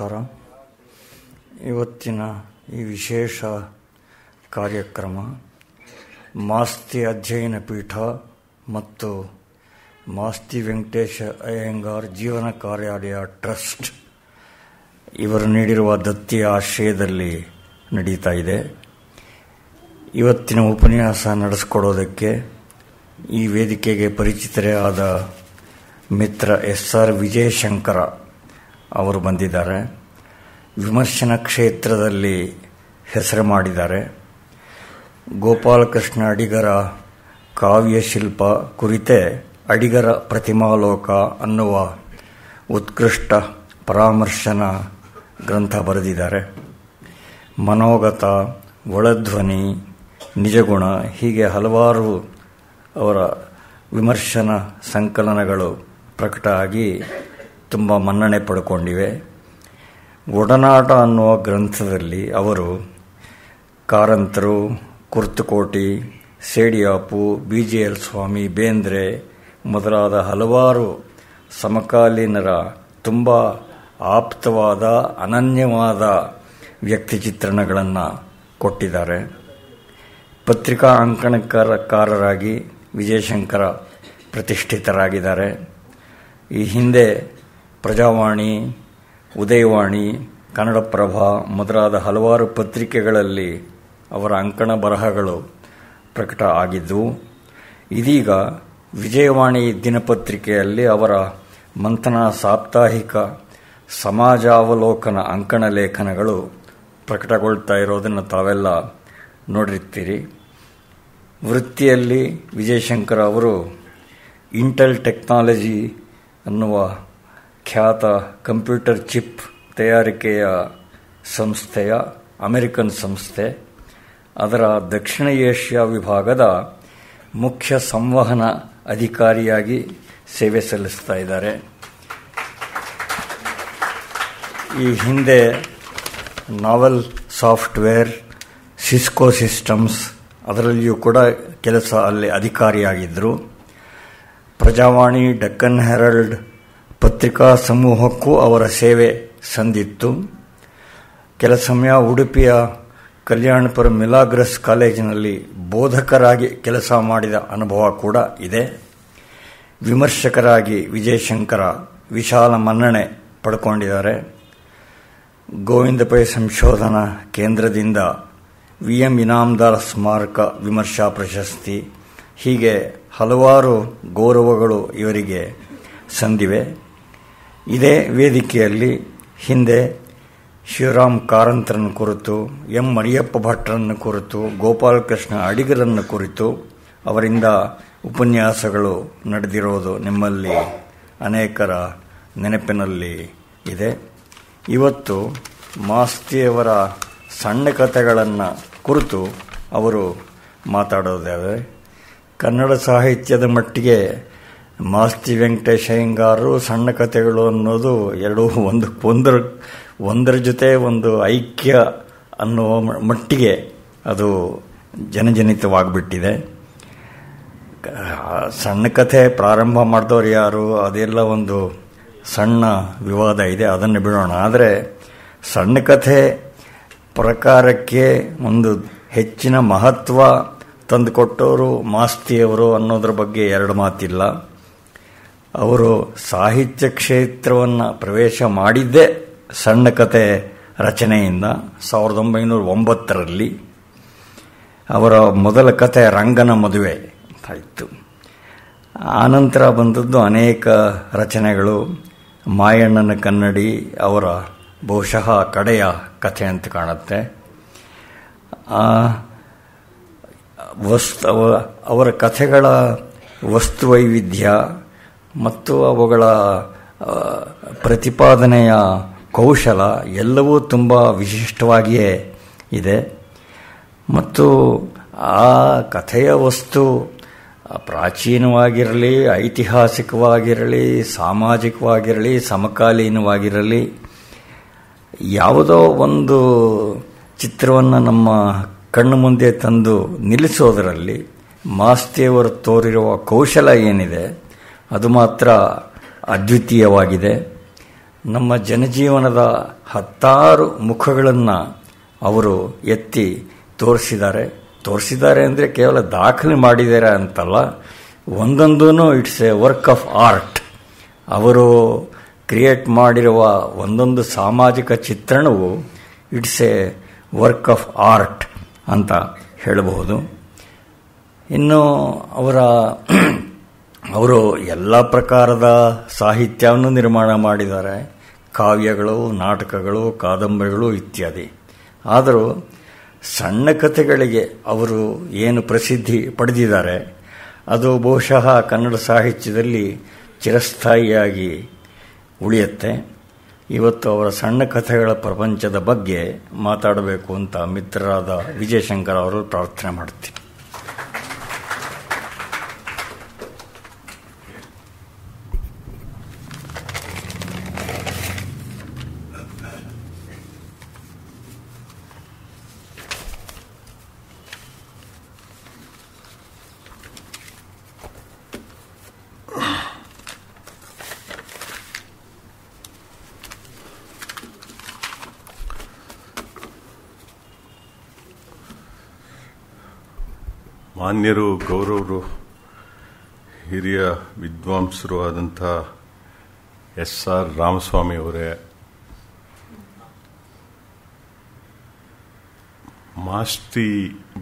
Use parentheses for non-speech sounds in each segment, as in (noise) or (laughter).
ನಮಸ್ಕಾರ ಇವತ್ತಿನ ಈ ವಿಶೇಷ ಕಾರ್ಯಕ್ರಮ ಮಾಸ್ತಿ ಅಧ್ಯಯನ ಪೀಠ ಮತ್ತು ಮಾಸ್ತಿ ವೆಂಕಟೇಶ ಅಯ್ಯಂಗಾರ್ ಜೀವನ ಕಾರ್ಯಾಲಯ ಟ್ರಸ್ಟ್ ಇವರು ನೀಡಿರುವ ದತ್ತಿಯ ಆಶ್ರಯದಲ್ಲಿ ನಡೀತಾ ಇದೆ ಇವತ್ತಿನ ಉಪನ್ಯಾಸ ನಡೆಸಿಕೊಡೋದಕ್ಕೆ ಈ ವೇದಿಕೆಗೆ ಪರಿಚಿತರೇ ಆದ ಮಿತ್ರ ಎಸ್ ಆರ್ ವಿಜಯಶಂಕರ ಅವರು ಬಂದಿದ್ದಾರೆ ವಿಮರ್ಶನ ಕ್ಷೇತ್ರದಲ್ಲಿ ಹೆಸರು ಮಾಡಿದ್ದಾರೆ ಗೋಪಾಲಕೃಷ್ಣ ಅಡಿಗರ ಕಾವ್ಯಶಿಲ್ಪ ಕುರಿತೇ ಅಡಿಗರ ಪ್ರತಿಮಾಲೋಕ ಅನ್ನುವ ಉತ್ಕೃಷ್ಟ ಪರಾಮರ್ಶನ ಗ್ರಂಥ ಬರೆದಿದ್ದಾರೆ ಮನೋಗತ ಒಳಧ್ವನಿ ನಿಜಗುಣ ಹೀಗೆ ಹಲವಾರು ಅವರ ವಿಮರ್ಶನ ಸಂಕಲನಗಳು ಪ್ರಕಟ ಆಗಿ ತುಂಬ ಮನ್ನಣೆ ಪಡ್ಕೊಂಡಿವೆ ಒಡನಾಟ ಅನ್ನುವ ಗ್ರಂಥದಲ್ಲಿ ಅವರು ಕಾರಂತರು Kurtukoti Sediyapu B G L Swamy Bendre ಮೊದಲಾದ ಹಲವಾರು ಸಮಕಾಲೀನರ ತುಂಬ ಆಪ್ತವಾದ ಅನನ್ಯವಾದ ವ್ಯಕ್ತಿ ಚಿತ್ರಣಗಳನ್ನು ಕೊಟ್ಟಿದ್ದಾರೆ ಪತ್ರಿಕಾ ಅಂಕಣಕಾರಕಾರರಾಗಿ ವಿಜಯಶಂಕರ ಪ್ರತಿಷ್ಠಿತರಾಗಿದ್ದಾರೆ ಈ ಹಿಂದೆ ಪ್ರಜಾವಾಣಿ ಉದಯವಾಣಿ ಕನ್ನಡಪ್ರಭ ಮೊದಲಾದ ಹಲವಾರು ಪತ್ರಿಕೆಗಳಲ್ಲಿ ಅವರ ಅಂಕಣ ಬರಹಗಳು ಪ್ರಕಟ ಆಗಿದ್ದವು ಇದೀಗ ವಿಜಯವಾಣಿ ದಿನಪತ್ರಿಕೆಯಲ್ಲಿ ಅವರ ಮಂಥನ ಸಾಪ್ತಾಹಿಕ ಸಮಾಜಾವಲೋಕನ ಅಂಕಣ ಲೇಖನಗಳು ಪ್ರಕಟಗೊಳ್ತಾ ಇರೋದನ್ನು ತಾವೆಲ್ಲ ನೋಡಿರ್ತೀರಿ ವೃತ್ತಿಯಲ್ಲಿ ವಿಜಯಶಂಕರ್ ಅವರು ಇಂಟೆಲ್ ಟೆಕ್ನಾಲಜಿ ಅನ್ನುವ ಖ್ಯಾತ ಕಂಪ್ಯೂಟರ್ ಚಿಪ್ ತಯಾರಿಕೆಯ ಸಂಸ್ಥೆಯ ಅಮೆರಿಕನ್ ಸಂಸ್ಥೆ ಅದರ ದಕ್ಷಿಣ ಏಷ್ಯಾ ವಿಭಾಗದ ಮುಖ್ಯ ಸಂವಹನ ಅಧಿಕಾರಿಯಾಗಿ ಸೇವೆ ಸಲ್ಲಿಸ್ತಾ ಇದ್ದಾರೆ ಈ ಹಿಂದೆ ನಾವೆಲ್ ಸಾಫ್ಟ್ವೇರ್ ಸಿಸ್ಕೋ ಸಿಸ್ಟಮ್ಸ್ ಅದರಲ್ಲಿಯೂ ಕೂಡ ಕೆಲಸ ಅಲ್ಲಿ ಅಧಿಕಾರಿಯಾಗಿದ್ದರು ಪ್ರಜಾವಾಣಿ ಡಕ್ಕನ್ ಹೆರಲ್ಡ್ ಪತ್ರಿಕಾ ಸಮೂಹಕ್ಕೂ ಅವರ ಸೇವೆ ಸಂದಿತ್ತು ಕೆಲ ಸಮಯ ಉಡುಪಿಯ ಕಲ್ಯಾಣಪುರ ಮಿಲಾಗ್ರಸ್ ಕಾಲೇಜಿನಲ್ಲಿ ಬೋಧಕರಾಗಿ ಕೆಲಸ ಮಾಡಿದ ಅನುಭವ ಕೂಡ ಇದೆ ವಿಮರ್ಶಕರಾಗಿ ವಿಜಯಶಂಕರ ವಿಶಾಲ ಮನ್ನಣೆ ಪಡ್ಕೊಂಡಿದ್ದಾರೆ ಗೋವಿಂದ ಪೈ ಸಂಶೋಧನಾ ಕೇಂದ್ರದಿಂದ ವಿ ಎಂ ಇನಾಮ್ದಾರ್ ಸ್ಮಾರಕ ವಿಮರ್ಶಾ ಪ್ರಶಸ್ತಿ ಹೀಗೆ ಹಲವಾರು ಗೌರವಗಳು ಇವರಿಗೆ ಸಂದಿವೆ ಇದೇ ವೇದಿಕೆಯಲ್ಲಿ ಹಿಂದೆ ಶಿವರಾಮ್ ಕಾರಂತರನ್ನು ಕುರಿತು ಎಂ ಮರಿಯಪ್ಪ ಭಟ್ರನ್ನು ಕುರಿತು ಗೋಪಾಲಕೃಷ್ಣ ಅಡಿಗರನ್ನು ಕುರಿತು ಅವರಿಂದ ಉಪನ್ಯಾಸಗಳು ನಡೆದಿರೋದು ನಿಮ್ಮಲ್ಲಿ ಅನೇಕರ ನೆನಪಿನಲ್ಲಿ ಇದೆ ಇವತ್ತು ಮಾಸ್ತಿಯವರ ಸಣ್ಣ ಕಥೆಗಳನ್ನು ಕುರಿತು ಅವರು ಮಾತಾಡೋದಾದರೆ ಕನ್ನಡ ಸಾಹಿತ್ಯದ ಮಟ್ಟಿಗೆ ಮಾಸ್ತಿ ವೆಂಕಟೇಶ ಸಣ್ಣ ಕಥೆಗಳು ಅನ್ನೋದು ಎರಡು ಒಂದು ಒಂದರ ಒಂದರ ಜೊತೆ ಒಂದು ಐಕ್ಯ ಅನ್ನೋ ಮಟ್ಟಿಗೆ ಅದು ಜನಜನಿತವಾಗ್ಬಿಟ್ಟಿದೆ ಸಣ್ಣ ಕಥೆ ಪ್ರಾರಂಭ ಮಾಡಿದವರು ಯಾರು ಅದೆಲ್ಲ ಒಂದು ಸಣ್ಣ ವಿವಾದ ಇದೆ ಅದನ್ನು ಬಿಡೋಣ ಆದರೆ ಸಣ್ಣ ಕಥೆ ಪ್ರಕಾರಕ್ಕೆ ಒಂದು ಹೆಚ್ಚಿನ ಮಹತ್ವ ತಂದುಕೊಟ್ಟವರು ಮಾಸ್ತಿಯವರು ಅನ್ನೋದ್ರ ಬಗ್ಗೆ ಎರಡು ಮಾತಿಲ್ಲ ಅವರು ಸಾಹಿತ್ಯ ಕ್ಷೇತ್ರವನ್ನು ಪ್ರವೇಶ ಮಾಡಿದ್ದೇ ಸಣ್ಣ ಕತೆ ರಚನೆಯಿಂದ ಸಾವಿರದ ಒಂಬೈನೂರ ಒಂಬತ್ತರಲ್ಲಿ ಅವರ ಮೊದಲ ಕತೆ ರಂಗನ ಮದುವೆ ಆಯಿತು ಆನಂತರ ಬಂದದ್ದು ಅನೇಕ ರಚನೆಗಳು ಮಾಯಣ್ಣನ ಕನ್ನಡಿ ಅವರ ಬಹುಶಃ ಕಡೆಯ ಕಥೆ ಅಂತ ಕಾಣುತ್ತೆ ವಸ್ತು ಅವರ ಕಥೆಗಳ ವಸ್ತುವೈವಿಧ್ಯ ಮತ್ತು ಅವುಗಳ ಪ್ರತಿಪಾದನೆಯ ಕೌಶಲ ಎಲ್ಲವೂ ತುಂಬ ವಿಶಿಷ್ಟವಾಗಿಯೇ ಇದೆ ಮತ್ತು ಆ ಕಥೆಯ ವಸ್ತು ಪ್ರಾಚೀನವಾಗಿರಲಿ ಐತಿಹಾಸಿಕವಾಗಿರಲಿ ಸಾಮಾಜಿಕವಾಗಿರಲಿ ಸಮಕಾಲೀನವಾಗಿರಲಿ ಯಾವುದೋ ಒಂದು ಚಿತ್ರವನ್ನು ನಮ್ಮ ಕಣ್ಣು ಮುಂದೆ ತಂದು ನಿಲ್ಲಿಸೋದರಲ್ಲಿ ಮಾಸ್ತಿಯವರು ತೋರಿರುವ ಕೌಶಲ ಏನಿದೆ ಅದು ಮಾತ್ರ ಅದ್ವಿತೀಯವಾಗಿದೆ ನಮ್ಮ ಜನಜೀವನದ ಹತ್ತಾರು ಮುಖಗಳನ್ನು ಅವರು ಎತ್ತಿ ತೋರಿಸಿದ್ದಾರೆ ತೋರಿಸಿದ್ದಾರೆ ಅಂದರೆ ಕೇವಲ ದಾಖಲೆ ಮಾಡಿದ್ದಾರೆ ಅಂತಲ್ಲ ಒಂದೊಂದೂ it's a work of art ಅವರು ಕ್ರಿಯೇಟ್ ಮಾಡಿರುವ ಒಂದೊಂದು ಸಾಮಾಜಿಕ ಚಿತ್ರಣವು it's a work of art ಅಂತ ಹೇಳಬಹುದು ಇನ್ನು ಅವರ ಅವರು ಎಲ್ಲ ಪ್ರಕಾರದ ಸಾಹಿತ್ಯವನ್ನು ನಿರ್ಮಾಣ ಮಾಡಿದ್ದಾರೆ ಕಾವ್ಯಗಳು ನಾಟಕಗಳು ಕಾದಂಬರಿಗಳು ಇತ್ಯಾದಿ ಆದರೂ ಸಣ್ಣ ಕಥೆಗಳಿಗೆ ಅವರು ಏನು ಪ್ರಸಿದ್ಧಿ ಪಡೆದಿದ್ದಾರೆ ಅದು ಬಹುಶಃ ಕನ್ನಡ ಸಾಹಿತ್ಯದಲ್ಲಿ ಚಿರಸ್ಥಾಯಿಯಾಗಿ ಉಳಿಯುತ್ತೆ ಇವತ್ತು ಅವರ ಸಣ್ಣ ಕಥೆಗಳ ಪ್ರಪಂಚದ ಬಗ್ಗೆ ಮಾತಾಡಬೇಕು ಅಂತ ಮಿತ್ರರಾದ ವಿಜಯಶಂಕರ್ ಅವರು ಪ್ರಾರ್ಥನೆ ಮಾಡ್ತೀನಿ ಮಾನ್ಯರು ಗೌರವರು ಹಿರಿಯ ವಿದ್ವಾಂಸರು ಆದಂಥ ಎಸ್ ಆರ್ ರಾಮಸ್ವಾಮಿ ಅವರೇ ಮಾಸ್ತಿ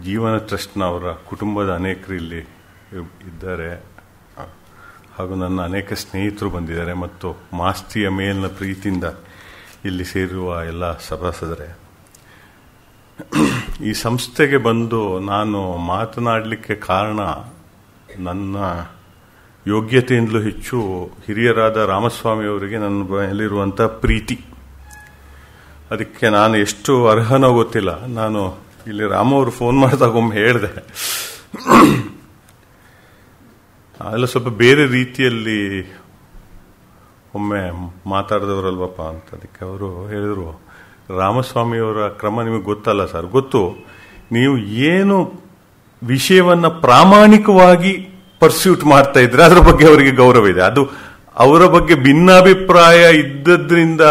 ಜೀವನ ಟ್ರಸ್ಟ್ನ ಅವರ ಕುಟುಂಬದ ಅನೇಕರು ಇಲ್ಲಿ ಇದ್ದಾರೆ ಹಾಗೂ ನನ್ನ ಅನೇಕ ಸ್ನೇಹಿತರು ಬಂದಿದ್ದಾರೆ ಮತ್ತು ಮಾಸ್ತಿಯ ಮೇಲಿನ ಪ್ರೀತಿಯಿಂದ ಇಲ್ಲಿ ಸೇರುವ ಎಲ್ಲ ಸಭಾಸದರೇ ಈ ಸಂಸ್ಥೆಗೆ ಬಂದು ನಾನು ಮಾತನಾಡಲಿಕ್ಕೆ ಕಾರಣ ನನ್ನ ಯೋಗ್ಯತೆಯಿಂದಲೂ ಹೆಚ್ಚು ಹಿರಿಯರಾದ ರಾಮಸ್ವಾಮಿಯವರಿಗೆ ನನ್ನ ಮೇಲಿರುವಂಥ ಪ್ರೀತಿ ಅದಕ್ಕೆ ನಾನು ಎಷ್ಟು ಅರ್ಹನೋ ಗೊತ್ತಿಲ್ಲ ನಾನು ಇಲ್ಲಿ ರಾಮ ಅವರು ಫೋನ್ ಒಮ್ಮೆ ಹೇಳಿದೆ ಅದೆಲ್ಲ ಸ್ವಲ್ಪ ಬೇರೆ ರೀತಿಯಲ್ಲಿ ಒಮ್ಮೆ ಮಾತಾಡಿದವರಲ್ವಪ್ಪ ಅಂತ ಅದಕ್ಕೆ ಅವರು ಹೇಳಿದರು ರಾಮಸ್ವಾಮಿಯವರ ಕ್ರಮ ನಿಮಗೆ ಗೊತ್ತಲ್ಲ ಸರ್ ಗೊತ್ತು ನೀವು ಏನು ವಿಷಯವನ್ನ ಪ್ರಾಮಾಣಿಕವಾಗಿ ಪರ್ಸ್ಯೂಟ್ ಮಾಡ್ತಾ ಇದ್ರೆ ಅದರ ಬಗ್ಗೆ ಅವರಿಗೆ ಗೌರವ ಇದೆ ಅದು ಅವರ ಬಗ್ಗೆ ಭಿನ್ನಾಭಿಪ್ರಾಯ ಇದ್ದದ್ರಿಂದ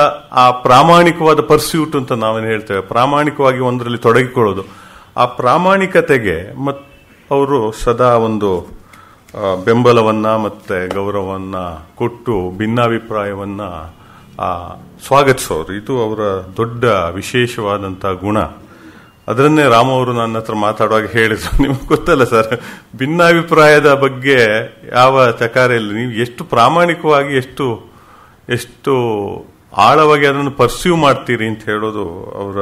ಆ ಪ್ರಾಮಾಣಿಕವಾದ ಪರ್ಸ್ಯೂಟ್ ಅಂತ ನಾವೇನು ಹೇಳ್ತೇವೆ ಪ್ರಾಮಾಣಿಕವಾಗಿ ಒಂದರಲ್ಲಿ ತೊಡಗಿಕೊಳ್ಳೋದು ಆ ಪ್ರಾಮಾಣಿಕತೆಗೆ ಮತ್ ಅವರು ಸದಾ ಒಂದು ಬೆಂಬಲವನ್ನ ಮತ್ತೆ ಗೌರವವನ್ನ ಕೊಟ್ಟು ಭಿನ್ನಾಭಿಪ್ರಾಯವನ್ನ ಸ್ವಾಗತಿಸೋರು ಇದು ಅವರ ದೊಡ್ಡ ವಿಶೇಷವಾದಂತಹ ಗುಣ ಅದರನ್ನೇ ರಾಮ ಅವರು ನನ್ನ ಹತ್ರ ಮಾತಾಡುವಾಗ ಹೇಳಿದ್ರು (laughs) ನಿಮ್ಗೆ ಗೊತ್ತಲ್ಲ ಸರ್ ಭಿನ್ನಾಭಿಪ್ರಾಯದ ಬಗ್ಗೆ ಯಾವ ಚಕಾರ ನೀವು ಎಷ್ಟು ಪ್ರಾಮಾಣಿಕವಾಗಿ ಎಷ್ಟು ಎಷ್ಟು ಆಳವಾಗಿ ಅದನ್ನು ಪರ್ಸ್ಯೂ ಮಾಡ್ತೀರಿ ಅಂತ ಹೇಳೋದು ಅವರ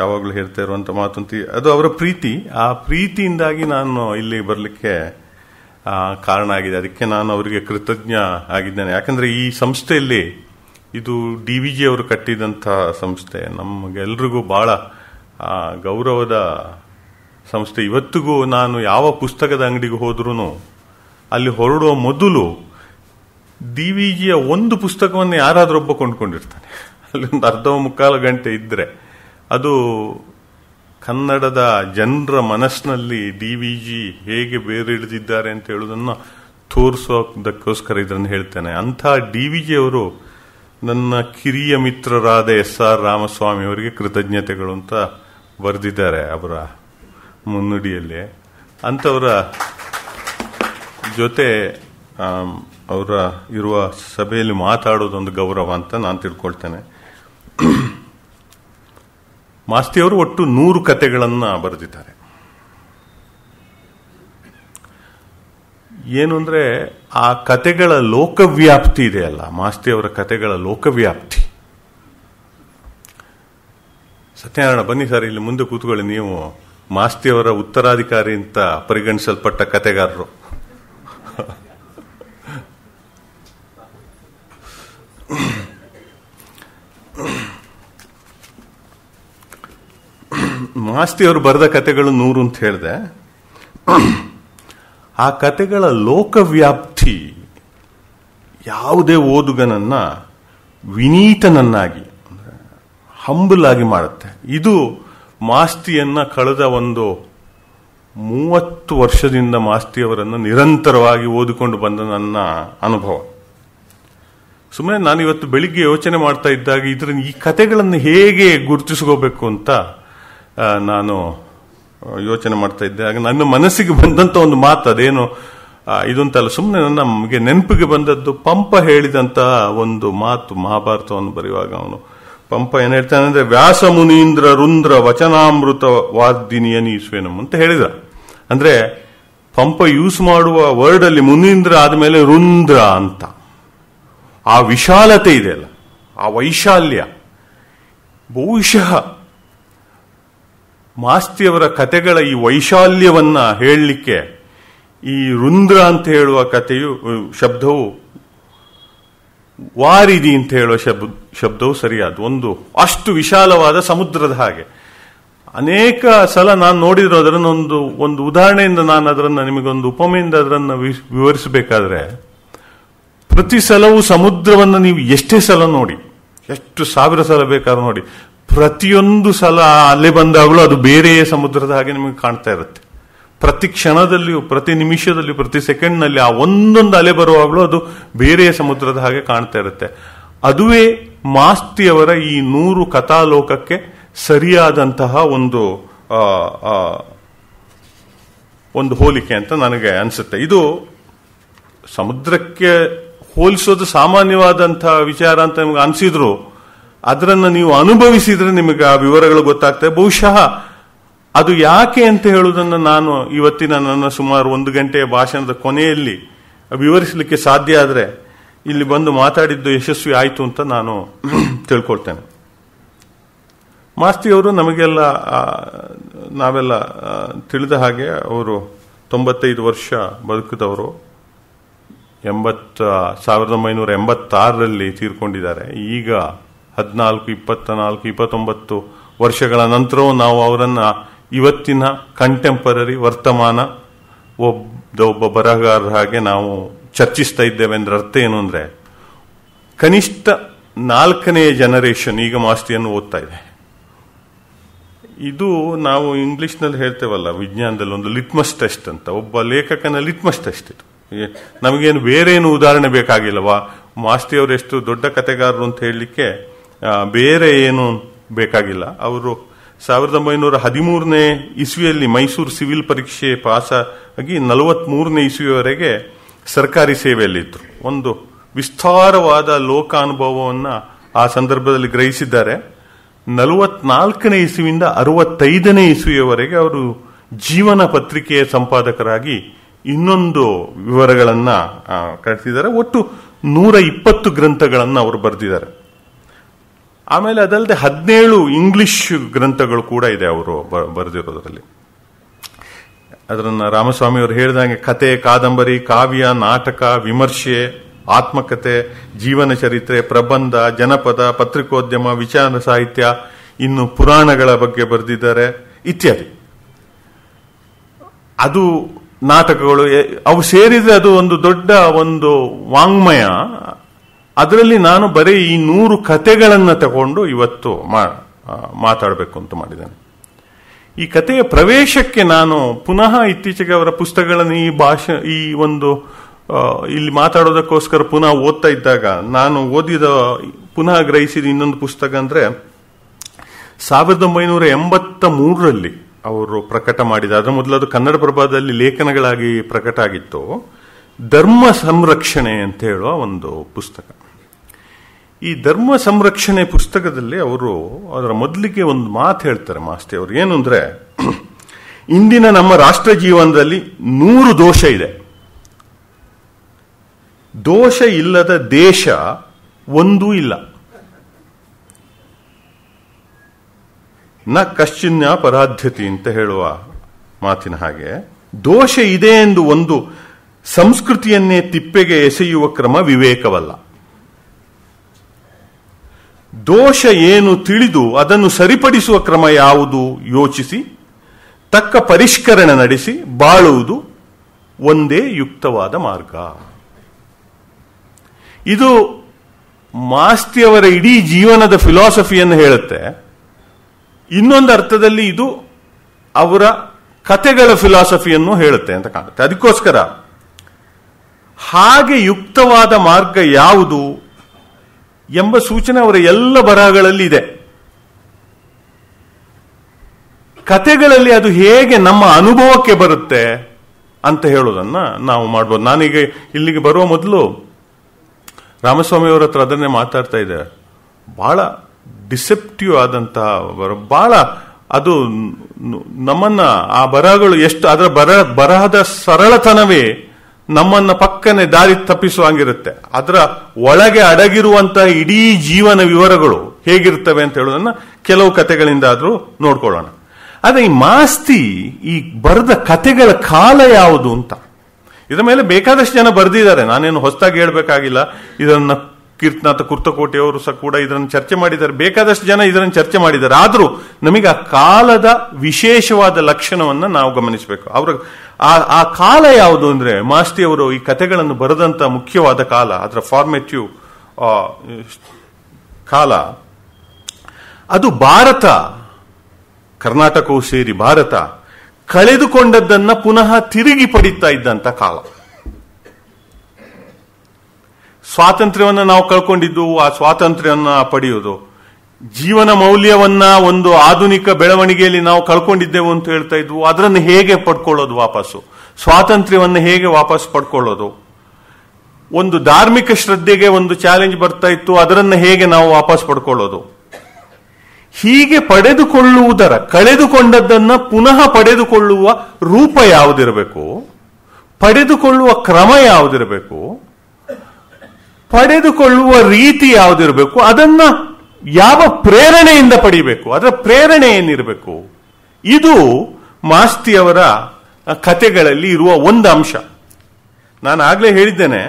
ಯಾವಾಗಲೂ ಹೇಳ್ತಾ ಇರುವಂಥ ಮಾತು ಅದು ಅವರ ಪ್ರೀತಿ ಆ ಪ್ರೀತಿಯಿಂದಾಗಿ ನಾನು ಇಲ್ಲಿ ಬರಲಿಕ್ಕೆ ಕಾರಣ ಆಗಿದೆ ಅದಕ್ಕೆ ನಾನು ಅವರಿಗೆ ಕೃತಜ್ಞ ಆಗಿದ್ದೇನೆ ಯಾಕಂದರೆ ಈ ಸಂಸ್ಥೆಯಲ್ಲಿ ಇದು ಡಿ ವಿ ಜಿ ಅವರು ಕಟ್ಟಿದಂಥ ಸಂಸ್ಥೆ ನಮಗೆಲ್ರಿಗೂ ಭಾಳ ಗೌರವದ ಸಂಸ್ಥೆ ಇವತ್ತಿಗೂ ನಾನು ಯಾವ ಪುಸ್ತಕದ ಅಂಗಡಿಗೆ ಹೋದ್ರೂ ಅಲ್ಲಿ ಹೊರಡುವ ಮೊದಲು ಡಿ ವಿ ಜಿಯ ಒಂದು ಪುಸ್ತಕವನ್ನು ಯಾರಾದರೂ ಒಬ್ಬ ಕೊಂಡ್ಕೊಂಡಿರ್ತಾನೆ ಅಲ್ಲಿ ಒಂದು ಅರ್ಧ ಮುಕ್ಕಾಲು ಗಂಟೆ ಇದ್ದರೆ ಅದು ಕನ್ನಡದ ಜನರ ಮನಸ್ಸಿನಲ್ಲಿ ಡಿ ವಿ ಜಿ ಹೇಗೆ ಬೇರಿಳಿದಿದ್ದಾರೆ ಅಂತ ಹೇಳೋದನ್ನು ತೋರಿಸೋದಕ್ಕೋಸ್ಕರ ಇದನ್ನು ಹೇಳ್ತೇನೆ ಅಂಥ ಡಿ ವಿ ಜಿ ಅವರು ನನ್ನ ಕಿರಿಯ ಮಿತ್ರರಾದ ಎಸ್ ಆರ್ ರಾಮಸ್ವಾಮಿ ಅವರಿಗೆ ಕೃತಜ್ಞತೆಗಳು ಅಂತ ಬರೆದಿದ್ದಾರೆ ಅವರ ಮುನ್ನುಡಿಯಲ್ಲಿ ಅಂಥವರ ಜೊತೆ ಅವರ ಇರುವ ಸಭೆಯಲ್ಲಿ ಮಾತಾಡೋದೊಂದು ಗೌರವ ಅಂತ ನಾನು ತಿಳ್ಕೊಳ್ತೇನೆ ಮಾಸ್ತಿಯವರು ಒಟ್ಟು ನೂರು ಕತೆಗಳನ್ನು ಬರೆದಿದ್ದಾರೆ ಏನು ಅಂದರೆ ಆ ಕತೆಗಳ ಲೋಕವ್ಯಾಪ್ತಿ ಇದೆಯಲ್ಲ ಮಾಸ್ತಿಯವರ ಕತೆಗಳ ಲೋಕವ್ಯಾಪ್ತಿ ಸತ್ಯನಾರಾಯಣ ಬನ್ನಿ ಸರ್ ಇಲ್ಲಿ ಮುಂದೆ ಕೂತ್ಕೊಳ್ಳಿ ನೀವು ಮಾಸ್ತಿಯವರ ಉತ್ತರಾಧಿಕಾರಿ ಅಂತ ಪರಿಗಣಿಸಲ್ಪಟ್ಟ ಕತೆಗಾರರು ಮಾಸ್ತಿಯವರು ಬರೆದ ಕತೆಗಳು ನೂರು ಅಂತ ಹೇಳಿದೆ ಆ ಕತೆಗಳ ಲೋಕವ್ಯಾಪ್ತಿ ಯಾವುದೇ ಓದುಗನನ್ನ ವಿನೀತನನ್ನಾಗಿ ಹಂಬಲ್ ಆಗಿ ಮಾಡುತ್ತೆ ಇದು ಮಾಸ್ತಿಯನ್ನ ಕಳೆದ ಒಂದು ಮೂವತ್ತು ವರ್ಷದಿಂದ ಮಾಸ್ತಿಯವರನ್ನು ನಿರಂತರವಾಗಿ ಓದಿಕೊಂಡು ಬಂದ ನನ್ನ ಅನುಭವ ಸುಮ್ಮನೆ ನಾನಿವತ್ತು ಬೆಳಿಗ್ಗೆ ಯೋಚನೆ ಮಾಡ್ತಾ ಇದ್ದಾಗ ಇದರ ಈ ಕತೆಗಳನ್ನು ಹೇಗೆ ಗುರುತಿಸ್ಕೋಬೇಕು ಅಂತ ನಾನು ಯೋಚನೆ ಮಾಡ್ತಾ ಇದ್ದೆ ಹಾಗೆ ನನ್ನ ಮನಸ್ಸಿಗೆ ಬಂದಂತ ಒಂದು ಮಾತು ಅದೇನು ಇದಂತಲ್ಲ ಸುಮ್ಮನೆ ನಮಗೆ ನೆನಪಿಗೆ ಬಂದದ್ದು ಪಂಪ ಹೇಳಿದಂತಹ ಒಂದು ಮಾತು ಮಹಾಭಾರತವನ್ನು ಬರೆಯುವಾಗ ಅವನು ಪಂಪ ಏನ್ ಹೇಳ್ತಾನೆ ಅಂದ್ರೆ ವ್ಯಾಸ ಮುನೀಂದ್ರ ರುಂದ್ರ ವಚನಾಮೃತ ವಾರ್ದಿನಿಯ ಅಂತ ಹೇಳಿದ ಅಂದ್ರೆ ಪಂಪ ಯೂಸ್ ಮಾಡುವ ವರ್ಡ್ ಅಲ್ಲಿ ಮುನೀಂದ್ರ ಆದಮೇಲೆ ರುಂದ್ರ ಅಂತ ಆ ವಿಶಾಲತೆ ಇದೆ ಅಲ್ಲ ಆ ವೈಶಾಲ್ಯ ಬಹುಶಃ ಮಾಸ್ತಿಯವರ ಕತೆಗಳ ಈ ವೈಶಾಲ್ಯವನ್ನ ಹೇಳಲಿಕ್ಕೆ ಈ ರುಂದ್ರ ಅಂತ ಹೇಳುವ ಕಥೆಯು ಶಬ್ದವು ವಾರಿದಿ ಅಂತ ಹೇಳುವ ಶಬ್ದ ಶಬ್ದವು ಸರಿಯಾದ ಒಂದು ಅಷ್ಟು ವಿಶಾಲವಾದ ಸಮುದ್ರದ ಹಾಗೆ ಅನೇಕ ಸಲ ನಾನು ನೋಡಿದ್ರು ಅದರನ್ನು ಒಂದು ಒಂದು ಉದಾಹರಣೆಯಿಂದ ನಾನು ಅದರನ್ನು ನಿಮಗೊಂದು ಉಪಮೆಯಿಂದ ಅದರನ್ನು ವಿವರಿಸಬೇಕಾದ್ರೆ ಪ್ರತಿ ಸಲವೂ ಸಮುದ್ರವನ್ನು ನೀವು ಎಷ್ಟೇ ಸಲ ನೋಡಿ ಎಷ್ಟು ಸಾವಿರ ಸಲ ಬೇಕಾದ್ರೂ ನೋಡಿ ಪ್ರತಿಯೊಂದು ಸಲ ಅಲೆ ಬಂದಾಗಲೂ ಅದು ಬೇರೆಯೇ ಸಮುದ್ರದ ಹಾಗೆ ನಿಮಗೆ ಕಾಣ್ತಾ ಇರುತ್ತೆ ಪ್ರತಿ ಕ್ಷಣದಲ್ಲಿಯೂ ಪ್ರತಿ ನಿಮಿಷದಲ್ಲಿಯೂ ಪ್ರತಿ ಸೆಕೆಂಡ್ನಲ್ಲಿ ಆ ಒಂದೊಂದು ಅಲೆ ಬರುವಾಗಲೂ ಅದು ಬೇರೆ ಸಮುದ್ರದ ಹಾಗೆ ಕಾಣ್ತಾ ಇರುತ್ತೆ ಅದುವೇ ಮಾಸ್ತಿಯವರ ಈ ನೂರು ಕಥಾಲೋಕಕ್ಕೆ ಸರಿಯಾದಂತಹ ಒಂದು ಒಂದು ಹೋಲಿಕೆ ಅಂತ ನನಗೆ ಅನಿಸುತ್ತೆ ಇದು ಸಮುದ್ರಕ್ಕೆ ಹೋಲಿಸೋದು ಸಾಮಾನ್ಯವಾದಂತಹ ವಿಚಾರ ಅಂತ ನಿಮ್ಗೆ ಅನಿಸಿದ್ರು ಅದರನ್ನು ನೀವು ಅನುಭವಿಸಿದ್ರೆ ನಿಮಗೆ ಆ ವಿವರಗಳು ಗೊತ್ತಾಗ್ತದೆ ಬಹುಶಃ ಅದು ಯಾಕೆ ಅಂತ ಹೇಳುವುದನ್ನು ನಾನು ಇವತ್ತಿನ ನನ್ನ ಸುಮಾರು ಒಂದು ಗಂಟೆಯ ಭಾಷಣದ ಕೊನೆಯಲ್ಲಿ ವಿವರಿಸಲಿಕ್ಕೆ ಸಾಧ್ಯ ಆದರೆ ಇಲ್ಲಿ ಬಂದು ಮಾತಾಡಿದ್ದು ಯಶಸ್ವಿ ಆಯಿತು ಅಂತ ನಾನು (clears throat) ತಿಳ್ಕೊಳ್ತೇನೆ ಮಾಸ್ತಿಯವರು ನಮಗೆಲ್ಲ ನಾವೆಲ್ಲ ತಿಳಿದ ಹಾಗೆ ಅವರು ತೊಂಬತ್ತೈದು ವರ್ಷ ಬದುಕಿದವರು ಎಂಬತ್ತ ಸಾವಿರದ ಒಂಬೈನೂರ ಎಂಬತ್ತಾರರಲ್ಲಿ ತೀರ್ಕೊಂಡಿದ್ದಾರೆ ಈಗ ಹದಿನಾಲ್ಕು ಇಪ್ಪತ್ತ ನಾಲ್ಕು ಇಪ್ಪತ್ತೊಂಬತ್ತು ವರ್ಷಗಳ ನಂತರವೂ ನಾವು ಅವರನ್ನು ಇವತ್ತಿನ ಕಂಟೆಂಪರರಿ ವರ್ತಮಾನ ಒಬ್ಬ ಒಬ್ಬ ಬರಹಗಾರರ ಹಾಗೆ ನಾವು ಚರ್ಚಿಸ್ತಾ ಇದ್ದೇವೆ ಅಂದ್ರೆ ಅರ್ಥ ಏನು ಅಂದ್ರೆ ಕನಿಷ್ಠ ನಾಲ್ಕನೆಯ ಜನರೇಷನ್ ಈಗ ಮಾಸ್ತಿಯನ್ನು ಓದ್ತಾ ಇದೆ ಇದು ನಾವು ಇಂಗ್ಲಿಷ್ನಲ್ಲಿ ಹೇಳ್ತೇವಲ್ಲ ವಿಜ್ಞಾನದಲ್ಲಿ ಒಂದು ಲಿಟ್ಮಸ್ ಟೆಸ್ಟ್ ಅಂತ ಒಬ್ಬ ಲೇಖಕನ ಲಿಟ್ಮಸ್ ಟೆಸ್ಟ್ ಇದು ನಮಗೇನು ಏನು ಉದಾಹರಣೆ ಬೇಕಾಗಿಲ್ಲವಾ ಮಾಸ್ತಿಯವರು ಎಷ್ಟು ದೊಡ್ಡ ಕತೆಗಾರರು ಅಂತ ಹೇಳಲಿಕ್ಕೆ ಬೇರೆ ಏನು ಬೇಕಾಗಿಲ್ಲ ಅವರು ಸಾವಿರದ ಒಂಬೈನೂರ ಹದಿಮೂರನೇ ಇಸ್ವಿಯಲ್ಲಿ ಮೈಸೂರು ಸಿವಿಲ್ ಪರೀಕ್ಷೆ ಪಾಸ್ ಆಗಿ ನಲವತ್ತ್ಮೂರನೇ ಇಸ್ವಿಯವರೆಗೆ ಸರ್ಕಾರಿ ಸೇವೆಯಲ್ಲಿದ್ದರು ಒಂದು ವಿಸ್ತಾರವಾದ ಲೋಕಾನುಭವವನ್ನು ಆ ಸಂದರ್ಭದಲ್ಲಿ ಗ್ರಹಿಸಿದ್ದಾರೆ ನಲವತ್ನಾಲ್ಕನೇ ಇಸುವಿಂದ ಅರವತ್ತೈದನೇ ಇಸುವಿಯವರೆಗೆ ಅವರು ಜೀವನ ಪತ್ರಿಕೆಯ ಸಂಪಾದಕರಾಗಿ ಇನ್ನೊಂದು ವಿವರಗಳನ್ನು ಕಳಿಸಿದ್ದಾರೆ ಒಟ್ಟು ನೂರ ಇಪ್ಪತ್ತು ಗ್ರಂಥಗಳನ್ನು ಅವರು ಬರೆದಿದ್ದಾರೆ ಆಮೇಲೆ ಅದಲ್ಲದೆ ಹದಿನೇಳು ಇಂಗ್ಲಿಷ್ ಗ್ರಂಥಗಳು ಕೂಡ ಇದೆ ಅವರು ಬರೆದಿರೋದ್ರಲ್ಲಿ ರಾಮಸ್ವಾಮಿ ಅವರು ಹೇಳಿದಂಗೆ ಕತೆ ಕಾದಂಬರಿ ಕಾವ್ಯ ನಾಟಕ ವಿಮರ್ಶೆ ಆತ್ಮಕತೆ ಜೀವನ ಚರಿತ್ರೆ ಪ್ರಬಂಧ ಜನಪದ ಪತ್ರಿಕೋದ್ಯಮ ವಿಚಾರ ಸಾಹಿತ್ಯ ಇನ್ನು ಪುರಾಣಗಳ ಬಗ್ಗೆ ಬರೆದಿದ್ದಾರೆ ಇತ್ಯಾದಿ ಅದು ನಾಟಕಗಳು ಅವು ಸೇರಿದರೆ ಅದು ಒಂದು ದೊಡ್ಡ ಒಂದು ವಾಂಗ್ಮಯ ಅದರಲ್ಲಿ ನಾನು ಬರೀ ಈ ನೂರು ಕತೆಗಳನ್ನು ತಗೊಂಡು ಇವತ್ತು ಮಾತಾಡಬೇಕು ಅಂತ ಮಾಡಿದ್ದೇನೆ ಈ ಕಥೆಯ ಪ್ರವೇಶಕ್ಕೆ ನಾನು ಪುನಃ ಇತ್ತೀಚೆಗೆ ಅವರ ಪುಸ್ತಕಗಳನ್ನು ಈ ಭಾಷೆ ಈ ಒಂದು ಇಲ್ಲಿ ಮಾತಾಡೋದಕ್ಕೋಸ್ಕರ ಪುನಃ ಓದ್ತಾ ಇದ್ದಾಗ ನಾನು ಓದಿದ ಪುನಃ ಗ್ರಹಿಸಿದ ಇನ್ನೊಂದು ಪುಸ್ತಕ ಅಂದರೆ ಸಾವಿರದ ಒಂಬೈನೂರ ಎಂಬತ್ತ ಮೂರರಲ್ಲಿ ಅವರು ಪ್ರಕಟ ಮಾಡಿದ ಅದರ ಮೊದಲು ಅದು ಕನ್ನಡ ಪ್ರಭಾದಲ್ಲಿ ಲೇಖನಗಳಾಗಿ ಪ್ರಕಟ ಆಗಿತ್ತು ಧರ್ಮ ಸಂರಕ್ಷಣೆ ಅಂತ ಹೇಳುವ ಒಂದು ಪುಸ್ತಕ ಈ ಧರ್ಮ ಸಂರಕ್ಷಣೆ ಪುಸ್ತಕದಲ್ಲಿ ಅವರು ಅದರ ಮೊದಲಿಗೆ ಒಂದು ಮಾತು ಹೇಳ್ತಾರೆ ಮಾಸ್ಟರ್ ಅವರು ಏನು ಅಂದರೆ ಇಂದಿನ ನಮ್ಮ ರಾಷ್ಟ್ರ ಜೀವನದಲ್ಲಿ ನೂರು ದೋಷ ಇದೆ ದೋಷ ಇಲ್ಲದ ದೇಶ ಒಂದೂ ಇಲ್ಲ ನ ಕಶ್ಚಿನ್ಯ ಪರಾಧ್ಯತಿ ಅಂತ ಹೇಳುವ ಮಾತಿನ ಹಾಗೆ ದೋಷ ಇದೆ ಎಂದು ಒಂದು ಸಂಸ್ಕೃತಿಯನ್ನೇ ತಿಪ್ಪೆಗೆ ಎಸೆಯುವ ಕ್ರಮ ವಿವೇಕವಲ್ಲ ದೋಷ ಏನು ತಿಳಿದು ಅದನ್ನು ಸರಿಪಡಿಸುವ ಕ್ರಮ ಯಾವುದು ಯೋಚಿಸಿ ತಕ್ಕ ಪರಿಷ್ಕರಣೆ ನಡೆಸಿ ಬಾಳುವುದು ಒಂದೇ ಯುಕ್ತವಾದ ಮಾರ್ಗ ಇದು ಮಾಸ್ತಿಯವರ ಇಡೀ ಜೀವನದ ಫಿಲಾಸಫಿಯನ್ನು ಹೇಳುತ್ತೆ ಇನ್ನೊಂದು ಅರ್ಥದಲ್ಲಿ ಇದು ಅವರ ಕತೆಗಳ ಫಿಲಾಸಫಿಯನ್ನು ಹೇಳುತ್ತೆ ಅಂತ ಕಾಣುತ್ತೆ ಅದಕ್ಕೋಸ್ಕರ ಹಾಗೆ ಯುಕ್ತವಾದ ಮಾರ್ಗ ಯಾವುದು ಎಂಬ ಸೂಚನೆ ಅವರ ಎಲ್ಲ ಬರಹಗಳಲ್ಲಿ ಇದೆ ಕತೆಗಳಲ್ಲಿ ಅದು ಹೇಗೆ ನಮ್ಮ ಅನುಭವಕ್ಕೆ ಬರುತ್ತೆ ಅಂತ ಹೇಳೋದನ್ನ ನಾವು ಮಾಡ್ಬೋದು ನಾನೀಗ ಇಲ್ಲಿಗೆ ಬರುವ ಮೊದಲು ರಾಮಸ್ವಾಮಿಯವರ ಹತ್ರ ಅದನ್ನೇ ಮಾತಾಡ್ತಾ ಇದ್ದಾರೆ ಬಹಳ ಡಿಸೆಪ್ಟಿವ್ ಆದಂತಹ ಬಹಳ ಅದು ನಮ್ಮನ್ನ ಆ ಬರಹಗಳು ಎಷ್ಟು ಅದರ ಬರ ಬರಹದ ಸರಳತನವೇ ನಮ್ಮನ್ನ ಪಕ್ಕನೆ ದಾರಿ ತಪ್ಪಿಸುವಂಗಿರುತ್ತೆ ಅದರ ಒಳಗೆ ಅಡಗಿರುವಂತಹ ಇಡೀ ಜೀವನ ವಿವರಗಳು ಹೇಗಿರ್ತವೆ ಅಂತ ಹೇಳೋದನ್ನ ಕೆಲವು ಕತೆಗಳಿಂದ ಆದರೂ ನೋಡ್ಕೊಳ್ಳೋಣ ಆದ್ರೆ ಈ ಮಾಸ್ತಿ ಈ ಬರೆದ ಕತೆಗಳ ಕಾಲ ಯಾವುದು ಅಂತ ಇದರ ಮೇಲೆ ಬೇಕಾದಷ್ಟು ಜನ ಬರೆದಿದ್ದಾರೆ ನಾನೇನು ಹೊಸದಾಗಿ ಹೇಳಬೇಕಾಗಿಲ್ಲ ಇದನ್ನ ಕೀರ್ತನಾಥ ಕುರ್ತಕೋಟೆಯವರು ಸಹ ಕೂಡ ಇದರನ್ನು ಚರ್ಚೆ ಮಾಡಿದ್ದಾರೆ ಬೇಕಾದಷ್ಟು ಜನ ಇದರನ್ನು ಚರ್ಚೆ ಮಾಡಿದ್ದಾರೆ ಆದರೂ ನಮಗೆ ಆ ಕಾಲದ ವಿಶೇಷವಾದ ಲಕ್ಷಣವನ್ನು ನಾವು ಗಮನಿಸಬೇಕು ಅವರ ಆ ಕಾಲ ಯಾವುದು ಅಂದರೆ ಮಾಸ್ತಿಯವರು ಈ ಕಥೆಗಳನ್ನು ಬರೆದಂಥ ಮುಖ್ಯವಾದ ಕಾಲ ಅದರ ಫಾರ್ಮೆಟಿವ್ ಕಾಲ ಅದು ಭಾರತ ಕರ್ನಾಟಕವು ಸೇರಿ ಭಾರತ ಕಳೆದುಕೊಂಡದ್ದನ್ನು ಪುನಃ ತಿರುಗಿ ಪಡಿತಾ ಇದ್ದಂಥ ಕಾಲ ಸ್ವಾತಂತ್ರ್ಯವನ್ನು ನಾವು ಕಳ್ಕೊಂಡಿದ್ದು ಆ ಸ್ವಾತಂತ್ರ್ಯವನ್ನು ಪಡೆಯೋದು ಜೀವನ ಮೌಲ್ಯವನ್ನ ಒಂದು ಆಧುನಿಕ ಬೆಳವಣಿಗೆಯಲ್ಲಿ ನಾವು ಕಳ್ಕೊಂಡಿದ್ದೆವು ಅಂತ ಹೇಳ್ತಾ ಇದ್ವು ಅದರನ್ನು ಹೇಗೆ ಪಡ್ಕೊಳ್ಳೋದು ವಾಪಸ್ಸು ಸ್ವಾತಂತ್ರ್ಯವನ್ನು ಹೇಗೆ ವಾಪಸ್ ಪಡ್ಕೊಳ್ಳೋದು ಒಂದು ಧಾರ್ಮಿಕ ಶ್ರದ್ಧೆಗೆ ಒಂದು ಚಾಲೆಂಜ್ ಬರ್ತಾ ಇತ್ತು ಅದರನ್ನು ಹೇಗೆ ನಾವು ವಾಪಸ್ ಪಡ್ಕೊಳ್ಳೋದು ಹೀಗೆ ಪಡೆದುಕೊಳ್ಳುವುದರ ಕಳೆದುಕೊಂಡದ್ದನ್ನ ಪುನಃ ಪಡೆದುಕೊಳ್ಳುವ ರೂಪ ಯಾವುದಿರಬೇಕು ಪಡೆದುಕೊಳ್ಳುವ ಕ್ರಮ ಯಾವುದಿರಬೇಕು ಪಡೆದುಕೊಳ್ಳುವ ರೀತಿ ಯಾವುದಿರಬೇಕು ಅದನ್ನ ಯಾವ ಪ್ರೇರಣೆಯಿಂದ ಪಡಿಬೇಕು ಅದರ ಪ್ರೇರಣೆ ಏನಿರಬೇಕು ಇದು ಮಾಸ್ತಿಯವರ ಕತೆಗಳಲ್ಲಿ ಇರುವ ಒಂದು ಅಂಶ ನಾನು ಆಗಲೇ ಹೇಳಿದ್ದೇನೆ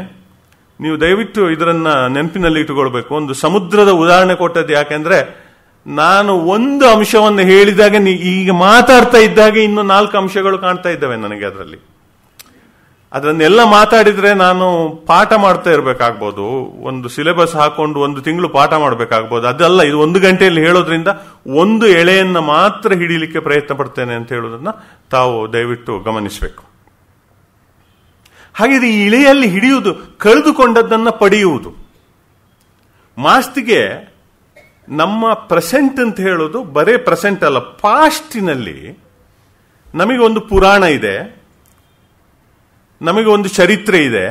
ನೀವು ದಯವಿಟ್ಟು ಇದರನ್ನ ನೆನಪಿನಲ್ಲಿ ಇಟ್ಟುಕೊಳ್ಬೇಕು ಒಂದು ಸಮುದ್ರದ ಉದಾಹರಣೆ ಕೊಟ್ಟದ್ದು ಯಾಕೆಂದ್ರೆ ನಾನು ಒಂದು ಅಂಶವನ್ನು ಹೇಳಿದಾಗ ಈಗ ಮಾತಾಡ್ತಾ ಇದ್ದಾಗ ಇನ್ನು ನಾಲ್ಕು ಅಂಶಗಳು ಕಾಣ್ತಾ ಇದ್ದಾವೆ ನನಗೆ ಅದರಲ್ಲಿ ಅದನ್ನೆಲ್ಲ ಮಾತಾಡಿದ್ರೆ ನಾನು ಪಾಠ ಮಾಡ್ತಾ ಇರಬೇಕಾಗ್ಬೋದು ಒಂದು ಸಿಲೆಬಸ್ ಹಾಕೊಂಡು ಒಂದು ತಿಂಗಳು ಪಾಠ ಮಾಡಬೇಕಾಗ್ಬೋದು ಅದಲ್ಲ ಇದು ಒಂದು ಗಂಟೆಯಲ್ಲಿ ಹೇಳೋದ್ರಿಂದ ಒಂದು ಎಳೆಯನ್ನು ಮಾತ್ರ ಹಿಡೀಲಿಕ್ಕೆ ಪ್ರಯತ್ನ ಪಡ್ತೇನೆ ಅಂತ ಹೇಳೋದನ್ನ ತಾವು ದಯವಿಟ್ಟು ಗಮನಿಸಬೇಕು ಹಾಗೆ ಈ ಇಳೆಯಲ್ಲಿ ಹಿಡಿಯುವುದು ಕಳೆದುಕೊಂಡದ್ದನ್ನು ಪಡೆಯುವುದು ಮಾಸ್ತಿಗೆ ನಮ್ಮ ಪ್ರೆಸೆಂಟ್ ಅಂತ ಹೇಳೋದು ಬರೇ ಪ್ರೆಸೆಂಟ್ ಅಲ್ಲ ಪಾಸ್ಟಿನಲ್ಲಿ ನಮಗೆ ಒಂದು ಪುರಾಣ ಇದೆ ನಮಗೆ ಒಂದು ಚರಿತ್ರೆ ಇದೆ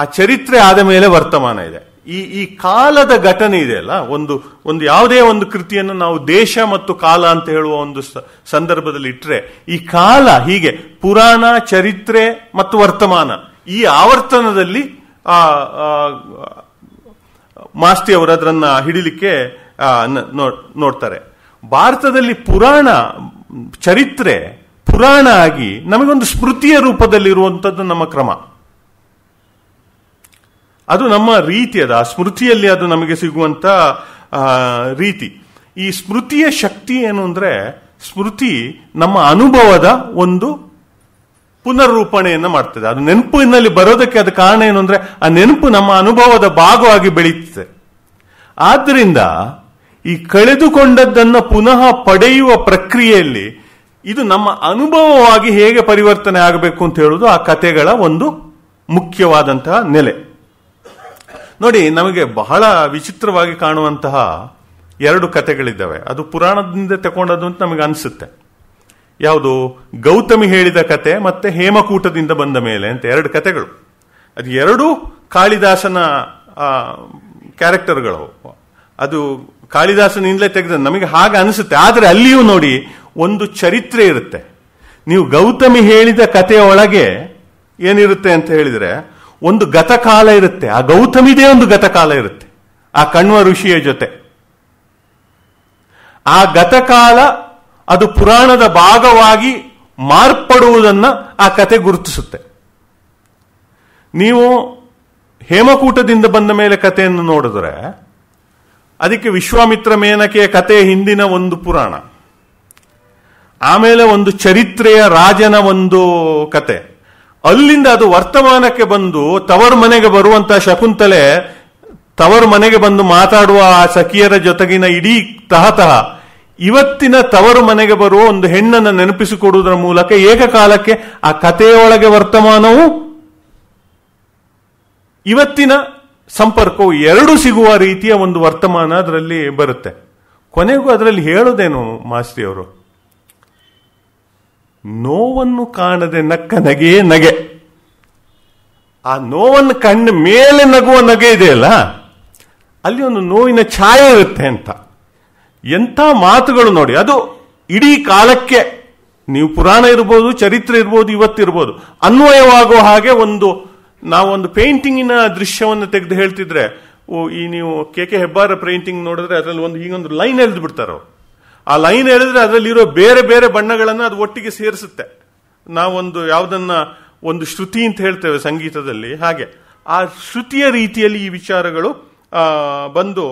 ಆ ಚರಿತ್ರೆ ಆದ ಮೇಲೆ ವರ್ತಮಾನ ಇದೆ ಈ ಈ ಕಾಲದ ಘಟನೆ ಇದೆ ಅಲ್ಲ ಒಂದು ಒಂದು ಯಾವುದೇ ಒಂದು ಕೃತಿಯನ್ನು ನಾವು ದೇಶ ಮತ್ತು ಕಾಲ ಅಂತ ಹೇಳುವ ಒಂದು ಸಂದರ್ಭದಲ್ಲಿ ಇಟ್ಟರೆ ಈ ಕಾಲ ಹೀಗೆ ಪುರಾಣ ಚರಿತ್ರೆ ಮತ್ತು ವರ್ತಮಾನ ಈ ಆವರ್ತನದಲ್ಲಿ ಆ ಮಾಸ್ತಿ ಅವರು ಅದರನ್ನ ಹಿಡಿಲಿಕ್ಕೆ ನೋಡ್ತಾರೆ ಭಾರತದಲ್ಲಿ ಪುರಾಣ ಚರಿತ್ರೆ ಪುರಾಣ ಆಗಿ ನಮಗೊಂದು ಸ್ಮೃತಿಯ ರೂಪದಲ್ಲಿರುವಂಥದ್ದು ನಮ್ಮ ಕ್ರಮ ಅದು ನಮ್ಮ ರೀತಿಯದ ಆ ಸ್ಮೃತಿಯಲ್ಲಿ ಅದು ನಮಗೆ ಸಿಗುವಂತ ರೀತಿ ಈ ಸ್ಮೃತಿಯ ಶಕ್ತಿ ಏನು ಅಂದರೆ ಸ್ಮೃತಿ ನಮ್ಮ ಅನುಭವದ ಒಂದು ಪುನರ್ರೂಪಣೆಯನ್ನು ಮಾಡ್ತದೆ ಅದು ನೆನಪಿನಲ್ಲಿ ಬರೋದಕ್ಕೆ ಅದು ಕಾರಣ ಏನು ಅಂದರೆ ಆ ನೆನಪು ನಮ್ಮ ಅನುಭವದ ಭಾಗವಾಗಿ ಬೆಳೀತದೆ ಆದ್ದರಿಂದ ಈ ಕಳೆದುಕೊಂಡದ್ದನ್ನು ಪುನಃ ಪಡೆಯುವ ಪ್ರಕ್ರಿಯೆಯಲ್ಲಿ ಇದು ನಮ್ಮ ಅನುಭವವಾಗಿ ಹೇಗೆ ಪರಿವರ್ತನೆ ಆಗಬೇಕು ಅಂತ ಹೇಳೋದು ಆ ಕತೆಗಳ ಒಂದು ಮುಖ್ಯವಾದಂತಹ ನೆಲೆ ನೋಡಿ ನಮಗೆ ಬಹಳ ವಿಚಿತ್ರವಾಗಿ ಕಾಣುವಂತಹ ಎರಡು ಕತೆಗಳಿದ್ದಾವೆ ಅದು ಪುರಾಣದಿಂದ ತಗೊಂಡದ್ದು ಅಂತ ನಮಗೆ ಅನಿಸುತ್ತೆ ಯಾವುದು ಗೌತಮಿ ಹೇಳಿದ ಕತೆ ಮತ್ತೆ ಹೇಮಕೂಟದಿಂದ ಬಂದ ಮೇಲೆ ಅಂತ ಎರಡು ಕತೆಗಳು ಅದು ಎರಡೂ ಕಾಳಿದಾಸನ ಕ್ಯಾರೆಕ್ಟರ್ಗಳು ಅದು ಕಾಳಿದಾಸನಿಂದಲೇ ತೆಗೆದ ನಮಗೆ ಹಾಗೆ ಅನಿಸುತ್ತೆ ಆದರೆ ಅಲ್ಲಿಯೂ ನೋಡಿ ಒಂದು ಚರಿತ್ರೆ ಇರುತ್ತೆ ನೀವು ಗೌತಮಿ ಹೇಳಿದ ಕಥೆಯೊಳಗೆ ಏನಿರುತ್ತೆ ಅಂತ ಹೇಳಿದರೆ ಒಂದು ಗತಕಾಲ ಇರುತ್ತೆ ಆ ಗೌತಮಿದೇ ಒಂದು ಗತಕಾಲ ಇರುತ್ತೆ ಆ ಕಣ್ವ ಋಷಿಯ ಜೊತೆ ಆ ಗತಕಾಲ ಅದು ಪುರಾಣದ ಭಾಗವಾಗಿ ಮಾರ್ಪಡುವುದನ್ನು ಆ ಕತೆ ಗುರುತಿಸುತ್ತೆ ನೀವು ಹೇಮಕೂಟದಿಂದ ಬಂದ ಮೇಲೆ ಕಥೆಯನ್ನು ನೋಡಿದ್ರೆ ಅದಕ್ಕೆ ವಿಶ್ವಾಮಿತ್ರ ಮೇನಕೆಯ ಕತೆ ಹಿಂದಿನ ಒಂದು ಪುರಾಣ ಆಮೇಲೆ ಒಂದು ಚರಿತ್ರೆಯ ರಾಜನ ಒಂದು ಕತೆ ಅಲ್ಲಿಂದ ಅದು ವರ್ತಮಾನಕ್ಕೆ ಬಂದು ತವರ್ ಮನೆಗೆ ಬರುವಂತಹ ಶಕುಂತಲೆ ತವರ್ ಮನೆಗೆ ಬಂದು ಮಾತಾಡುವ ಆ ಸಖಿಯರ ಜೊತೆಗಿನ ಇಡೀ ತಹತಃ ಇವತ್ತಿನ ತವರು ಮನೆಗೆ ಬರುವ ಒಂದು ಹೆಣ್ಣನ್ನು ನೆನಪಿಸಿಕೊಡುವುದರ ಮೂಲಕ ಏಕಕಾಲಕ್ಕೆ ಆ ಕಥೆಯೊಳಗೆ ವರ್ತಮಾನವು ಇವತ್ತಿನ ಸಂಪರ್ಕವು ಎರಡು ಸಿಗುವ ರೀತಿಯ ಒಂದು ವರ್ತಮಾನ ಅದರಲ್ಲಿ ಬರುತ್ತೆ ಕೊನೆಗೂ ಅದರಲ್ಲಿ ಹೇಳೋದೇನು ಮಾಸ್ತಿಯವರು ನೋವನ್ನು ಕಾಣದೆ ನಕ್ಕ ನಗೆಯೇ ನಗೆ ಆ ನೋವನ್ನು ಕಂಡ ಮೇಲೆ ನಗುವ ನಗೆ ಇದೆಯಲ್ಲ ಅಲ್ಲಿ ಒಂದು ನೋವಿನ ಛಾಯೆ ಇರುತ್ತೆ ಅಂತ ಎಂಥ ಮಾತುಗಳು ನೋಡಿ ಅದು ಇಡೀ ಕಾಲಕ್ಕೆ ನೀವು ಪುರಾಣ ಇರ್ಬೋದು ಚರಿತ್ರೆ ಇರ್ಬೋದು ಇವತ್ತಿರ್ಬೋದು ಅನ್ವಯವಾಗೋ ಹಾಗೆ ಒಂದು ನಾವೊಂದು ಪೇಂಟಿಂಗಿನ ದೃಶ್ಯವನ್ನು ತೆಗೆದು ಹೇಳ್ತಿದ್ರೆ ಓ ಈ ನೀವು ಕೆ ಕೆ ಹೆಬ್ಬಾರ ಪೇಂಟಿಂಗ್ ನೋಡಿದ್ರೆ ಅದರಲ್ಲಿ ಒಂದು ಹೀಗೊಂದು ಲೈನ್ ಎಳೆದು ಬಿಡ್ತಾರೆ ಅವರು ಆ ಲೈನ್ ಹೇಳಿದ್ರೆ ಅದರಲ್ಲಿರೋ ಬೇರೆ ಬೇರೆ ಬಣ್ಣಗಳನ್ನು ಅದು ಒಟ್ಟಿಗೆ ಸೇರಿಸುತ್ತೆ ನಾವೊಂದು ಯಾವುದನ್ನ ಒಂದು ಶ್ರುತಿ ಅಂತ ಹೇಳ್ತೇವೆ ಸಂಗೀತದಲ್ಲಿ ಹಾಗೆ ಆ ಶ್ರುತಿಯ ರೀತಿಯಲ್ಲಿ ಈ ವಿಚಾರಗಳು ಬಂದು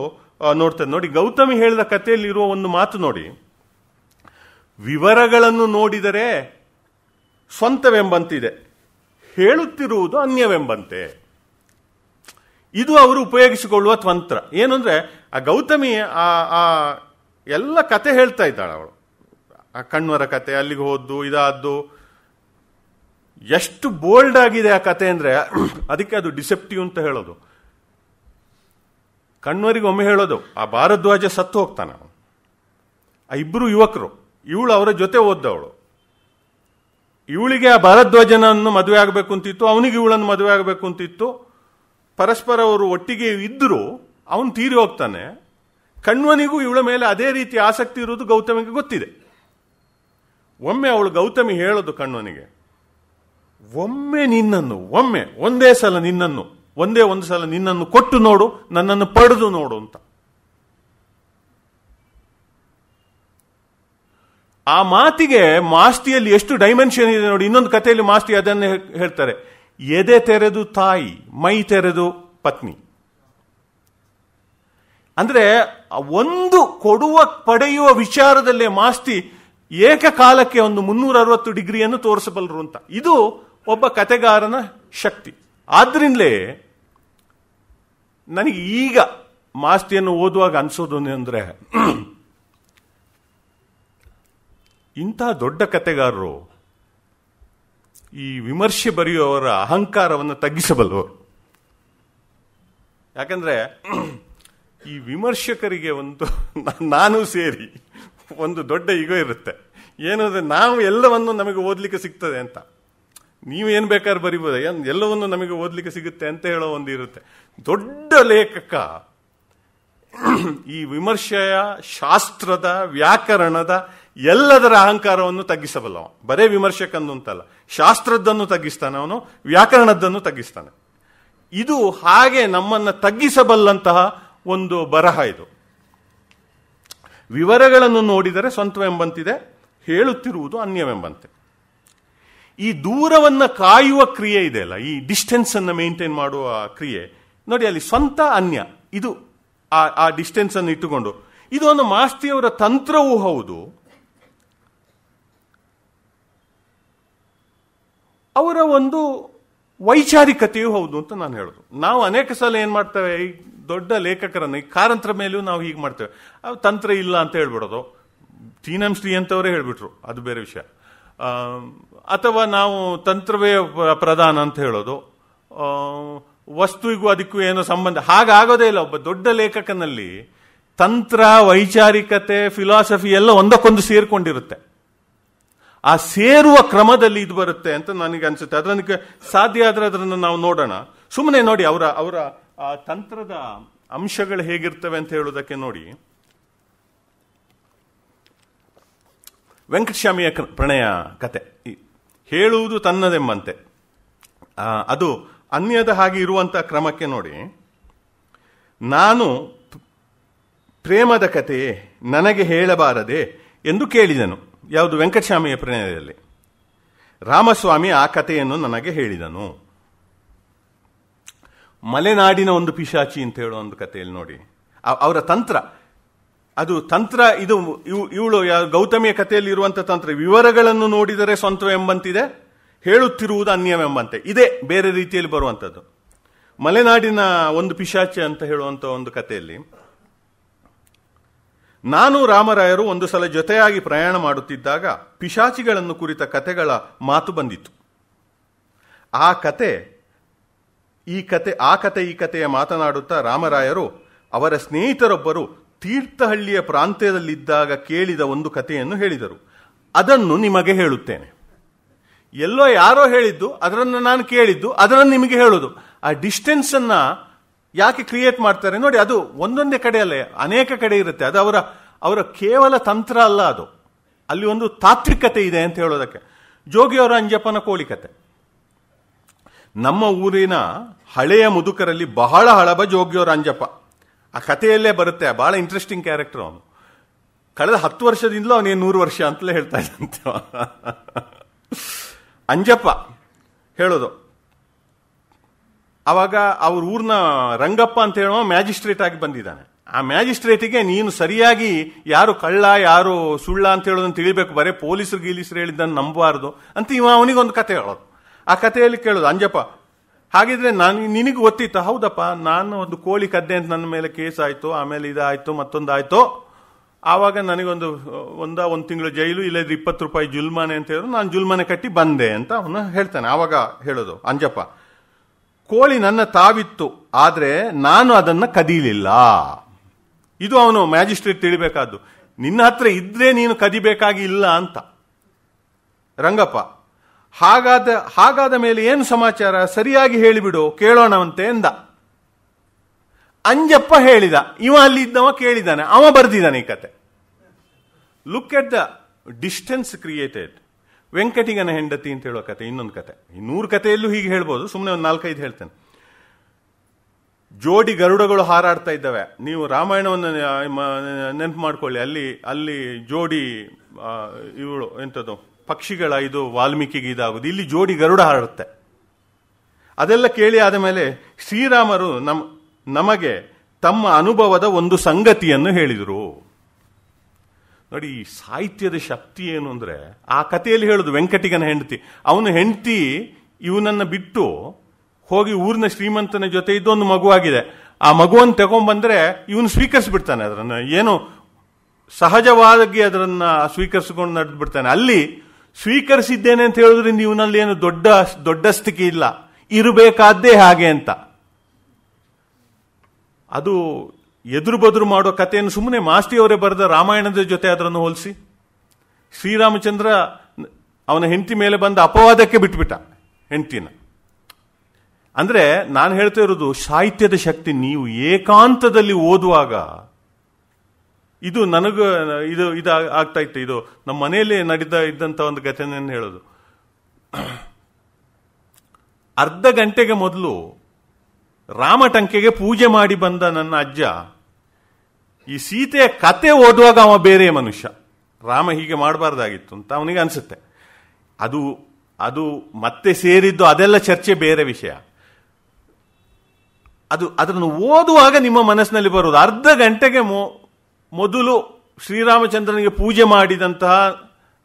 ನೋಡ್ತದೆ ನೋಡಿ ಗೌತಮಿ ಹೇಳಿದ ಕಥೆಯಲ್ಲಿರುವ ಒಂದು ಮಾತು ನೋಡಿ ವಿವರಗಳನ್ನು ನೋಡಿದರೆ ಸ್ವಂತವೆಂಬಂತಿದೆ ಹೇಳುತ್ತಿರುವುದು ಅನ್ಯವೆಂಬಂತೆ ಇದು ಅವರು ಉಪಯೋಗಿಸಿಕೊಳ್ಳುವ ತಂತ್ರ ಏನಂದ್ರೆ ಆ ಗೌತಮಿ ಆ ಆ ಎಲ್ಲ ಕತೆ ಹೇಳ್ತಾ ಇದ್ದಾಳೆ ಅವಳು ಆ ಕಣ್ವರ ಕತೆ ಅಲ್ಲಿಗೆ ಹೋದ್ದು ಇದಾದ್ದು ಎಷ್ಟು ಬೋಲ್ಡ್ ಆಗಿದೆ ಆ ಕತೆ ಅಂದರೆ ಅದಕ್ಕೆ ಅದು ಡಿಸೆಪ್ಟಿವ್ ಅಂತ ಹೇಳೋದು ಕಣ್ವರಿಗೆ ಒಮ್ಮೆ ಹೇಳೋದು ಆ ಭಾರದ್ವಾಜ ಸತ್ತು ಹೋಗ್ತಾನ ಆ ಇಬ್ಬರು ಯುವಕರು ಇವಳು ಅವರ ಜೊತೆ ಓದ್ದವಳು ಇವಳಿಗೆ ಆ ಭಾರದ್ವಾಜನನ್ನು ಮದುವೆ ಆಗಬೇಕು ಅಂತಿತ್ತು ಅವನಿಗೆ ಇವಳನ್ನು ಮದುವೆ ಆಗಬೇಕು ಅಂತಿತ್ತು ಪರಸ್ಪರ ಅವರು ಒಟ್ಟಿಗೆ ಇದ್ದರೂ ಅವನು ತೀರಿ ಹೋಗ್ತಾನೆ ಕಣ್ವನಿಗೂ ಇವಳ ಮೇಲೆ ಅದೇ ರೀತಿ ಆಸಕ್ತಿ ಇರುವುದು ಗೌತಮಿಗೆ ಗೊತ್ತಿದೆ ಒಮ್ಮೆ ಅವಳು ಗೌತಮಿ ಹೇಳೋದು ಕಣ್ವನಿಗೆ ಒಮ್ಮೆ ನಿನ್ನನ್ನು ಒಮ್ಮೆ ಒಂದೇ ಸಲ ನಿನ್ನನ್ನು ಒಂದೇ ಒಂದು ಸಲ ನಿನ್ನನ್ನು ಕೊಟ್ಟು ನೋಡು ನನ್ನನ್ನು ಪಡೆದು ನೋಡು ಅಂತ ಆ ಮಾತಿಗೆ ಮಾಸ್ತಿಯಲ್ಲಿ ಎಷ್ಟು ಡೈಮೆನ್ಷನ್ ಇದೆ ನೋಡಿ ಇನ್ನೊಂದು ಕಥೆಯಲ್ಲಿ ಮಾಸ್ತಿ ಅದನ್ನೇ ಹೇಳ್ತಾರೆ ಎದೆ ತೆರೆದು ತಾಯಿ ಮೈ ತೆರೆದು ಪತ್ನಿ ಅಂದರೆ ಒಂದು ಕೊಡುವ ಪಡೆಯುವ ವಿಚಾರದಲ್ಲೇ ಮಾಸ್ತಿ ಏಕಕಾಲಕ್ಕೆ ಒಂದು ಮುನ್ನೂರ ಅರವತ್ತು ಡಿಗ್ರಿಯನ್ನು ತೋರಿಸಬಲ್ಲರು ಅಂತ ಇದು ಒಬ್ಬ ಕತೆಗಾರನ ಶಕ್ತಿ ಆದ್ರಿಂದಲೇ ನನಗೆ ಈಗ ಮಾಸ್ತಿಯನ್ನು ಓದುವಾಗ ಅನಿಸೋದು ಅಂದರೆ ಇಂಥ ದೊಡ್ಡ ಕತೆಗಾರರು ಈ ವಿಮರ್ಶೆ ಬರೆಯುವವರ ಅಹಂಕಾರವನ್ನು ತಗ್ಗಿಸಬಲ್ಲವರು ಯಾಕಂದರೆ ಈ ವಿಮರ್ಶಕರಿಗೆ ಒಂದು (laughs) ನಾನು ಸೇರಿ ಒಂದು ದೊಡ್ಡ ಈಗ ಇರುತ್ತೆ ಏನಂದ್ರೆ ನಾವು ಎಲ್ಲವನ್ನು ನಮಗೆ ಓದಲಿಕ್ಕೆ ಸಿಗ್ತದೆ ಅಂತ ನೀವು ಏನು ಬೇಕಾದ್ರೆ ಬರಿಬೋದು ಎಲ್ಲವನ್ನು ನಮಗೆ ಓದಲಿಕ್ಕೆ ಸಿಗುತ್ತೆ ಅಂತ ಹೇಳೋ ಒಂದು ಇರುತ್ತೆ ದೊಡ್ಡ ಲೇಖಕ ಈ ವಿಮರ್ಶೆಯ ಶಾಸ್ತ್ರದ ವ್ಯಾಕರಣದ ಎಲ್ಲದರ ಅಹಂಕಾರವನ್ನು ತಗ್ಗಿಸಬಲ್ಲವ ಬರೇ ವಿಮರ್ಶಕನ್ನು ಅಂತಲ್ಲ ಶಾಸ್ತ್ರದ್ದನ್ನು ತಗ್ಗಿಸ್ತಾನೆ ಅವನು ವ್ಯಾಕರಣದ್ದನ್ನು ತಗ್ಗಿಸ್ತಾನೆ ಇದು ಹಾಗೆ ನಮ್ಮನ್ನು ತಗ್ಗಿಸಬಲ್ಲಂತಹ ಒಂದು ಬರಹ ಇದು ವಿವರಗಳನ್ನು ನೋಡಿದರೆ ಸ್ವಂತವೆಂಬಂತಿದೆ ಹೇಳುತ್ತಿರುವುದು ಅನ್ಯವೆಂಬಂತೆ ಈ ದೂರವನ್ನು ಕಾಯುವ ಕ್ರಿಯೆ ಇದೆ ಅಲ್ಲ ಈ ಡಿಸ್ಟೆನ್ಸ್ ಅನ್ನು ಮೇಂಟೈನ್ ಮಾಡುವ ಕ್ರಿಯೆ ನೋಡಿ ಅಲ್ಲಿ ಸ್ವಂತ ಅನ್ಯ ಇದು ಆ ಡಿಸ್ಟೆನ್ಸ್ ಅನ್ನು ಇಟ್ಟುಕೊಂಡು ಇದು ಒಂದು ಮಾಸ್ತಿಯವರ ತಂತ್ರವೂ ಹೌದು ಅವರ ಒಂದು ವೈಚಾರಿಕತೆಯೂ ಹೌದು ಅಂತ ನಾನು ಹೇಳೋದು ನಾವು ಅನೇಕ ಸಲ ಏನ್ಮಾಡ್ತೇವೆ ಮಾಡ್ತೇವೆ ದೊಡ್ಡ ಲೇಖಕರನ್ನು ಈ ಕಾರಂತರ ಮೇಲೂ ನಾವು ಹೀಗೆ ಮಾಡ್ತೇವೆ ಅವು ತಂತ್ರ ಇಲ್ಲ ಅಂತ ಹೇಳ್ಬಿಡೋದು ಟೀನಂ ಶ್ರೀ ಅಂತವರೇ ಹೇಳ್ಬಿಟ್ರು ಅದು ಬೇರೆ ವಿಷಯ ಅಥವಾ ನಾವು ತಂತ್ರವೇ ಪ್ರಧಾನ ಅಂತ ಹೇಳೋದು ವಸ್ತುವಿಗೂ ಅದಕ್ಕೂ ಏನೋ ಸಂಬಂಧ ಹಾಗಾಗೋದೇ ಇಲ್ಲ ಒಬ್ಬ ದೊಡ್ಡ ಲೇಖಕನಲ್ಲಿ ತಂತ್ರ ವೈಚಾರಿಕತೆ ಫಿಲಾಸಫಿ ಎಲ್ಲ ಒಂದಕ್ಕೊಂದು ಸೇರಿಕೊಂಡಿರುತ್ತೆ ಆ ಸೇರುವ ಕ್ರಮದಲ್ಲಿ ಇದು ಬರುತ್ತೆ ಅಂತ ನನಗೆ ಅನಿಸುತ್ತೆ ಅದರ ಸಾಧ್ಯ ಆದರೆ ಅದನ್ನು ನಾವು ನೋಡೋಣ ಸುಮ್ಮನೆ ನೋಡಿ ಅವರ ಅವರ ಆ ತಂತ್ರದ ಅಂಶಗಳು ಹೇಗಿರ್ತವೆ ಅಂತ ಹೇಳೋದಕ್ಕೆ ನೋಡಿ ವೆಂಕಟಸ್ವಾಮಿಯ ಪ್ರಣಯ ಕತೆ ಹೇಳುವುದು ತನ್ನದೆಂಬಂತೆ ಅದು ಅನ್ಯದ ಹಾಗೆ ಇರುವಂಥ ಕ್ರಮಕ್ಕೆ ನೋಡಿ ನಾನು ಪ್ರೇಮದ ಕಥೆಯೇ ನನಗೆ ಹೇಳಬಾರದೆ ಎಂದು ಕೇಳಿದನು ಯಾವುದು ವೆಂಕಟಸ್ವಾಮಿಯ ಪ್ರಣಯದಲ್ಲಿ ರಾಮಸ್ವಾಮಿ ಆ ಕಥೆಯನ್ನು ನನಗೆ ಹೇಳಿದನು ಮಲೆನಾಡಿನ ಒಂದು ಪಿಶಾಚಿ ಅಂತ ಹೇಳೋ ಒಂದು ಕಥೆಯಲ್ಲಿ ನೋಡಿ ಅವರ ತಂತ್ರ ಅದು ತಂತ್ರ ಇದು ಇವಳು ಗೌತಮಿಯ ಕಥೆಯಲ್ಲಿ ಇರುವಂಥ ತಂತ್ರ ವಿವರಗಳನ್ನು ನೋಡಿದರೆ ಎಂಬಂತಿದೆ ಹೇಳುತ್ತಿರುವುದು ಅನ್ಯವೆಂಬಂತೆ ಇದೇ ಬೇರೆ ರೀತಿಯಲ್ಲಿ ಬರುವಂಥದ್ದು ಮಲೆನಾಡಿನ ಒಂದು ಪಿಶಾಚಿ ಅಂತ ಹೇಳುವಂಥ ಒಂದು ಕಥೆಯಲ್ಲಿ ನಾನು ರಾಮರಾಯರು ಒಂದು ಸಲ ಜೊತೆಯಾಗಿ ಪ್ರಯಾಣ ಮಾಡುತ್ತಿದ್ದಾಗ ಪಿಶಾಚಿಗಳನ್ನು ಕುರಿತ ಕಥೆಗಳ ಮಾತು ಬಂದಿತ್ತು ಆ ಕತೆ ಈ ಕತೆ ಆ ಕತೆ ಈ ಕತೆಯ ಮಾತನಾಡುತ್ತಾ ರಾಮರಾಯರು ಅವರ ಸ್ನೇಹಿತರೊಬ್ಬರು ತೀರ್ಥಹಳ್ಳಿಯ ಪ್ರಾಂತ್ಯದಲ್ಲಿದ್ದಾಗ ಕೇಳಿದ ಒಂದು ಕಥೆಯನ್ನು ಹೇಳಿದರು ಅದನ್ನು ನಿಮಗೆ ಹೇಳುತ್ತೇನೆ ಎಲ್ಲೋ ಯಾರೋ ಹೇಳಿದ್ದು ಅದರನ್ನು ನಾನು ಕೇಳಿದ್ದು ಅದರನ್ನು ನಿಮಗೆ ಹೇಳೋದು ಆ ಅನ್ನ ಯಾಕೆ ಕ್ರಿಯೇಟ್ ಮಾಡ್ತಾರೆ ನೋಡಿ ಅದು ಒಂದೊಂದೇ ಕಡೆಯಲ್ಲೇ ಅನೇಕ ಕಡೆ ಇರುತ್ತೆ ಅದು ಅವರ ಅವರ ಕೇವಲ ತಂತ್ರ ಅಲ್ಲ ಅದು ಅಲ್ಲಿ ಒಂದು ತಾತ್ವಿಕತೆ ಇದೆ ಅಂತ ಹೇಳೋದಕ್ಕೆ ಜೋಗಿಯವರ ಅಂಜಪ್ಪನ ಕೋಳಿ ಕತೆ ನಮ್ಮ ಊರಿನ ಹಳೆಯ ಮುದುಕರಲ್ಲಿ ಬಹಳ ಹಳಬ ಜೋಗ್ಯೋ ಅಂಜಪ್ಪ ಆ ಕಥೆಯಲ್ಲೇ ಬರುತ್ತೆ ಬಹಳ ಇಂಟ್ರೆಸ್ಟಿಂಗ್ ಕ್ಯಾರೆಕ್ಟರ್ ಅವನು ಕಳೆದ ಹತ್ತು ವರ್ಷದಿಂದಲೂ ಅವನೇನು ನೂರು ವರ್ಷ ಅಂತಲೇ ಹೇಳ್ತಾ ಇದ್ದಂತೆ ಅಂಜಪ್ಪ ಹೇಳೋದು ಅವಾಗ ಅವ್ರ ಊರಿನ ರಂಗಪ್ಪ ಅಂತ ಹೇಳುವ ಮ್ಯಾಜಿಸ್ಟ್ರೇಟ್ ಆಗಿ ಬಂದಿದ್ದಾನೆ ಆ ಮ್ಯಾಜಿಸ್ಟ್ರೇಟಿಗೆ ನೀನು ಸರಿಯಾಗಿ ಯಾರು ಕಳ್ಳ ಯಾರು ಸುಳ್ಳ ಅಂತ ಹೇಳೋದನ್ನು ತಿಳಿಬೇಕು ಬರೇ ಪೊಲೀಸರು ಗೀಲೀಸರು ಹೇಳಿದ್ದನ್ನು ನಂಬಬಾರ್ದು ಅಂತ ಇವ ಅವನಿಗೊಂದು ಕತೆ ಹೇಳೋದು ಆ ಕಥೆಯಲ್ಲಿ ಕೇಳೋದು ಅಂಜಪ್ಪ ಹಾಗಿದ್ರೆ ನಾನು ನಿನಗೆ ಗೊತ್ತಿತ್ತು ಹೌದಪ್ಪ ನಾನು ಒಂದು ಕೋಳಿ ಕದ್ದೆ ಅಂತ ನನ್ನ ಮೇಲೆ ಕೇಸ್ ಆಯಿತು ಆಮೇಲೆ ಇದಾಯಿತು ಮತ್ತೊಂದು ಆವಾಗ ನನಗೊಂದು ಒಂದ ಒಂದು ತಿಂಗಳು ಜೈಲು ಇಲ್ಲದ್ರೆ ಇಪ್ಪತ್ತು ರೂಪಾಯಿ ಜುಲ್ಮಾನೆ ಅಂತ ಹೇಳಿದ್ರು ನಾನು ಜುಲ್ಮಾನೆ ಕಟ್ಟಿ ಬಂದೆ ಅಂತ ಅವನು ಹೇಳ್ತಾನೆ ಆವಾಗ ಹೇಳೋದು ಅಂಜಪ್ಪ ಕೋಳಿ ನನ್ನ ತಾವಿತ್ತು ಆದರೆ ನಾನು ಅದನ್ನು ಕದೀಲಿಲ್ಲ ಇದು ಅವನು ಮ್ಯಾಜಿಸ್ಟ್ರೇಟ್ ತಿಳಿಬೇಕಾದ್ದು ನಿನ್ನ ಹತ್ರ ಇದ್ರೆ ನೀನು ಕದಿಬೇಕಾಗಿಲ್ಲ ಅಂತ ರಂಗಪ್ಪ ಹಾಗಾದ ಹಾಗಾದ ಮೇಲೆ ಏನು ಸಮಾಚಾರ ಸರಿಯಾಗಿ ಹೇಳಿಬಿಡು ಕೇಳೋಣವಂತೆ ಎಂದ ಅಂಜಪ್ಪ ಹೇಳಿದ ಇವ ಅಲ್ಲಿ ಇದ್ದವ ಕೇಳಿದಾನೆ ಅವ ಬರೆದಿದ್ದಾನೆ ಈ ಕತೆ look at the distance created ವೆಂಕಟಿಗನ ಹೆಂಡತಿ ಅಂತ ಹೇಳೋ ಕತೆ ಇನ್ನೊಂದು ಕತೆ ನೂರು ಕಥೆಯಲ್ಲೂ ಹೀಗೆ ಹೇಳ್ಬೋದು ಸುಮ್ಮನೆ ಒಂದು ನಾಲ್ಕೈದು ಹೇಳ್ತೇನೆ ಜೋಡಿ ಗರುಡಗಳು ಹಾರಾಡ್ತಾ ಇದ್ದಾವೆ ನೀವು ರಾಮಾಯಣವನ್ನು ನೆನಪು ಮಾಡ್ಕೊಳ್ಳಿ ಅಲ್ಲಿ ಅಲ್ಲಿ ಜೋಡಿ ಇವಳು ಎಂಥದ್ದು ಪಕ್ಷಿಗಳ ಇದು ವಾಲ್ಮೀಕಿಗೆ ಇದಾಗೋದು ಇಲ್ಲಿ ಜೋಡಿ ಗರುಡ ಹಾಡುತ್ತೆ ಅದೆಲ್ಲ ಕೇಳಿ ಆದ ಮೇಲೆ ಶ್ರೀರಾಮರು ನಮ್ ನಮಗೆ ತಮ್ಮ ಅನುಭವದ ಒಂದು ಸಂಗತಿಯನ್ನು ಹೇಳಿದರು ನೋಡಿ ಈ ಸಾಹಿತ್ಯದ ಶಕ್ತಿ ಏನು ಅಂದರೆ ಆ ಕಥೆಯಲ್ಲಿ ಹೇಳೋದು ವೆಂಕಟಿಗನ ಹೆಂಡತಿ ಅವನು ಹೆಂಡತಿ ಇವನನ್ನು ಬಿಟ್ಟು ಹೋಗಿ ಊರಿನ ಶ್ರೀಮಂತನ ಜೊತೆ ಇದೊಂದು ಮಗುವಾಗಿದೆ ಆ ಮಗುವನ್ನು ತಗೊಂಡ್ಬಂದರೆ ಇವನು ಸ್ವೀಕರಿಸ್ಬಿಡ್ತಾನೆ ಅದರನ್ನು ಏನು ಸಹಜವಾಗಿ ಅದರನ್ನು ನಡೆದು ಬಿಡ್ತಾನೆ ಅಲ್ಲಿ ಸ್ವೀಕರಿಸಿದ್ದೇನೆ ಅಂತ ಹೇಳಿದ್ರೆ ಇವನಲ್ಲಿ ಏನು ದೊಡ್ಡ ದೊಡ್ಡಸ್ತಿಕೆ ಇಲ್ಲ ಇರಬೇಕಾದ್ದೇ ಹಾಗೆ ಅಂತ ಅದು ಎದುರು ಬದುರು ಮಾಡೋ ಕಥೆಯನ್ನು ಸುಮ್ಮನೆ ಮಾಸ್ತಿಯವರೇ ಬರೆದ ರಾಮಾಯಣದ ಜೊತೆ ಅದರನ್ನು ಹೋಲಿಸಿ ಶ್ರೀರಾಮಚಂದ್ರ ಅವನ ಹೆಂಡತಿ ಮೇಲೆ ಬಂದ ಅಪವಾದಕ್ಕೆ ಬಿಟ್ಬಿಟ್ಟ ಹೆಂಡತಿನ ಅಂದರೆ ನಾನು ಹೇಳ್ತಾ ಇರೋದು ಸಾಹಿತ್ಯದ ಶಕ್ತಿ ನೀವು ಏಕಾಂತದಲ್ಲಿ ಓದುವಾಗ ಇದು ನನಗೂ ಇದು ಇದು ಆಗ್ತಾ ಇತ್ತು ಇದು ನಮ್ಮ ಮನೆಯಲ್ಲಿ ನಡೆದ ಇದ್ದಂಥ ಒಂದು ಘಟನೆಯನ್ನು ಹೇಳೋದು ಅರ್ಧ ಗಂಟೆಗೆ ಮೊದಲು ರಾಮಟಂಕೆಗೆ ಪೂಜೆ ಮಾಡಿ ಬಂದ ನನ್ನ ಅಜ್ಜ ಈ ಸೀತೆಯ ಕತೆ ಓದುವಾಗ ಅವ ಬೇರೆ ಮನುಷ್ಯ ರಾಮ ಹೀಗೆ ಮಾಡಬಾರ್ದಾಗಿತ್ತು ಅಂತ ಅವನಿಗೆ ಅನಿಸುತ್ತೆ ಅದು ಅದು ಮತ್ತೆ ಸೇರಿದ್ದು ಅದೆಲ್ಲ ಚರ್ಚೆ ಬೇರೆ ವಿಷಯ ಅದು ಅದನ್ನು ಓದುವಾಗ ನಿಮ್ಮ ಮನಸ್ಸಿನಲ್ಲಿ ಬರುವುದು ಅರ್ಧ ಗಂಟೆಗೆ ಮೊದಲು ಶ್ರೀರಾಮಚಂದ್ರನಿಗೆ ಪೂಜೆ ಮಾಡಿದಂತಹ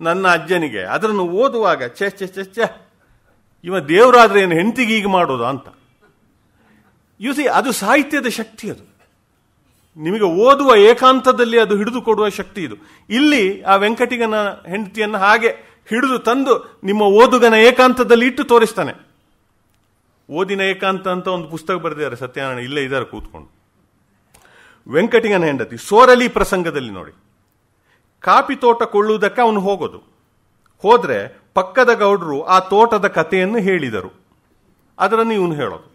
ನನ್ನ ಅಜ್ಜನಿಗೆ ಅದನ್ನು ಓದುವಾಗ ಚೆ ಚೆ ಚೆ ಚ ಇವ ದೇವರಾದ್ರೆ ಏನು ಹೆಂಡತಿಗೆ ಹೀಗೆ ಮಾಡೋದು ಅಂತ ಯು ಸಿ ಅದು ಸಾಹಿತ್ಯದ ಶಕ್ತಿ ಅದು ನಿಮಗೆ ಓದುವ ಏಕಾಂತದಲ್ಲಿ ಅದು ಹಿಡಿದು ಕೊಡುವ ಶಕ್ತಿ ಇದು ಇಲ್ಲಿ ಆ ವೆಂಕಟಿಗನ ಹೆಂಡತಿಯನ್ನು ಹಾಗೆ ಹಿಡಿದು ತಂದು ನಿಮ್ಮ ಓದುಗನ ಏಕಾಂತದಲ್ಲಿ ಇಟ್ಟು ತೋರಿಸ್ತಾನೆ ಓದಿನ ಏಕಾಂತ ಅಂತ ಒಂದು ಪುಸ್ತಕ ಬರೆದಿದ್ದಾರೆ ಸತ್ಯನಾರಾಯಣ ಇಲ್ಲೇ ಇದ್ದಾರೆ ಕೂತ್ಕೊಂಡು ವೆಂಕಟಿಗನ ಹೆಂಡತಿ ಸೋರಲಿ ಪ್ರಸಂಗದಲ್ಲಿ ನೋಡಿ ಕಾಪಿ ತೋಟ ಕೊಳ್ಳುವುದಕ್ಕೆ ಅವನು ಹೋಗೋದು ಹೋದರೆ ಪಕ್ಕದ ಗೌಡರು ಆ ತೋಟದ ಕಥೆಯನ್ನು ಹೇಳಿದರು ಅದರನ್ನು ಇವನು ಹೇಳೋದು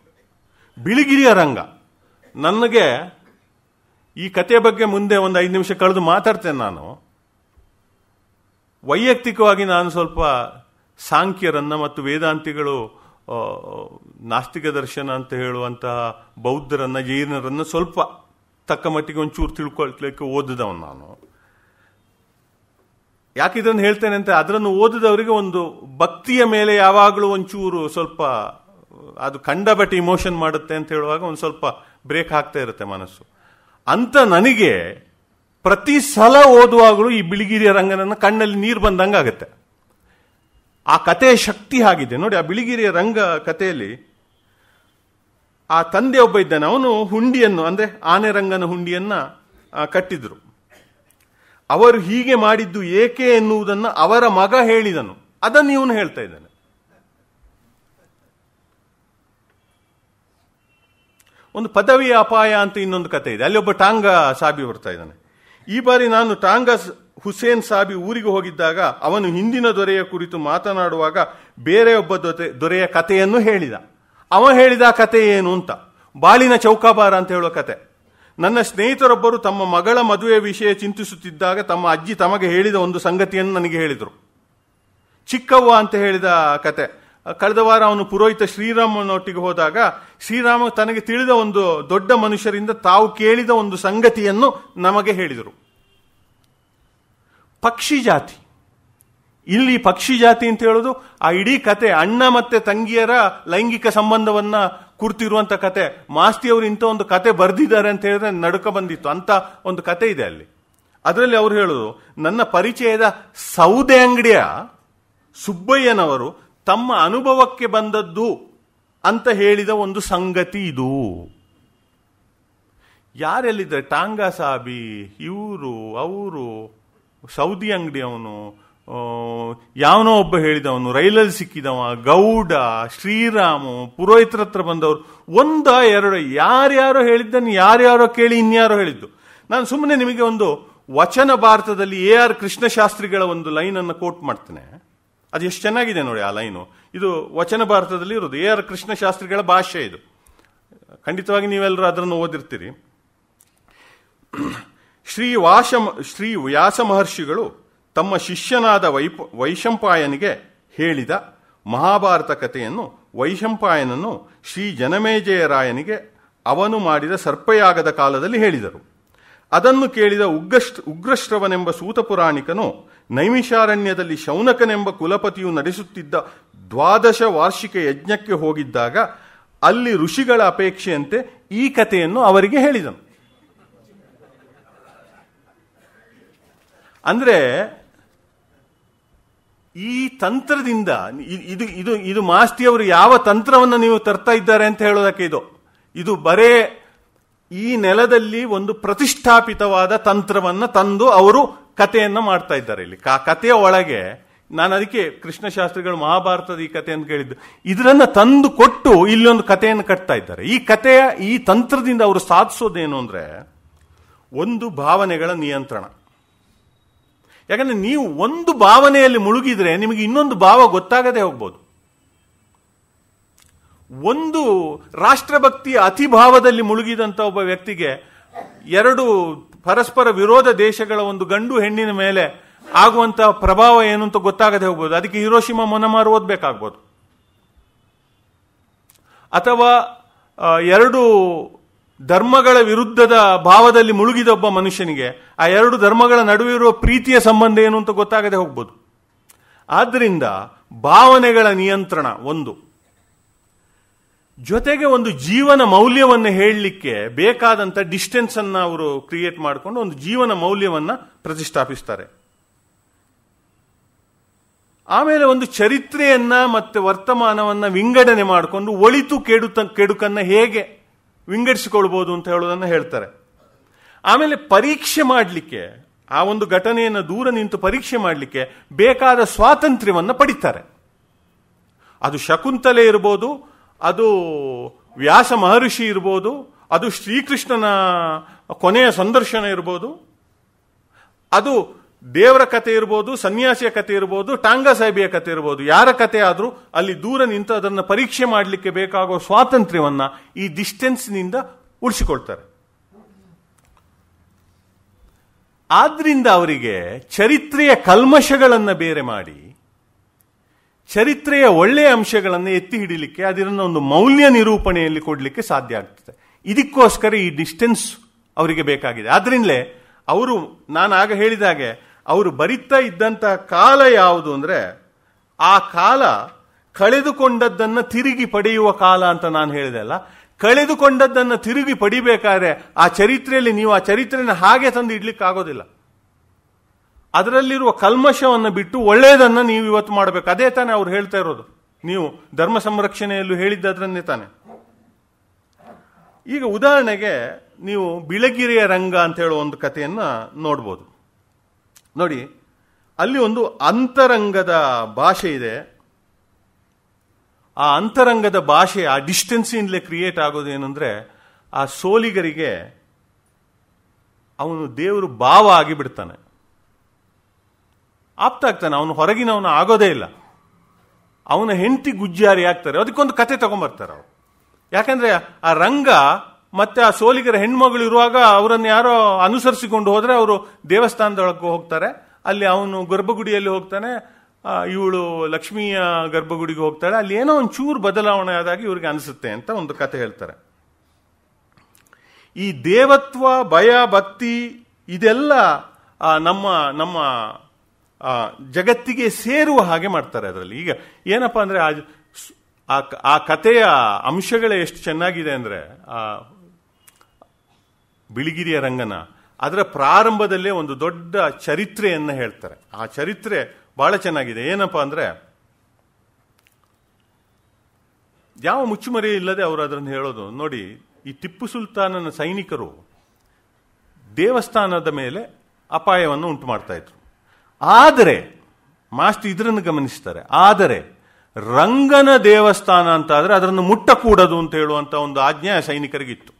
ಬಿಳಿಗಿರಿಯ ರಂಗ ನನಗೆ ಈ ಕಥೆ ಬಗ್ಗೆ ಮುಂದೆ ಒಂದು ಐದು ನಿಮಿಷ ಕಳೆದು ಮಾತಾಡ್ತೇನೆ ನಾನು ವೈಯಕ್ತಿಕವಾಗಿ ನಾನು ಸ್ವಲ್ಪ ಸಾಂಖ್ಯರನ್ನು ಮತ್ತು ವೇದಾಂತಿಗಳು ನಾಸ್ತಿಕ ದರ್ಶನ ಅಂತ ಹೇಳುವಂತಹ ಬೌದ್ಧರನ್ನು ಜೈನರನ್ನು ಸ್ವಲ್ಪ ತಕ್ಕ ಮಟ್ಟಿಗೆ ಒಂಚೂರು ತಿಳ್ಕೊಳ್ಲಿಕ್ಕೆ ಓದಿದವನು ನಾನು ಯಾಕೆ ಇದನ್ನು ಹೇಳ್ತೇನೆ ಅಂತ ಅದರನ್ನು ಓದಿದವರಿಗೆ ಒಂದು ಭಕ್ತಿಯ ಮೇಲೆ ಯಾವಾಗಲೂ ಒಂಚೂರು ಸ್ವಲ್ಪ ಅದು ಕಂಡ ಇಮೋಷನ್ ಮಾಡುತ್ತೆ ಅಂತ ಹೇಳುವಾಗ ಒಂದು ಸ್ವಲ್ಪ ಬ್ರೇಕ್ ಆಗ್ತಾ ಇರುತ್ತೆ ಮನಸ್ಸು ಅಂತ ನನಗೆ ಪ್ರತಿ ಸಲ ಓದುವಾಗಲೂ ಈ ಬಿಳಿಗಿರಿಯ ರಂಗನನ್ನು ಕಣ್ಣಲ್ಲಿ ನೀರು ಬಂದಂಗೆ ಆಗುತ್ತೆ ಆ ಕಥೆಯ ಶಕ್ತಿ ಆಗಿದೆ ನೋಡಿ ಆ ಬಿಳಿಗಿರಿಯ ರಂಗ ಕಥೆಯಲ್ಲಿ ಆ ತಂದೆ ಒಬ್ಬ ಇದ್ದಾನೆ ಅವನು ಹುಂಡಿಯನ್ನು ಅಂದರೆ ಆನೆರಂಗನ ಹುಂಡಿಯನ್ನು ಕಟ್ಟಿದ್ರು ಅವರು ಹೀಗೆ ಮಾಡಿದ್ದು ಏಕೆ ಎನ್ನುವುದನ್ನು ಅವರ ಮಗ ಹೇಳಿದನು ಅದನ್ನು ಇವನು ಹೇಳ್ತಾ ಇದ್ದಾನೆ ಒಂದು ಪದವಿಯ ಅಪಾಯ ಅಂತ ಇನ್ನೊಂದು ಕತೆ ಇದೆ ಅಲ್ಲಿ ಒಬ್ಬ ಟಾಂಗ ಸಾಬಿ ಬರ್ತಾ ಇದ್ದಾನೆ ಈ ಬಾರಿ ನಾನು ಟಾಂಗ ಹುಸೇನ್ ಸಾಬಿ ಊರಿಗೆ ಹೋಗಿದ್ದಾಗ ಅವನು ಹಿಂದಿನ ದೊರೆಯ ಕುರಿತು ಮಾತನಾಡುವಾಗ ಬೇರೆ ಒಬ್ಬ ದೊರೆ ದೊರೆಯ ಕಥೆಯನ್ನು ಹೇಳಿದ ಅವ ಹೇಳಿದ ಕತೆ ಏನು ಅಂತ ಬಾಲಿನ ಚೌಕಾಬಾರ ಅಂತ ಹೇಳುವ ಕತೆ ನನ್ನ ಸ್ನೇಹಿತರೊಬ್ಬರು ತಮ್ಮ ಮಗಳ ಮದುವೆ ವಿಷಯ ಚಿಂತಿಸುತ್ತಿದ್ದಾಗ ತಮ್ಮ ಅಜ್ಜಿ ತಮಗೆ ಹೇಳಿದ ಒಂದು ಸಂಗತಿಯನ್ನು ನನಗೆ ಹೇಳಿದರು ಚಿಕ್ಕವ್ವ ಅಂತ ಹೇಳಿದ ಕತೆ ಕಳೆದ ವಾರ ಅವನು ಪುರೋಹಿತ ಶ್ರೀರಾಮನೊಟ್ಟಿಗೆ ಹೋದಾಗ ಶ್ರೀರಾಮ ತನಗೆ ತಿಳಿದ ಒಂದು ದೊಡ್ಡ ಮನುಷ್ಯರಿಂದ ತಾವು ಕೇಳಿದ ಒಂದು ಸಂಗತಿಯನ್ನು ನಮಗೆ ಹೇಳಿದರು ಪಕ್ಷಿ ಜಾತಿ ಇಲ್ಲಿ ಪಕ್ಷಿ ಜಾತಿ ಅಂತ ಹೇಳೋದು ಆ ಇಡೀ ಕತೆ ಅಣ್ಣ ಮತ್ತೆ ತಂಗಿಯರ ಲೈಂಗಿಕ ಸಂಬಂಧವನ್ನ ಕುರ್ತಿರುವಂತ ಕತೆ ಮಾಸ್ತಿಯವರು ಇಂಥ ಒಂದು ಕತೆ ಬರೆದಿದ್ದಾರೆ ಅಂತ ಹೇಳಿದ್ರೆ ನಡುಕ ಬಂದಿತ್ತು ಅಂತ ಒಂದು ಕತೆ ಇದೆ ಅಲ್ಲಿ ಅದರಲ್ಲಿ ಅವರು ಹೇಳೋದು ನನ್ನ ಪರಿಚಯದ ಸೌದೆ ಅಂಗಡಿಯ ಸುಬ್ಬಯ್ಯನವರು ತಮ್ಮ ಅನುಭವಕ್ಕೆ ಬಂದದ್ದು ಅಂತ ಹೇಳಿದ ಒಂದು ಸಂಗತಿ ಇದು ಯಾರೆಲ್ಲಿದ್ದಾರೆ ಟಾಂಗಾ ಸಾಬಿ ಇವರು ಅವರು ಸೌದಿ ಅಂಗಡಿ ಅವನು ಯಾವನೋ ಒಬ್ಬ ಹೇಳಿದವನು ರೈಲಲ್ಲಿ ಸಿಕ್ಕಿದವ ಗೌಡ ಶ್ರೀರಾಮು ಪುರೋಹಿತರ ಹತ್ರ ಬಂದವರು ಒಂದ ಎರಡು ಯಾರ್ಯಾರೋ ಹೇಳಿದ್ದನ್ನು ಯಾರ್ಯಾರೋ ಕೇಳಿ ಇನ್ಯಾರೋ ಹೇಳಿದ್ದು ನಾನು ಸುಮ್ಮನೆ ನಿಮಗೆ ಒಂದು ವಚನ ಭಾರತದಲ್ಲಿ ಎ ಆರ್ ಕೃಷ್ಣಶಾಸ್ತ್ರಿಗಳ ಒಂದು ಲೈನನ್ನು ಕೋಟ್ ಮಾಡ್ತೇನೆ ಅದು ಎಷ್ಟು ಚೆನ್ನಾಗಿದೆ ನೋಡಿ ಆ ಲೈನು ಇದು ವಚನ ಭಾರತದಲ್ಲಿ ಇರೋದು ಎ ಆರ್ ಕೃಷ್ಣಶಾಸ್ತ್ರಿಗಳ ಭಾಷೆ ಇದು ಖಂಡಿತವಾಗಿ ನೀವೆಲ್ಲರೂ ಅದನ್ನು ಓದಿರ್ತೀರಿ ಶ್ರೀ ವಾಸ ಶ್ರೀ ವ್ಯಾಸ ಮಹರ್ಷಿಗಳು ತಮ್ಮ ಶಿಷ್ಯನಾದ ವೈಪ ವೈಶಂಪಾಯನಿಗೆ ಹೇಳಿದ ಮಹಾಭಾರತ ಕಥೆಯನ್ನು ವೈಶಂಪಾಯನನ್ನು ಶ್ರೀ ಜನಮೇಜಯರಾಯನಿಗೆ ಅವನು ಮಾಡಿದ ಸರ್ಪಯಾಗದ ಕಾಲದಲ್ಲಿ ಹೇಳಿದರು ಅದನ್ನು ಕೇಳಿದ ಉಗ್ರಶ್ ಉಗ್ರಶ್ರವನೆಂಬ ಸೂತಪುರಾಣಿಕನು ನೈಮಿಷಾರಣ್ಯದಲ್ಲಿ ಶೌನಕನೆಂಬ ಕುಲಪತಿಯು ನಡೆಸುತ್ತಿದ್ದ ದ್ವಾದಶ ವಾರ್ಷಿಕ ಯಜ್ಞಕ್ಕೆ ಹೋಗಿದ್ದಾಗ ಅಲ್ಲಿ ಋಷಿಗಳ ಅಪೇಕ್ಷೆಯಂತೆ ಈ ಕಥೆಯನ್ನು ಅವರಿಗೆ ಹೇಳಿದನು ಅಂದರೆ ಈ ತಂತ್ರದಿಂದ ಇದು ಇದು ಇದು ಮಾಸ್ತಿಯವರು ಯಾವ ತಂತ್ರವನ್ನು ನೀವು ತರ್ತಾ ಇದ್ದಾರೆ ಅಂತ ಹೇಳೋದಕ್ಕೆ ಇದು ಇದು ಬರೇ ಈ ನೆಲದಲ್ಲಿ ಒಂದು ಪ್ರತಿಷ್ಠಾಪಿತವಾದ ತಂತ್ರವನ್ನು ತಂದು ಅವರು ಕತೆಯನ್ನು ಮಾಡ್ತಾ ಇದ್ದಾರೆ ಇಲ್ಲಿ ಆ ಕಥೆಯ ಒಳಗೆ ನಾನು ಅದಕ್ಕೆ ಕೃಷ್ಣಶಾಸ್ತ್ರಿಗಳು ಮಹಾಭಾರತದ ಈ ಅಂತ ಕೇಳಿದ್ದು ಇದರನ್ನು ತಂದು ಕೊಟ್ಟು ಇಲ್ಲೊಂದು ಕಥೆಯನ್ನು ಕಟ್ತಾ ಇದ್ದಾರೆ ಈ ಕಥೆಯ ಈ ತಂತ್ರದಿಂದ ಅವರು ಸಾಧಿಸೋದೇನು ಅಂದರೆ ಒಂದು ಭಾವನೆಗಳ ನಿಯಂತ್ರಣ ಯಾಕಂದ್ರೆ ನೀವು ಒಂದು ಭಾವನೆಯಲ್ಲಿ ಮುಳುಗಿದರೆ ನಿಮಗೆ ಇನ್ನೊಂದು ಭಾವ ಗೊತ್ತಾಗದೆ ಹೋಗ್ಬೋದು ಒಂದು ರಾಷ್ಟ್ರಭಕ್ತಿಯ ಅತಿಭಾವದಲ್ಲಿ ಮುಳುಗಿದಂಥ ಒಬ್ಬ ವ್ಯಕ್ತಿಗೆ ಎರಡು ಪರಸ್ಪರ ವಿರೋಧ ದೇಶಗಳ ಒಂದು ಗಂಡು ಹೆಣ್ಣಿನ ಮೇಲೆ ಆಗುವಂತಹ ಪ್ರಭಾವ ಏನು ಅಂತ ಗೊತ್ತಾಗದೆ ಹೋಗ್ಬೋದು ಅದಕ್ಕೆ ಹಿರೋಶಿಮಾ ಮೊನಮಾರು ಓದಬೇಕಾಗ್ಬೋದು ಅಥವಾ ಎರಡು ಧರ್ಮಗಳ ವಿರುದ್ಧದ ಭಾವದಲ್ಲಿ ಮುಳುಗಿದ ಒಬ್ಬ ಮನುಷ್ಯನಿಗೆ ಆ ಎರಡು ಧರ್ಮಗಳ ನಡುವೆ ಇರುವ ಪ್ರೀತಿಯ ಸಂಬಂಧ ಏನು ಅಂತ ಗೊತ್ತಾಗದೆ ಹೋಗ್ಬೋದು ಆದ್ದರಿಂದ ಭಾವನೆಗಳ ನಿಯಂತ್ರಣ ಒಂದು ಜೊತೆಗೆ ಒಂದು ಜೀವನ ಮೌಲ್ಯವನ್ನು ಹೇಳಲಿಕ್ಕೆ ಬೇಕಾದಂಥ ಡಿಸ್ಟೆನ್ಸ್ ಅನ್ನು ಅವರು ಕ್ರಿಯೇಟ್ ಮಾಡಿಕೊಂಡು ಒಂದು ಜೀವನ ಮೌಲ್ಯವನ್ನು ಪ್ರತಿಷ್ಠಾಪಿಸ್ತಾರೆ ಆಮೇಲೆ ಒಂದು ಚರಿತ್ರೆಯನ್ನ ಮತ್ತೆ ವರ್ತಮಾನವನ್ನ ವಿಂಗಡಣೆ ಮಾಡಿಕೊಂಡು ಒಳಿತು ಕೆಡುತ್ತ ಕೆಡುಕನ್ನ ಹೇಗೆ ವಿಂಗಡಿಸಿಕೊಳ್ಬೋದು ಅಂತ ಹೇಳೋದನ್ನು ಹೇಳ್ತಾರೆ ಆಮೇಲೆ ಪರೀಕ್ಷೆ ಮಾಡಲಿಕ್ಕೆ ಆ ಒಂದು ಘಟನೆಯನ್ನು ದೂರ ನಿಂತು ಪರೀಕ್ಷೆ ಮಾಡಲಿಕ್ಕೆ ಬೇಕಾದ ಸ್ವಾತಂತ್ರ್ಯವನ್ನು ಪಡಿತಾರೆ ಅದು ಶಕುಂತಲೆ ಇರ್ಬೋದು ಅದು ವ್ಯಾಸ ಮಹರ್ಷಿ ಇರ್ಬೋದು ಅದು ಶ್ರೀಕೃಷ್ಣನ ಕೊನೆಯ ಸಂದರ್ಶನ ಇರ್ಬೋದು ಅದು ದೇವರ ಕತೆ ಇರ್ಬೋದು ಸನ್ಯಾಸಿಯ ಕತೆ ಇರ್ಬೋದು ಟಾಂಗ ಸಾಹೇಬಿಯ ಕತೆ ಇರ್ಬೋದು ಯಾರ ಕತೆ ಆದರೂ ಅಲ್ಲಿ ದೂರ ನಿಂತು ಅದನ್ನು ಪರೀಕ್ಷೆ ಮಾಡಲಿಕ್ಕೆ ಬೇಕಾಗುವ ಸ್ವಾತಂತ್ರ್ಯವನ್ನು ಈ ಡಿಸ್ಟೆನ್ಸ್ನಿಂದ ಉಳಿಸಿಕೊಳ್ತಾರೆ ಆದ್ರಿಂದ ಅವರಿಗೆ ಚರಿತ್ರೆಯ ಕಲ್ಮಶಗಳನ್ನು ಬೇರೆ ಮಾಡಿ ಚರಿತ್ರೆಯ ಒಳ್ಳೆಯ ಅಂಶಗಳನ್ನು ಎತ್ತಿ ಹಿಡಿಲಿಕ್ಕೆ ಅದರನ್ನು ಒಂದು ಮೌಲ್ಯ ನಿರೂಪಣೆಯಲ್ಲಿ ಕೊಡಲಿಕ್ಕೆ ಸಾಧ್ಯ ಆಗ್ತದೆ ಇದಕ್ಕೋಸ್ಕರ ಈ ಡಿಸ್ಟೆನ್ಸ್ ಅವರಿಗೆ ಬೇಕಾಗಿದೆ ಆದ್ರಿಂದಲೇ ಅವರು ನಾನು ಆಗ ಹೇಳಿದ ಹಾಗೆ ಅವರು ಬರಿತಾ ಇದ್ದಂತಹ ಕಾಲ ಯಾವುದು ಅಂದರೆ ಆ ಕಾಲ ಕಳೆದುಕೊಂಡದ್ದನ್ನು ತಿರುಗಿ ಪಡೆಯುವ ಕಾಲ ಅಂತ ನಾನು ಹೇಳಿದೆ ಅಲ್ಲ ಕಳೆದುಕೊಂಡದ್ದನ್ನು ತಿರುಗಿ ಪಡಿಬೇಕಾದ್ರೆ ಆ ಚರಿತ್ರೆಯಲ್ಲಿ ನೀವು ಆ ಚರಿತ್ರೆಯನ್ನು ಹಾಗೆ ತಂದು ಇಡ್ಲಿಕ್ಕೆ ಆಗೋದಿಲ್ಲ ಅದರಲ್ಲಿರುವ ಕಲ್ಮಶವನ್ನು ಬಿಟ್ಟು ಒಳ್ಳೆಯದನ್ನು ನೀವು ಇವತ್ತು ಮಾಡಬೇಕು ಅದೇ ತಾನೇ ಅವ್ರು ಹೇಳ್ತಾ ಇರೋದು ನೀವು ಧರ್ಮ ಸಂರಕ್ಷಣೆಯಲ್ಲೂ ಹೇಳಿದ್ದದ್ರನ್ನೇ ತಾನೆ ಈಗ ಉದಾಹರಣೆಗೆ ನೀವು ಬಿಳಗಿರಿಯ ರಂಗ ಅಂತ ಹೇಳುವ ಒಂದು ಕಥೆಯನ್ನು ನೋಡ್ಬೋದು ನೋಡಿ ಅಲ್ಲಿ ಒಂದು ಅಂತರಂಗದ ಭಾಷೆ ಇದೆ ಆ ಅಂತರಂಗದ ಭಾಷೆ ಆ ಡಿಸ್ಟೆನ್ಸಿಂದಲೇ ಕ್ರಿಯೇಟ್ ಆಗೋದು ಏನಂದರೆ ಆ ಸೋಲಿಗರಿಗೆ ಅವನು ದೇವರು ಭಾವ ಆಗಿಬಿಡ್ತಾನೆ ಆಪ್ತ ಆಗ್ತಾನೆ ಅವನು ಹೊರಗಿನವನು ಆಗೋದೇ ಇಲ್ಲ ಅವನ ಹೆಂಡತಿ ಗುಜ್ಜಾರಿ ಆಗ್ತಾರೆ ಅದಕ್ಕೊಂದು ಕತೆ ತಗೊಂಬರ್ತಾರೆ ಅವರು ಯಾಕಂದರೆ ಆ ರಂಗ ಮತ್ತೆ ಆ ಸೋಲಿಗರ ಹೆಣ್ಮಗಳು ಇರುವಾಗ ಅವರನ್ನು ಯಾರೋ ಅನುಸರಿಸಿಕೊಂಡು ಹೋದರೆ ಅವರು ದೇವಸ್ಥಾನದೊಳಗೆ ಹೋಗ್ತಾರೆ ಅಲ್ಲಿ ಅವನು ಗರ್ಭಗುಡಿಯಲ್ಲಿ ಹೋಗ್ತಾನೆ ಇವಳು ಲಕ್ಷ್ಮಿಯ ಗರ್ಭಗುಡಿಗೆ ಹೋಗ್ತಾಳೆ ಅಲ್ಲಿ ಏನೋ ಒಂದು ಚೂರು ಬದಲಾವಣೆ ಆದಾಗಿ ಇವರಿಗೆ ಅನಿಸುತ್ತೆ ಅಂತ ಒಂದು ಕತೆ ಹೇಳ್ತಾರೆ ಈ ದೇವತ್ವ ಭಯ ಭಕ್ತಿ ಇದೆಲ್ಲ ನಮ್ಮ ನಮ್ಮ ಜಗತ್ತಿಗೆ ಸೇರುವ ಹಾಗೆ ಮಾಡ್ತಾರೆ ಅದರಲ್ಲಿ ಈಗ ಏನಪ್ಪಾ ಅಂದರೆ ಆ ಆ ಕಥೆಯ ಅಂಶಗಳೇ ಎಷ್ಟು ಚೆನ್ನಾಗಿದೆ ಅಂದರೆ ಬಿಳಿಗಿರಿಯ ರಂಗನ ಅದರ ಪ್ರಾರಂಭದಲ್ಲೇ ಒಂದು ದೊಡ್ಡ ಚರಿತ್ರೆಯನ್ನು ಹೇಳ್ತಾರೆ ಆ ಚರಿತ್ರೆ ಬಹಳ ಚೆನ್ನಾಗಿದೆ ಏನಪ್ಪಾ ಅಂದರೆ ಯಾವ ಮುಚ್ಚುಮರಿ ಇಲ್ಲದೆ ಅವರು ಅದನ್ನು ಹೇಳೋದು ನೋಡಿ ಈ ಟಿಪ್ಪು ಸುಲ್ತಾನನ ಸೈನಿಕರು ದೇವಸ್ಥಾನದ ಮೇಲೆ ಅಪಾಯವನ್ನು ಉಂಟು ಮಾಡ್ತಾ ಇದ್ರು ಆದರೆ ಮಾಸ್ಟರ್ ಇದರನ್ನು ಗಮನಿಸ್ತಾರೆ ಆದರೆ ರಂಗನ ದೇವಸ್ಥಾನ ಅಂತ ಅದರನ್ನು ಮುಟ್ಟಕೂಡದು ಅಂತ ಹೇಳುವಂಥ ಒಂದು ಆಜ್ಞೆ ಸೈನಿಕರಿಗಿತ್ತು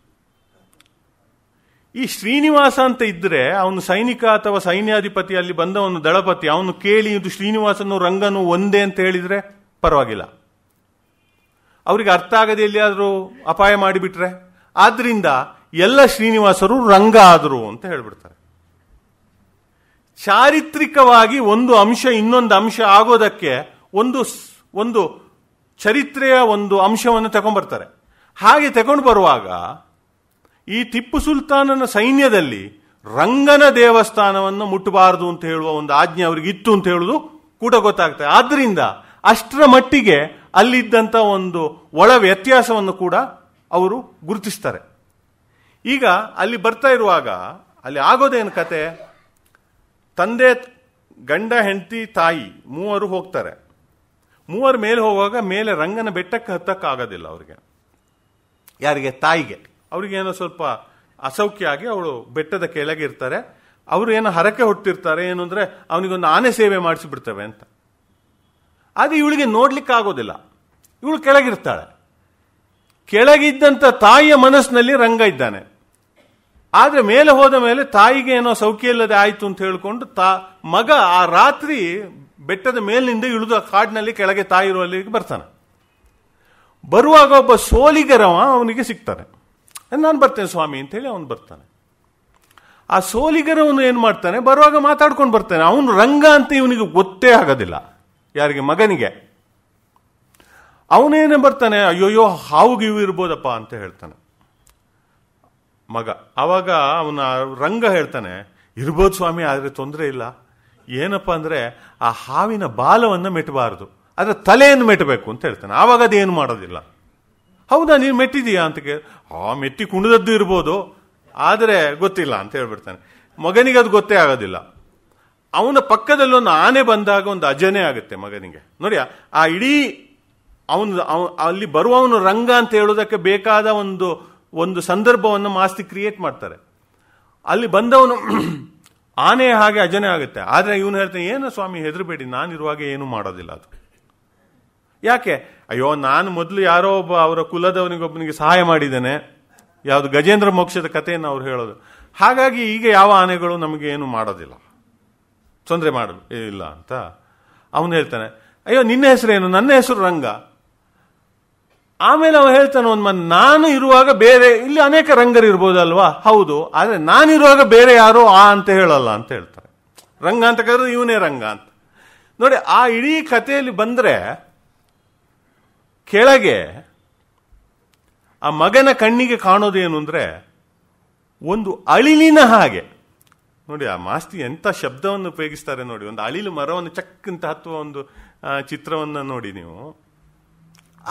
ಈ ಶ್ರೀನಿವಾಸ ಅಂತ ಇದ್ರೆ ಅವನು ಸೈನಿಕ ಅಥವಾ ಸೈನ್ಯಾಧಿಪತಿ ಅಲ್ಲಿ ಬಂದವನು ದಳಪತಿ ಅವನು ಕೇಳಿ ಇದು ಶ್ರೀನಿವಾಸನು ರಂಗನು ಒಂದೇ ಅಂತ ಹೇಳಿದ್ರೆ ಪರವಾಗಿಲ್ಲ ಅವರಿಗೆ ಅರ್ಥ ಆಗದೆ ಎಲ್ಲಿಯಾದರೂ ಅಪಾಯ ಮಾಡಿಬಿಟ್ರೆ ಆದ್ರಿಂದ ಎಲ್ಲ ಶ್ರೀನಿವಾಸರು ರಂಗ ಆದರು ಅಂತ ಹೇಳ್ಬಿಡ್ತಾರೆ ಚಾರಿತ್ರಿಕವಾಗಿ ಒಂದು ಅಂಶ ಇನ್ನೊಂದು ಅಂಶ ಆಗೋದಕ್ಕೆ ಒಂದು ಒಂದು ಚರಿತ್ರೆಯ ಒಂದು ಅಂಶವನ್ನು ತಗೊಂಡ್ಬರ್ತಾರೆ ಹಾಗೆ ತಗೊಂಡು ಬರುವಾಗ ಈ ಟಿಪ್ಪು ಸುಲ್ತಾನನ ಸೈನ್ಯದಲ್ಲಿ ರಂಗನ ದೇವಸ್ಥಾನವನ್ನು ಮುಟ್ಟಬಾರದು ಅಂತ ಹೇಳುವ ಒಂದು ಆಜ್ಞೆ ಅವರಿಗೆ ಇತ್ತು ಅಂತ ಹೇಳುದು ಕೂಡ ಗೊತ್ತಾಗ್ತದೆ ಆದ್ದರಿಂದ ಅಷ್ಟರ ಮಟ್ಟಿಗೆ ಅಲ್ಲಿದ್ದಂಥ ಒಂದು ಒಳ ವ್ಯತ್ಯಾಸವನ್ನು ಕೂಡ ಅವರು ಗುರುತಿಸ್ತಾರೆ ಈಗ ಅಲ್ಲಿ ಬರ್ತಾ ಇರುವಾಗ ಅಲ್ಲಿ ಆಗೋದೇನು ಕತೆ ತಂದೆ ಗಂಡ ಹೆಂಡತಿ ತಾಯಿ ಮೂವರು ಹೋಗ್ತಾರೆ ಮೂವರು ಮೇಲೆ ಹೋಗುವಾಗ ಮೇಲೆ ರಂಗನ ಬೆಟ್ಟಕ್ಕೆ ಹತ್ತಕ್ಕಾಗೋದಿಲ್ಲ ಅವರಿಗೆ ಯಾರಿಗೆ ತಾಯಿಗೆ ಅವ್ರಿಗೇನೋ ಸ್ವಲ್ಪ ಅಸೌಖ್ಯ ಆಗಿ ಅವಳು ಬೆಟ್ಟದ ಕೆಳಗೆ ಇರ್ತಾರೆ ಅವರು ಏನೋ ಹರಕೆ ಹೊಟ್ಟಿರ್ತಾರೆ ಏನು ಅಂದರೆ ಅವನಿಗೊಂದು ಆನೆ ಸೇವೆ ಮಾಡಿಸಿಬಿಡ್ತೇವೆ ಅಂತ ಅದು ಇವಳಿಗೆ ನೋಡ್ಲಿಕ್ಕೆ ಆಗೋದಿಲ್ಲ ಇವಳು ಕೆಳಗಿರ್ತಾಳೆ ಕೆಳಗಿದ್ದಂಥ ತಾಯಿಯ ಮನಸ್ಸಿನಲ್ಲಿ ರಂಗ ಇದ್ದಾನೆ ಆದರೆ ಮೇಲೆ ಹೋದ ಮೇಲೆ ತಾಯಿಗೆ ಏನೋ ಸೌಖ್ಯ ಇಲ್ಲದೆ ಆಯಿತು ಅಂತ ಹೇಳಿಕೊಂಡು ತಾ ಮಗ ಆ ರಾತ್ರಿ ಬೆಟ್ಟದ ಮೇಲಿನಿಂದ ಇಳಿದು ಕಾಡಿನಲ್ಲಿ ಕೆಳಗೆ ತಾಯಿ ಇರುವಲ್ಲಿಗೆ ಬರ್ತಾನೆ ಬರುವಾಗ ಒಬ್ಬ ಸೋಲಿಗರವ ಅವನಿಗೆ ಸಿಗ್ತಾನೆ ನಾನು ಬರ್ತೇನೆ ಸ್ವಾಮಿ ಅಂತೇಳಿ ಅವನು ಬರ್ತಾನೆ ಆ ಸೋಲಿಗರವನು ಏನು ಮಾಡ್ತಾನೆ ಬರುವಾಗ ಮಾತಾಡ್ಕೊಂಡು ಬರ್ತಾನೆ ಅವನು ರಂಗ ಅಂತ ಇವನಿಗೆ ಗೊತ್ತೇ ಆಗೋದಿಲ್ಲ ಯಾರಿಗೆ ಮಗನಿಗೆ ಅವನೇನೇ ಬರ್ತಾನೆ ಅಯ್ಯೋಯ್ಯೋ ಹಾವು ಇವು ಇರ್ಬೋದಪ್ಪ ಅಂತ ಹೇಳ್ತಾನೆ ಮಗ ಆವಾಗ ಅವನ ರಂಗ ಹೇಳ್ತಾನೆ ಇರ್ಬೋದು ಸ್ವಾಮಿ ಆದರೆ ತೊಂದರೆ ಇಲ್ಲ ಏನಪ್ಪ ಅಂದರೆ ಆ ಹಾವಿನ ಬಾಲವನ್ನು ಮೆಟ್ಟಬಾರದು ಅದರ ತಲೆಯನ್ನು ಮೆಟ್ಟಬೇಕು ಅಂತ ಹೇಳ್ತಾನೆ ಆವಾಗ ಅದೇನು ಮಾಡೋದಿಲ್ಲ ಹೌದಾ ನೀನು ಮೆಟ್ಟಿದೀಯಾ ಅಂತ ಕೇಳಿ ಆ ಮೆಟ್ಟಿ ಕುಣಿದದ್ದು ಇರ್ಬೋದು ಆದರೆ ಗೊತ್ತಿಲ್ಲ ಅಂತ ಹೇಳ್ಬಿಡ್ತಾನೆ ಮಗನಿಗೆ ಅದು ಗೊತ್ತೇ ಆಗೋದಿಲ್ಲ ಅವನ ಪಕ್ಕದಲ್ಲಿ ಒಂದು ಆನೆ ಬಂದಾಗ ಒಂದು ಅಜನೆ ಆಗುತ್ತೆ ಮಗನಿಗೆ ನೋಡಿ ಆ ಇಡೀ ಅವನು ಅಲ್ಲಿ ಬರುವವನು ರಂಗ ಅಂತ ಹೇಳೋದಕ್ಕೆ ಬೇಕಾದ ಒಂದು ಒಂದು ಸಂದರ್ಭವನ್ನು ಮಾಸ್ತಿ ಕ್ರಿಯೇಟ್ ಮಾಡ್ತಾರೆ ಅಲ್ಲಿ ಬಂದವನು (clears throat) ಆನೆ ಹಾಗೆ ಅಜನೆ ಆಗುತ್ತೆ ಆದರೆ ಇವನು ಹೇಳ್ತಾನೆ ಏನು ಸ್ವಾಮಿ ಹೆದರಬೇಡಿ ನಾನಿರುವಾಗ ಏನು ಮಾಡೋದಿಲ್ಲ ಅದು ಯಾಕೆ ಅಯ್ಯೋ ನಾನು ಮೊದಲು ಯಾರೋ ಒಬ್ಬ ಅವರ ಕುಲದವನಿಗೊಬ್ಬನಿಗೆ ಸಹಾಯ ಮಾಡಿದ್ದೇನೆ ಯಾವುದು ಗಜೇಂದ್ರ ಮೋಕ್ಷದ ಕಥೆಯನ್ನು ಅವ್ರು ಹೇಳೋದು ಹಾಗಾಗಿ ಈಗ ಯಾವ ಆನೆಗಳು ನಮಗೆ ಏನು ಮಾಡೋದಿಲ್ಲ ತೊಂದರೆ ಮಾಡಲು ಇಲ್ಲ ಅಂತ ಅವನು ಹೇಳ್ತಾನೆ ಅಯ್ಯೋ ನಿನ್ನ ಹೆಸರೇನು ನನ್ನ ಹೆಸರು ರಂಗ ಆಮೇಲೆ ಅವನು ಹೇಳ್ತಾನೆ ಒಂದು ಮನ್ ನಾನು ಇರುವಾಗ ಬೇರೆ ಇಲ್ಲಿ ಅನೇಕ ರಂಗರು ಇರ್ಬೋದಲ್ವಾ ಹೌದು ಆದರೆ ನಾನಿರುವಾಗ ಬೇರೆ ಯಾರೋ ಆ ಅಂತ ಹೇಳಲ್ಲ ಅಂತ ಹೇಳ್ತಾರೆ ರಂಗ ಅಂತ ಕರೆದ್ರೆ ಇವನೇ ರಂಗ ಅಂತ ನೋಡಿ ಆ ಇಡೀ ಕಥೆಯಲ್ಲಿ ಬಂದರೆ ಕೆಳಗೆ ಆ ಮಗನ ಕಣ್ಣಿಗೆ ಕಾಣೋದೇನು ಅಂದರೆ ಒಂದು ಅಳಿಲಿನ ಹಾಗೆ ನೋಡಿ ಆ ಮಾಸ್ತಿ ಎಂಥ ಶಬ್ದವನ್ನು ಉಪಯೋಗಿಸ್ತಾರೆ ನೋಡಿ ಒಂದು ಅಳಿಲು ಮರವನ್ನು ಚಕ್ಕಂತ ಹತ್ತುವ ಒಂದು ಚಿತ್ರವನ್ನು ನೋಡಿ ನೀವು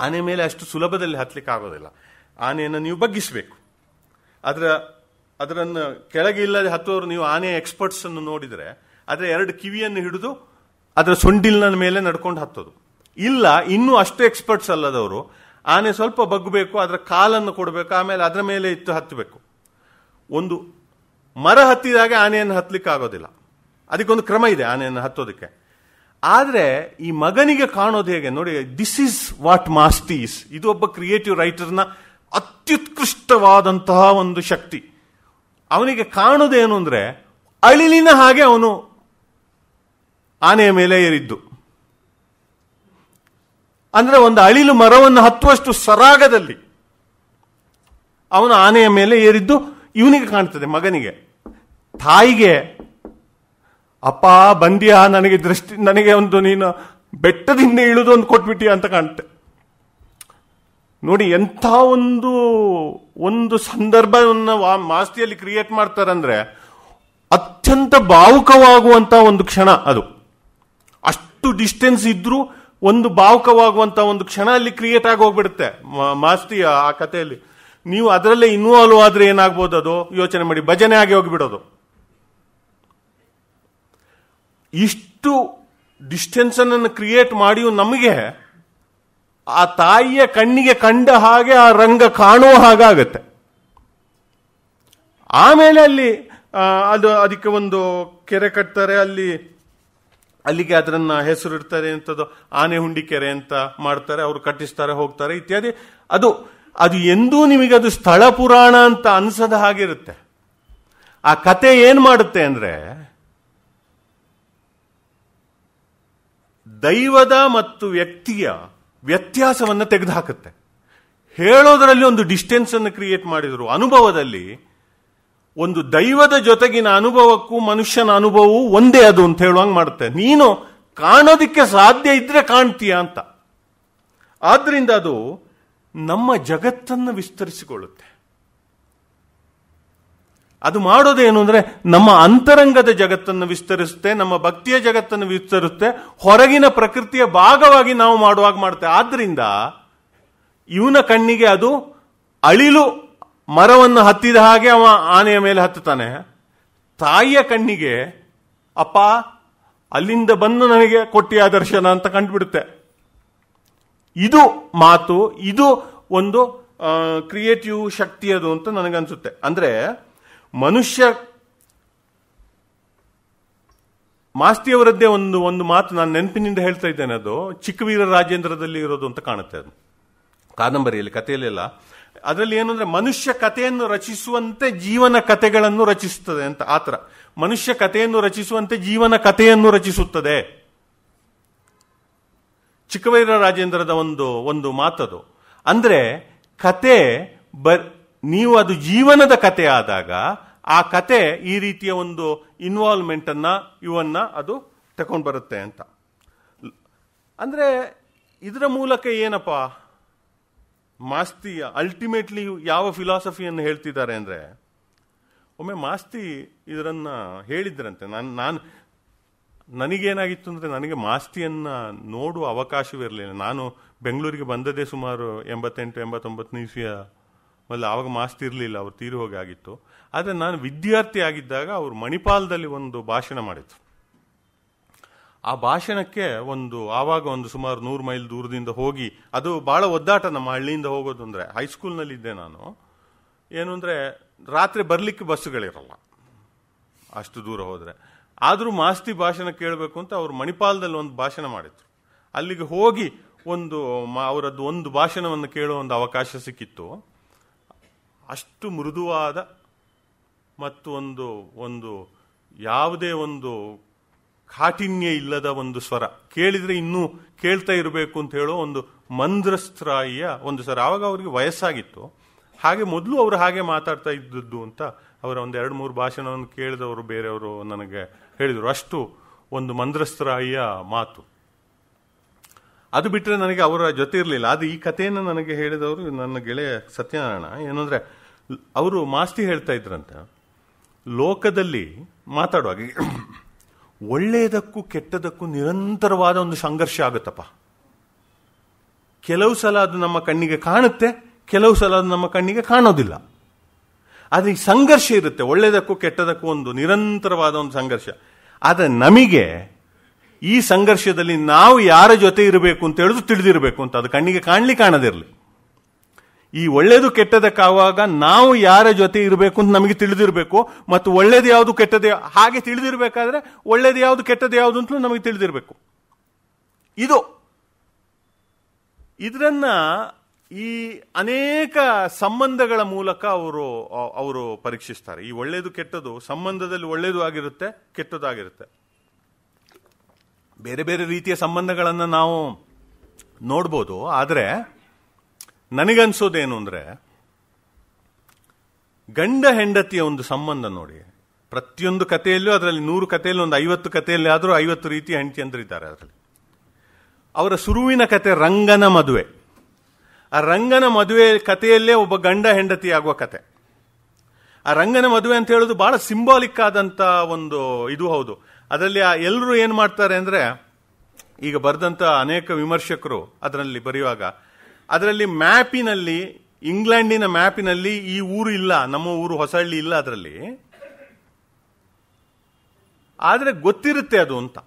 ಆನೆ ಮೇಲೆ ಅಷ್ಟು ಸುಲಭದಲ್ಲಿ ಹತ್ತಲಿಕ್ಕೆ ಆಗೋದಿಲ್ಲ ಆನೆಯನ್ನು ನೀವು ಬಗ್ಗಿಸಬೇಕು ಅದರ ಅದರನ್ನು ಕೆಳಗೆ ಇಲ್ಲದೆ ಹತ್ತುವರು ನೀವು ಆನೆ ಎಕ್ಸ್ಪರ್ಟ್ಸನ್ನು ನೋಡಿದರೆ ಅದರ ಎರಡು ಕಿವಿಯನ್ನು ಹಿಡಿದು ಅದರ ಸೊಂಡಿಲ್ನ ಮೇಲೆ ನಡ್ಕೊಂಡು ಹತ್ತೋದು ಇಲ್ಲ ಇನ್ನೂ ಅಷ್ಟು ಎಕ್ಸ್ಪರ್ಟ್ಸ್ ಅಲ್ಲದವರು ಆನೆ ಸ್ವಲ್ಪ ಬಗ್ಗಬೇಕು ಅದರ ಕಾಲನ್ನು ಕೊಡಬೇಕು ಆಮೇಲೆ ಅದರ ಮೇಲೆ ಇತ್ತು ಹತ್ತಬೇಕು ಒಂದು ಮರ ಹತ್ತಿದಾಗ ಆನೆಯನ್ನು ಹತ್ತಲಿಕ್ಕೆ ಆಗೋದಿಲ್ಲ ಅದಕ್ಕೊಂದು ಕ್ರಮ ಇದೆ ಆನೆಯನ್ನು ಹತ್ತೋದಕ್ಕೆ ಆದರೆ ಈ ಮಗನಿಗೆ ಕಾಣೋದು ಹೇಗೆ ನೋಡಿ this is what Masti is ಇದು ಒಬ್ಬ ಕ್ರಿಯೇಟಿವ್ ರೈಟರ್ನ ಅತ್ಯುತ್ಕೃಷ್ಟವಾದಂತಹ ಒಂದು ಶಕ್ತಿ ಅವನಿಗೆ ಕಾಣೋದೇನು ಅಂದರೆ ಅಳಿಲಿನ ಹಾಗೆ ಅವನು ಆನೆಯ ಮೇಲೆ ಏರಿದ್ದು ಅಂದರೆ ಒಂದು ಅಳಿಲು ಮರವನ್ನು ಹತ್ತುವಷ್ಟು ಸರಾಗದಲ್ಲಿ ಅವನ ಆನೆಯ ಮೇಲೆ ಏರಿದ್ದು ಇವನಿಗೆ ಕಾಣ್ತದೆ ಮಗನಿಗೆ ತಾಯಿಗೆ ಅಪ್ಪ ಬಂದಿಯಾ ನನಗೆ ದೃಷ್ಟಿ ನನಗೆ ಒಂದು ನೀನು ಬೆಟ್ಟದಿಂದ ಇಳಿದು ಒಂದು ಕೊಟ್ಬಿಟ್ಟಿ ಅಂತ ಕಾಣುತ್ತೆ ನೋಡಿ ಎಂಥ ಒಂದು ಒಂದು ಸಂದರ್ಭವನ್ನು ಮಾಸ್ತಿಯಲ್ಲಿ ಕ್ರಿಯೇಟ್ ಮಾಡ್ತಾರಂದ್ರೆ ಅತ್ಯಂತ ಭಾವುಕವಾಗುವಂಥ ಒಂದು ಕ್ಷಣ ಅದು ಅಷ್ಟು ಡಿಸ್ಟೆನ್ಸ್ ಇದ್ರೂ ಒಂದು ಭಾವುಕವಾಗುವಂತ ಒಂದು ಕ್ಷಣ ಅಲ್ಲಿ ಕ್ರಿಯೇಟ್ ಆಗಿ ಹೋಗ್ಬಿಡುತ್ತೆ ಮಾಸ್ತಿ ಆ ಕಥೆಯಲ್ಲಿ ನೀವು ಅದರಲ್ಲೇ ಇನ್ವಾಲ್ವ್ ಆದ್ರೆ ಏನಾಗ್ಬೋದು ಅದು ಯೋಚನೆ ಮಾಡಿ ಭಜನೆ ಆಗಿ ಹೋಗ್ಬಿಡೋದು ಇಷ್ಟು ಅನ್ನು ಕ್ರಿಯೇಟ್ ಮಾಡಿಯೂ ನಮಗೆ ಆ ತಾಯಿಯ ಕಣ್ಣಿಗೆ ಕಂಡ ಹಾಗೆ ಆ ರಂಗ ಕಾಣುವ ಹಾಗಾಗತ್ತೆ ಆಮೇಲೆ ಅಲ್ಲಿ ಅದು ಅದಕ್ಕೆ ಒಂದು ಕೆರೆ ಕಟ್ತಾರೆ ಅಲ್ಲಿ ಅಲ್ಲಿಗೆ ಅದರನ್ನ ಹೆಸರಿಡ್ತಾರೆ ಅಂತದ್ದು ಆನೆ ಹುಂಡಿ ಕೆರೆ ಅಂತ ಮಾಡ್ತಾರೆ ಅವರು ಕಟ್ಟಿಸ್ತಾರೆ ಹೋಗ್ತಾರೆ ಇತ್ಯಾದಿ ಅದು ಅದು ಎಂದೂ ನಿಮಗೆ ಅದು ಸ್ಥಳ ಪುರಾಣ ಅಂತ ಅನ್ಸದ ಹಾಗಿರುತ್ತೆ ಆ ಕತೆ ಏನು ಮಾಡುತ್ತೆ ಅಂದರೆ ದೈವದ ಮತ್ತು ವ್ಯಕ್ತಿಯ ವ್ಯತ್ಯಾಸವನ್ನು ತೆಗೆದುಹಾಕುತ್ತೆ ಹೇಳೋದರಲ್ಲಿ ಒಂದು ಡಿಸ್ಟೆನ್ಸ್ ಅನ್ನು ಕ್ರಿಯೇಟ್ ಮಾಡಿದರು ಅನುಭವದಲ್ಲಿ ಒಂದು ದೈವದ ಜೊತೆಗಿನ ಅನುಭವಕ್ಕೂ ಮನುಷ್ಯನ ಅನುಭವವು ಒಂದೇ ಅದು ಅಂತ ಹೇಳುವಂಗೆ ಮಾಡುತ್ತೆ ನೀನು ಕಾಣೋದಕ್ಕೆ ಸಾಧ್ಯ ಇದ್ರೆ ಕಾಣ್ತೀಯ ಅಂತ ಆದ್ರಿಂದ ಅದು ನಮ್ಮ ಜಗತ್ತನ್ನು ವಿಸ್ತರಿಸಿಕೊಳ್ಳುತ್ತೆ ಅದು ಮಾಡೋದೇನು ಅಂದರೆ ನಮ್ಮ ಅಂತರಂಗದ ಜಗತ್ತನ್ನು ವಿಸ್ತರಿಸುತ್ತೆ ನಮ್ಮ ಭಕ್ತಿಯ ಜಗತ್ತನ್ನು ವಿಸ್ತರಿಸುತ್ತೆ ಹೊರಗಿನ ಪ್ರಕೃತಿಯ ಭಾಗವಾಗಿ ನಾವು ಮಾಡುವಾಗ ಮಾಡುತ್ತೆ ಆದ್ರಿಂದ ಇವನ ಕಣ್ಣಿಗೆ ಅದು ಅಳಿಲು ಮರವನ್ನು ಹತ್ತಿದ ಹಾಗೆ ಅವ ಆನೆಯ ಮೇಲೆ ಹತ್ತುತ್ತಾನೆ ತಾಯಿಯ ಕಣ್ಣಿಗೆ ಅಪ್ಪ ಅಲ್ಲಿಂದ ಬಂದು ನನಗೆ ಕೊಟ್ಟಿಯ ದರ್ಶನ ಅಂತ ಕಂಡುಬಿಡುತ್ತೆ ಇದು ಮಾತು ಇದು ಒಂದು ಕ್ರಿಯೇಟಿವ್ ಶಕ್ತಿ ಅದು ಅಂತ ನನಗನ್ಸುತ್ತೆ ಅಂದರೆ ಮನುಷ್ಯ ಮಾಸ್ತಿಯವರದ್ದೇ ಒಂದು ಒಂದು ಮಾತು ನಾನು ನೆನಪಿನಿಂದ ಹೇಳ್ತಾ ಇದ್ದೇನೆ ಅದು ಚಿಕ್ಕವೀರ ರಾಜೇಂದ್ರದಲ್ಲಿ ಇರೋದು ಅಂತ ಕಾಣುತ್ತೆ ಅದು ಕಾದಂಬರಿಯಲ್ಲಿ ಕಥೆಯಲ್ಲೆಲ್ಲ ಅದರಲ್ಲಿ ಏನು ಮನುಷ್ಯ ಕಥೆಯನ್ನು ರಚಿಸುವಂತೆ ಜೀವನ ಕಥೆಗಳನ್ನು ರಚಿಸುತ್ತದೆ ಅಂತ ಆತರ ಮನುಷ್ಯ ಕಥೆಯನ್ನು ರಚಿಸುವಂತೆ ಜೀವನ ಕಥೆಯನ್ನು ರಚಿಸುತ್ತದೆ ಚಿಕ್ಕವೈರ ರಾಜೇಂದ್ರದ ಒಂದು ಒಂದು ಮಾತದು ಅಂದ್ರೆ ಕತೆ ಬರ್ ನೀವು ಅದು ಜೀವನದ ಕತೆ ಆದಾಗ ಆ ಕತೆ ಈ ರೀತಿಯ ಒಂದು ಅನ್ನ ಇವನ್ನ ಅದು ತಗೊಂಡು ಬರುತ್ತೆ ಅಂತ ಅಂದ್ರೆ ಇದರ ಮೂಲಕ ಏನಪ್ಪ ಮಾಸ್ತಿ ಅಲ್ಟಿಮೇಟ್ಲಿ ಯಾವ ಫಿಲಾಸಫಿಯನ್ನು ಹೇಳ್ತಿದ್ದಾರೆ ಅಂದರೆ ಒಮ್ಮೆ ಮಾಸ್ತಿ ಇದರನ್ನು ಹೇಳಿದ್ರಂತೆ ನಾನು ನಾನು ನನಗೇನಾಗಿತ್ತು ಅಂದರೆ ನನಗೆ ಮಾಸ್ತಿಯನ್ನು ನೋಡುವ ಅವಕಾಶವಿರಲಿಲ್ಲ ನಾನು ಬೆಂಗಳೂರಿಗೆ ಬಂದದೇ ಸುಮಾರು ಎಂಬತ್ತೆಂಟು ಎಂಬತ್ತೊಂಬತ್ತನೇ ಇಸ್ವಿಯ ಮೊದಲು ಆವಾಗ ಮಾಸ್ತಿ ಇರಲಿಲ್ಲ ಅವರು ತೀರಿ ಹೋಗಿ ಆಗಿತ್ತು ಆದರೆ ನಾನು ವಿದ್ಯಾರ್ಥಿ ಆಗಿದ್ದಾಗ ಅವರು ಮಣಿಪಾಲದಲ್ಲಿ ಒಂದು ಭಾಷಣ ಮಾಡಿತ್ತು ಆ ಭಾಷಣಕ್ಕೆ ಒಂದು ಆವಾಗ ಒಂದು ಸುಮಾರು ನೂರು ಮೈಲ್ ದೂರದಿಂದ ಹೋಗಿ ಅದು ಭಾಳ ಒದ್ದಾಟ ನಮ್ಮ ಹಳ್ಳಿಯಿಂದ ಹೋಗೋದು ಅಂದರೆ ಹೈಸ್ಕೂಲ್ನಲ್ಲಿದ್ದೆ ನಾನು ಏನು ಅಂದರೆ ರಾತ್ರಿ ಬರಲಿಕ್ಕೆ ಬಸ್ಸುಗಳಿರಲ್ಲ ಅಷ್ಟು ದೂರ ಹೋದರೆ ಆದರೂ ಮಾಸ್ತಿ ಭಾಷಣ ಕೇಳಬೇಕು ಅಂತ ಅವರು ಮಣಿಪಾಲದಲ್ಲಿ ಒಂದು ಭಾಷಣ ಮಾಡಿದ್ರು ಅಲ್ಲಿಗೆ ಹೋಗಿ ಒಂದು ಅವರದ್ದು ಒಂದು ಭಾಷಣವನ್ನು ಕೇಳೋ ಒಂದು ಅವಕಾಶ ಸಿಕ್ಕಿತ್ತು ಅಷ್ಟು ಮೃದುವಾದ ಮತ್ತು ಒಂದು ಒಂದು ಯಾವುದೇ ಒಂದು ಕಾಠಿನ್ಯ ಇಲ್ಲದ ಒಂದು ಸ್ವರ ಕೇಳಿದರೆ ಇನ್ನೂ ಕೇಳ್ತಾ ಇರಬೇಕು ಅಂತ ಹೇಳೋ ಒಂದು ಮಂದ್ರಸ್ತ್ರಾಯಿಯ ಒಂದು ಸ್ವರ ಆವಾಗ ಅವರಿಗೆ ವಯಸ್ಸಾಗಿತ್ತು ಹಾಗೆ ಮೊದಲು ಅವರು ಹಾಗೆ ಮಾತಾಡ್ತಾ ಇದ್ದದ್ದು ಅಂತ ಅವರ ಒಂದು ಎರಡು ಮೂರು ಭಾಷಣವನ್ನು ಕೇಳಿದವರು ಬೇರೆಯವರು ನನಗೆ ಹೇಳಿದರು ಅಷ್ಟು ಒಂದು ಮಂದ್ರಸ್ತ್ರಾಯಿಯ ಮಾತು ಅದು ಬಿಟ್ಟರೆ ನನಗೆ ಅವರ ಜೊತೆ ಇರಲಿಲ್ಲ ಅದು ಈ ಕಥೆಯನ್ನು ನನಗೆ ಹೇಳಿದವರು ನನ್ನ ಗೆಳೆಯ ಸತ್ಯನಾರಾಯಣ ಏನಂದರೆ ಅವರು ಮಾಸ್ತಿ ಹೇಳ್ತಾ ಇದ್ರಂತೆ ಲೋಕದಲ್ಲಿ ಮಾತಾಡುವಾಗ ಒಳ್ಳೆಯದಕ್ಕೂ ಕೆಟ್ಟದಕ್ಕೂ ನಿರಂತರವಾದ ಒಂದು ಸಂಘರ್ಷ ಆಗುತ್ತಪ್ಪ ಕೆಲವು ಸಲ ಅದು ನಮ್ಮ ಕಣ್ಣಿಗೆ ಕಾಣುತ್ತೆ ಕೆಲವು ಸಲ ಅದು ನಮ್ಮ ಕಣ್ಣಿಗೆ ಕಾಣೋದಿಲ್ಲ ಆದರೆ ಈ ಸಂಘರ್ಷ ಇರುತ್ತೆ ಒಳ್ಳೆಯದಕ್ಕೂ ಕೆಟ್ಟದಕ್ಕೂ ಒಂದು ನಿರಂತರವಾದ ಒಂದು ಸಂಘರ್ಷ ಆದರೆ ನಮಗೆ ಈ ಸಂಘರ್ಷದಲ್ಲಿ ನಾವು ಯಾರ ಜೊತೆ ಇರಬೇಕು ಅಂತ ಹೇಳಿದ್ರು ತಿಳಿದಿರಬೇಕು ಅಂತ ಅದು ಕಣ್ಣಿಗೆ ಕಾಣಲಿ ಕಾಣದಿರಲಿ ಈ ಒಳ್ಳೇದು ಕೆಟ್ಟದಕ್ಕಾಗ ನಾವು ಯಾರ ಜೊತೆ ಇರಬೇಕು ಅಂತ ನಮಗೆ ತಿಳಿದಿರಬೇಕು ಮತ್ತು ಒಳ್ಳೇದು ಯಾವುದು ಕೆಟ್ಟದ ಹಾಗೆ ತಿಳಿದಿರಬೇಕಾದ್ರೆ ಒಳ್ಳೇದು ಯಾವುದು ಕೆಟ್ಟದ್ದು ಯಾವುದು ಅಂತಲೂ ನಮಗೆ ತಿಳಿದಿರಬೇಕು ಇದು ಇದರನ್ನ ಈ ಅನೇಕ ಸಂಬಂಧಗಳ ಮೂಲಕ ಅವರು ಅವರು ಪರೀಕ್ಷಿಸ್ತಾರೆ ಈ ಒಳ್ಳೇದು ಕೆಟ್ಟದು ಸಂಬಂಧದಲ್ಲಿ ಒಳ್ಳೇದು ಆಗಿರುತ್ತೆ ಕೆಟ್ಟದಾಗಿರುತ್ತೆ ಬೇರೆ ಬೇರೆ ರೀತಿಯ ಸಂಬಂಧಗಳನ್ನು ನಾವು ನೋಡ್ಬೋದು ಆದರೆ ನನಗನ್ಸೋದೇನು ಅಂದರೆ ಗಂಡ ಹೆಂಡತಿಯ ಒಂದು ಸಂಬಂಧ ನೋಡಿ ಪ್ರತಿಯೊಂದು ಕಥೆಯಲ್ಲೂ ಅದರಲ್ಲಿ ನೂರು ಕಥೆಯಲ್ಲಿ ಒಂದು ಐವತ್ತು ಕಥೆಯಲ್ಲಿ ಆದರೂ ಐವತ್ತು ರೀತಿಯ ಅಂದ್ರಿದ್ದಾರೆ ಅದರಲ್ಲಿ ಅವರ ಸುರುವಿನ ಕತೆ ರಂಗನ ಮದುವೆ ಆ ರಂಗನ ಮದುವೆ ಕಥೆಯಲ್ಲೇ ಒಬ್ಬ ಗಂಡ ಹೆಂಡತಿ ಆಗುವ ಕತೆ ಆ ರಂಗನ ಮದುವೆ ಅಂತ ಹೇಳೋದು ಬಹಳ ಸಿಂಬಾಲಿಕ್ ಆದಂತ ಒಂದು ಇದು ಹೌದು ಅದರಲ್ಲಿ ಆ ಎಲ್ಲರೂ ಏನು ಮಾಡ್ತಾರೆ ಅಂದರೆ ಈಗ ಬರೆದಂಥ ಅನೇಕ ವಿಮರ್ಶಕರು ಅದರಲ್ಲಿ ಬರೆಯುವಾಗ ಅದರಲ್ಲಿ ಮ್ಯಾಪಿನಲ್ಲಿ ಇಂಗ್ಲೆಂಡಿನ ಮ್ಯಾಪಿನಲ್ಲಿ ಈ ಊರು ಇಲ್ಲ ನಮ್ಮ ಊರು ಹೊಸಹಳ್ಳಿ ಇಲ್ಲ ಅದರಲ್ಲಿ ಆದರೆ ಗೊತ್ತಿರುತ್ತೆ ಅದು ಅಂತ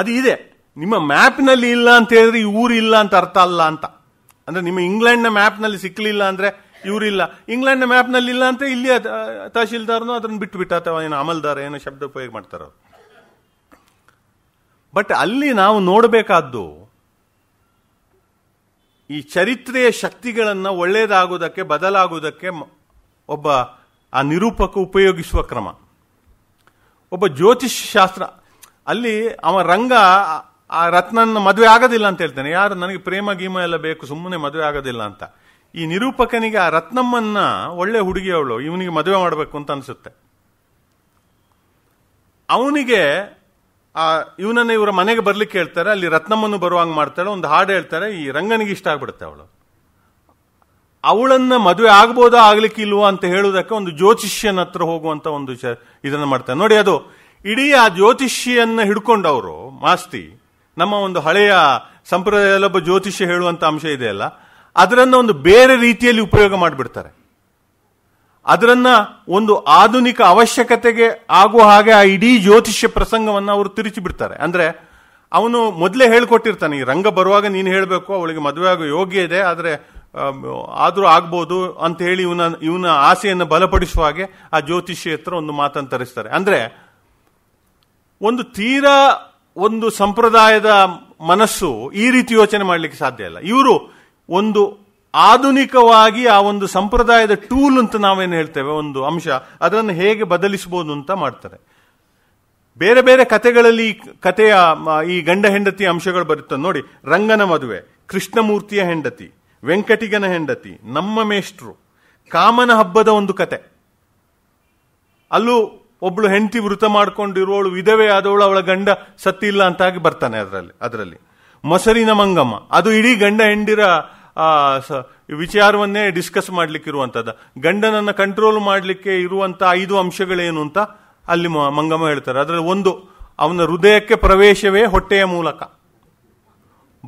ಅದು ಇದೆ ನಿಮ್ಮ ಮ್ಯಾಪ್ನಲ್ಲಿ ಇಲ್ಲ ಅಂತ ಹೇಳಿದ್ರೆ ಈ ಊರು ಇಲ್ಲ ಅಂತ ಅರ್ಥ ಅಲ್ಲ ಅಂತ ಅಂದ್ರೆ ನಿಮ್ಮ ಇಂಗ್ಲೆಂಡ್ನ ಮ್ಯಾಪ್ನಲ್ಲಿ ಸಿಕ್ಕಲಿಲ್ಲ ಅಂದ್ರೆ ಇವರಿಲ್ಲ ಇಂಗ್ಲೆಂಡ್ನ ಮ್ಯಾಪ್ನಲ್ಲಿ ಇಲ್ಲ ಅಂತ ಇಲ್ಲಿ ತಹಶೀಲ್ದಾರ್ನು ಅದನ್ನು ಬಿಟ್ಟುಬಿಟ್ಟ ಅಥವಾ ಏನು ಅಮಲ್ದಾರ ಏನೋ ಶಬ್ದ ಉಪಯೋಗ ಮಾಡ್ತಾರ ಬಟ್ ಅಲ್ಲಿ ನಾವು ನೋಡಬೇಕಾದ್ದು ಈ ಚರಿತ್ರೆಯ ಶಕ್ತಿಗಳನ್ನು ಒಳ್ಳೆಯದಾಗೋದಕ್ಕೆ ಬದಲಾಗುವುದಕ್ಕೆ ಒಬ್ಬ ಆ ನಿರೂಪಕ ಉಪಯೋಗಿಸುವ ಕ್ರಮ ಒಬ್ಬ ಜ್ಯೋತಿಷ್ ಶಾಸ್ತ್ರ ಅಲ್ಲಿ ಅವ ರಂಗ ಆ ರತ್ನನ ಮದುವೆ ಆಗೋದಿಲ್ಲ ಅಂತ ಹೇಳ್ತಾನೆ ಯಾರು ನನಗೆ ಪ್ರೇಮ ಗೀಮ ಎಲ್ಲ ಬೇಕು ಸುಮ್ಮನೆ ಮದುವೆ ಆಗೋದಿಲ್ಲ ಅಂತ ಈ ನಿರೂಪಕನಿಗೆ ಆ ರತ್ನಮ್ಮನ್ನ ಒಳ್ಳೆ ಹುಡುಗಿ ಅವಳು ಇವನಿಗೆ ಮದುವೆ ಮಾಡಬೇಕು ಅಂತ ಅನಿಸುತ್ತೆ ಅವನಿಗೆ ಆ ಇವನನ್ನ ಇವರ ಮನೆಗೆ ಬರ್ಲಿಕ್ಕೆ ಹೇಳ್ತಾರೆ ಅಲ್ಲಿ ರತ್ನಮ್ಮನ್ನು ಬರುವಂಗೆ ಮಾಡ್ತಾಳೆ ಒಂದು ಹಾಡು ಹೇಳ್ತಾರೆ ಈ ರಂಗನಿಗೆ ಇಷ್ಟ ಆಗ್ಬಿಡುತ್ತೆ ಅವಳು ಅವಳನ್ನ ಮದುವೆ ಆಗ್ಬೋದಾ ಆಗ್ಲಿಕ್ಕೆ ಇಲ್ವಾ ಅಂತ ಹೇಳುವುದಕ್ಕೆ ಒಂದು ಜ್ಯೋತಿಷ್ಯನ ಹತ್ರ ಹೋಗುವಂತ ಒಂದು ಇದನ್ನ ಮಾಡ್ತಾರೆ ನೋಡಿ ಅದು ಇಡೀ ಆ ಜ್ಯೋತಿಷ್ಯನ್ನ ಅವರು ಮಾಸ್ತಿ ನಮ್ಮ ಒಂದು ಹಳೆಯ ಸಂಪ್ರದಾಯದಲ್ಲೊಬ್ಬ ಜ್ಯೋತಿಷ್ಯ ಹೇಳುವಂತ ಅಂಶ ಇದೆ ಅಲ್ಲ ಅದರನ್ನ ಒಂದು ಬೇರೆ ರೀತಿಯಲ್ಲಿ ಉಪಯೋಗ ಮಾಡಿಬಿಡ್ತಾರೆ ಅದರನ್ನ ಒಂದು ಆಧುನಿಕ ಅವಶ್ಯಕತೆಗೆ ಆಗುವ ಹಾಗೆ ಆ ಇಡೀ ಜ್ಯೋತಿಷ್ಯ ಪ್ರಸಂಗವನ್ನು ಅವರು ತಿರುಚಿ ಬಿಡ್ತಾರೆ ಅಂದ್ರೆ ಅವನು ಮೊದಲೇ ಹೇಳ್ಕೊಟ್ಟಿರ್ತಾನೆ ಈ ರಂಗ ಬರುವಾಗ ನೀನು ಹೇಳಬೇಕು ಅವಳಿಗೆ ಮದುವೆ ಆಗೋ ಯೋಗ್ಯ ಇದೆ ಆದರೆ ಆದರೂ ಆಗ್ಬೋದು ಅಂತ ಹೇಳಿ ಇವನ ಇವನ ಆಸೆಯನ್ನು ಬಲಪಡಿಸುವ ಹಾಗೆ ಆ ಜ್ಯೋತಿಷ್ಯ ಹತ್ರ ಒಂದು ಮಾತನ್ನು ತರಿಸ್ತಾರೆ ಅಂದರೆ ಒಂದು ತೀರಾ ಒಂದು ಸಂಪ್ರದಾಯದ ಮನಸ್ಸು ಈ ರೀತಿ ಯೋಚನೆ ಮಾಡಲಿಕ್ಕೆ ಸಾಧ್ಯ ಇಲ್ಲ ಇವರು ಒಂದು ಆಧುನಿಕವಾಗಿ ಆ ಒಂದು ಸಂಪ್ರದಾಯದ ಟೂಲ್ ಅಂತ ನಾವೇನು ಹೇಳ್ತೇವೆ ಒಂದು ಅಂಶ ಅದನ್ನು ಹೇಗೆ ಬದಲಿಸಬಹುದು ಅಂತ ಮಾಡ್ತಾರೆ ಬೇರೆ ಬೇರೆ ಕಥೆಗಳಲ್ಲಿ ಕಥೆಯ ಈ ಗಂಡ ಹೆಂಡತಿ ಅಂಶಗಳು ಬರುತ್ತೆ ನೋಡಿ ರಂಗನ ಮದುವೆ ಕೃಷ್ಣಮೂರ್ತಿಯ ಹೆಂಡತಿ ವೆಂಕಟಿಗನ ಹೆಂಡತಿ ನಮ್ಮ ಮೇಷ್ಟ್ರು ಕಾಮನ ಹಬ್ಬದ ಒಂದು ಕತೆ ಅಲ್ಲೂ ಒಬ್ಳು ಹೆಂಡತಿ ವೃತ ಮಾಡ್ಕೊಂಡಿರೋಳು ವಿಧವೆ ಆದವಳು ಅವಳ ಗಂಡ ಸತ್ತಿಲ್ಲ ಅಂತಾಗಿ ಬರ್ತಾನೆ ಅದರಲ್ಲಿ ಅದರಲ್ಲಿ ಮೊಸರಿನ ಮಂಗಮ್ಮ ಅದು ಇಡೀ ಗಂಡ ಹೆಂಡಿರ ಆ ವಿಚಾರವನ್ನೇ ಡಿಸ್ಕಸ್ ಮಾಡಲಿಕ್ಕೆ ಇರುವಂಥದ್ದು ಗಂಡನನ್ನು ಕಂಟ್ರೋಲ್ ಮಾಡಲಿಕ್ಕೆ ಇರುವಂಥ ಐದು ಅಂಶಗಳೇನು ಅಂತ ಅಲ್ಲಿ ಮಂಗಮ್ಮ ಹೇಳ್ತಾರೆ ಅದರಲ್ಲಿ ಒಂದು ಅವನ ಹೃದಯಕ್ಕೆ ಪ್ರವೇಶವೇ ಹೊಟ್ಟೆಯ ಮೂಲಕ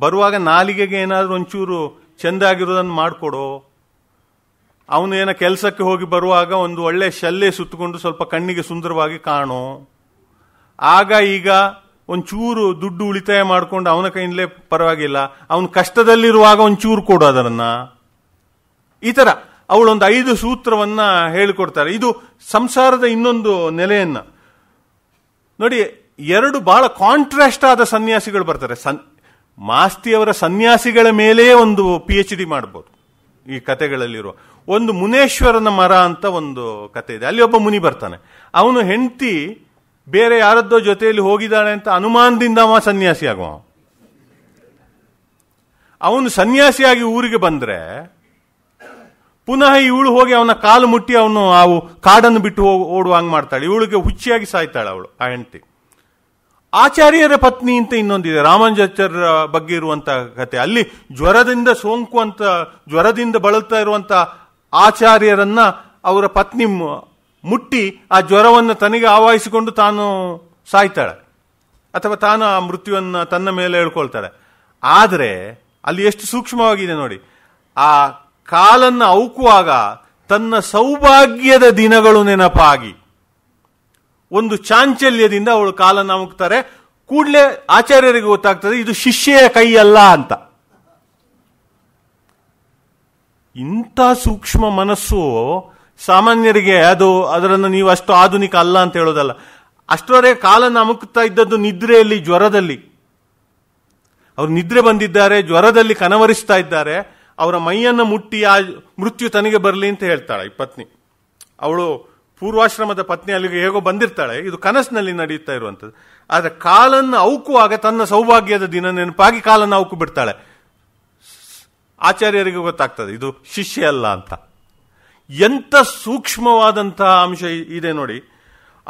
ಬರುವಾಗ ನಾಲಿಗೆಗೆ ಏನಾದರೂ ಒಂಚೂರು ಚೆಂದಾಗಿರೋದನ್ನು ಮಾಡಿಕೊಡೋ ಅವನು ಏನೋ ಕೆಲಸಕ್ಕೆ ಹೋಗಿ ಬರುವಾಗ ಒಂದು ಒಳ್ಳೆಯ ಶಲ್ಲೆ ಸುತ್ತಕೊಂಡು ಸ್ವಲ್ಪ ಕಣ್ಣಿಗೆ ಸುಂದರವಾಗಿ ಕಾಣೋ ಆಗ ಈಗ ಒಂಚೂರು ದುಡ್ಡು ಉಳಿತಾಯ ಮಾಡಿಕೊಂಡು ಅವನ ಕೈಯಿಂದಲೇ ಪರವಾಗಿಲ್ಲ ಅವನ ಕಷ್ಟದಲ್ಲಿರುವಾಗ ಒಂಚೂರು ಕೊಡು ಅದರನ್ನ ಈ ಥರ ಅವಳೊಂದು ಐದು ಸೂತ್ರವನ್ನ ಹೇಳಿಕೊಡ್ತಾರೆ ಇದು ಸಂಸಾರದ ಇನ್ನೊಂದು ನೆಲೆಯನ್ನ ನೋಡಿ ಎರಡು ಬಹಳ ಕಾಂಟ್ರಾಸ್ಟ್ ಆದ ಸನ್ಯಾಸಿಗಳು ಬರ್ತಾರೆ ಸನ್ ಮಾಸ್ತಿಯವರ ಸನ್ಯಾಸಿಗಳ ಮೇಲೆಯೇ ಒಂದು ಪಿ ಎಚ್ ಡಿ ಮಾಡ್ಬೋದು ಈ ಕತೆಗಳಲ್ಲಿರುವ ಒಂದು ಮುನೇಶ್ವರನ ಮರ ಅಂತ ಒಂದು ಕತೆ ಇದೆ ಅಲ್ಲಿ ಒಬ್ಬ ಮುನಿ ಬರ್ತಾನೆ ಅವನು ಹೆಂಡತಿ ಬೇರೆ ಯಾರದ್ದೋ ಜೊತೆಯಲ್ಲಿ ಹೋಗಿದ್ದಾಳೆ ಅಂತ ಅನುಮಾನದಿಂದ ಅವ ಸನ್ಯಾಸಿ ಆಗುವ ಅವನು ಸನ್ಯಾಸಿಯಾಗಿ ಊರಿಗೆ ಬಂದ್ರೆ ಪುನಃ ಇವಳು ಹೋಗಿ ಅವನ ಕಾಲು ಮುಟ್ಟಿ ಅವನು ಅವು ಕಾಡನ್ನು ಬಿಟ್ಟು ಓಡುವ ಓಡುವಂಗೆ ಮಾಡ್ತಾಳೆ ಇವಳಿಗೆ ಹುಚ್ಚಿಯಾಗಿ ಸಾಯ್ತಾಳೆ ಅವಳು ಆ ಹೆಂಡತಿ ಆಚಾರ್ಯರ ಪತ್ನಿ ಅಂತ ಇನ್ನೊಂದಿದೆ ರಾಮಂಜಾಚಾರ್ಯರ ಬಗ್ಗೆ ಇರುವಂತಹ ಕತೆ ಅಲ್ಲಿ ಜ್ವರದಿಂದ ಸೋಂಕು ಅಂತ ಜ್ವರದಿಂದ ಬಳಲ್ತಾ ಇರುವಂತಹ ಆಚಾರ್ಯರನ್ನ ಅವರ ಪತ್ನಿ ಮುಟ್ಟಿ ಆ ಜ್ವರವನ್ನು ತನಗೆ ಆವಾಹಿಸಿಕೊಂಡು ತಾನು ಸಾಯ್ತಾಳೆ ಅಥವಾ ತಾನು ಆ ಮೃತ್ಯುವನ್ನು ತನ್ನ ಮೇಲೆ ಹೇಳ್ಕೊಳ್ತಾಳೆ ಆದರೆ ಅಲ್ಲಿ ಎಷ್ಟು ಸೂಕ್ಷ್ಮವಾಗಿದೆ ನೋಡಿ ಆ ಕಾಲನ್ನು ಅವುಕುವಾಗ ತನ್ನ ಸೌಭಾಗ್ಯದ ದಿನಗಳು ನೆನಪಾಗಿ ಒಂದು ಚಾಂಚಲ್ಯದಿಂದ ಅವಳು ಕಾಲನ್ನು ಅಮುಕ್ತಾರೆ ಕೂಡಲೇ ಆಚಾರ್ಯರಿಗೆ ಗೊತ್ತಾಗ್ತದೆ ಇದು ಶಿಷ್ಯೆಯ ಕೈಯಲ್ಲ ಅಂತ ಇಂಥ ಸೂಕ್ಷ್ಮ ಮನಸ್ಸು ಸಾಮಾನ್ಯರಿಗೆ ಅದು ಅದರನ್ನು ನೀವು ಅಷ್ಟು ಆಧುನಿಕ ಅಲ್ಲ ಅಂತ ಹೇಳೋದಲ್ಲ ಅಷ್ಟರವರೆಗೆ ಕಾಲನ್ನು ಅಮುಕ್ತಾ ಇದ್ದದ್ದು ನಿದ್ರೆಯಲ್ಲಿ ಜ್ವರದಲ್ಲಿ ಅವರು ನಿದ್ರೆ ಬಂದಿದ್ದಾರೆ ಜ್ವರದಲ್ಲಿ ಕನವರಿಸ್ತಾ ಇದ್ದಾರೆ ಅವರ ಮೈಯನ್ನು ಮುಟ್ಟಿ ಆ ಮೃತ್ಯು ತನಗೆ ಬರಲಿ ಅಂತ ಹೇಳ್ತಾಳೆ ಈ ಪತ್ನಿ ಅವಳು ಪೂರ್ವಾಶ್ರಮದ ಪತ್ನಿ ಅಲ್ಲಿಗೆ ಹೇಗೋ ಬಂದಿರ್ತಾಳೆ ಇದು ಕನಸಿನಲ್ಲಿ ನಡೆಯುತ್ತಾ ಇರುವಂಥದ್ದು ಆದರೆ ಕಾಲನ್ನು ಅವುಕುವಾಗ ತನ್ನ ಸೌಭಾಗ್ಯದ ದಿನ ನೆನಪಾಗಿ ಕಾಲನ್ನು ಅವಕು ಬಿಡ್ತಾಳೆ ಆಚಾರ್ಯರಿಗೆ ಗೊತ್ತಾಗ್ತದೆ ಇದು ಶಿಷ್ಯ ಅಲ್ಲ ಅಂತ ಎಂಥ ಸೂಕ್ಷ್ಮವಾದಂತಹ ಅಂಶ ಇದೆ ನೋಡಿ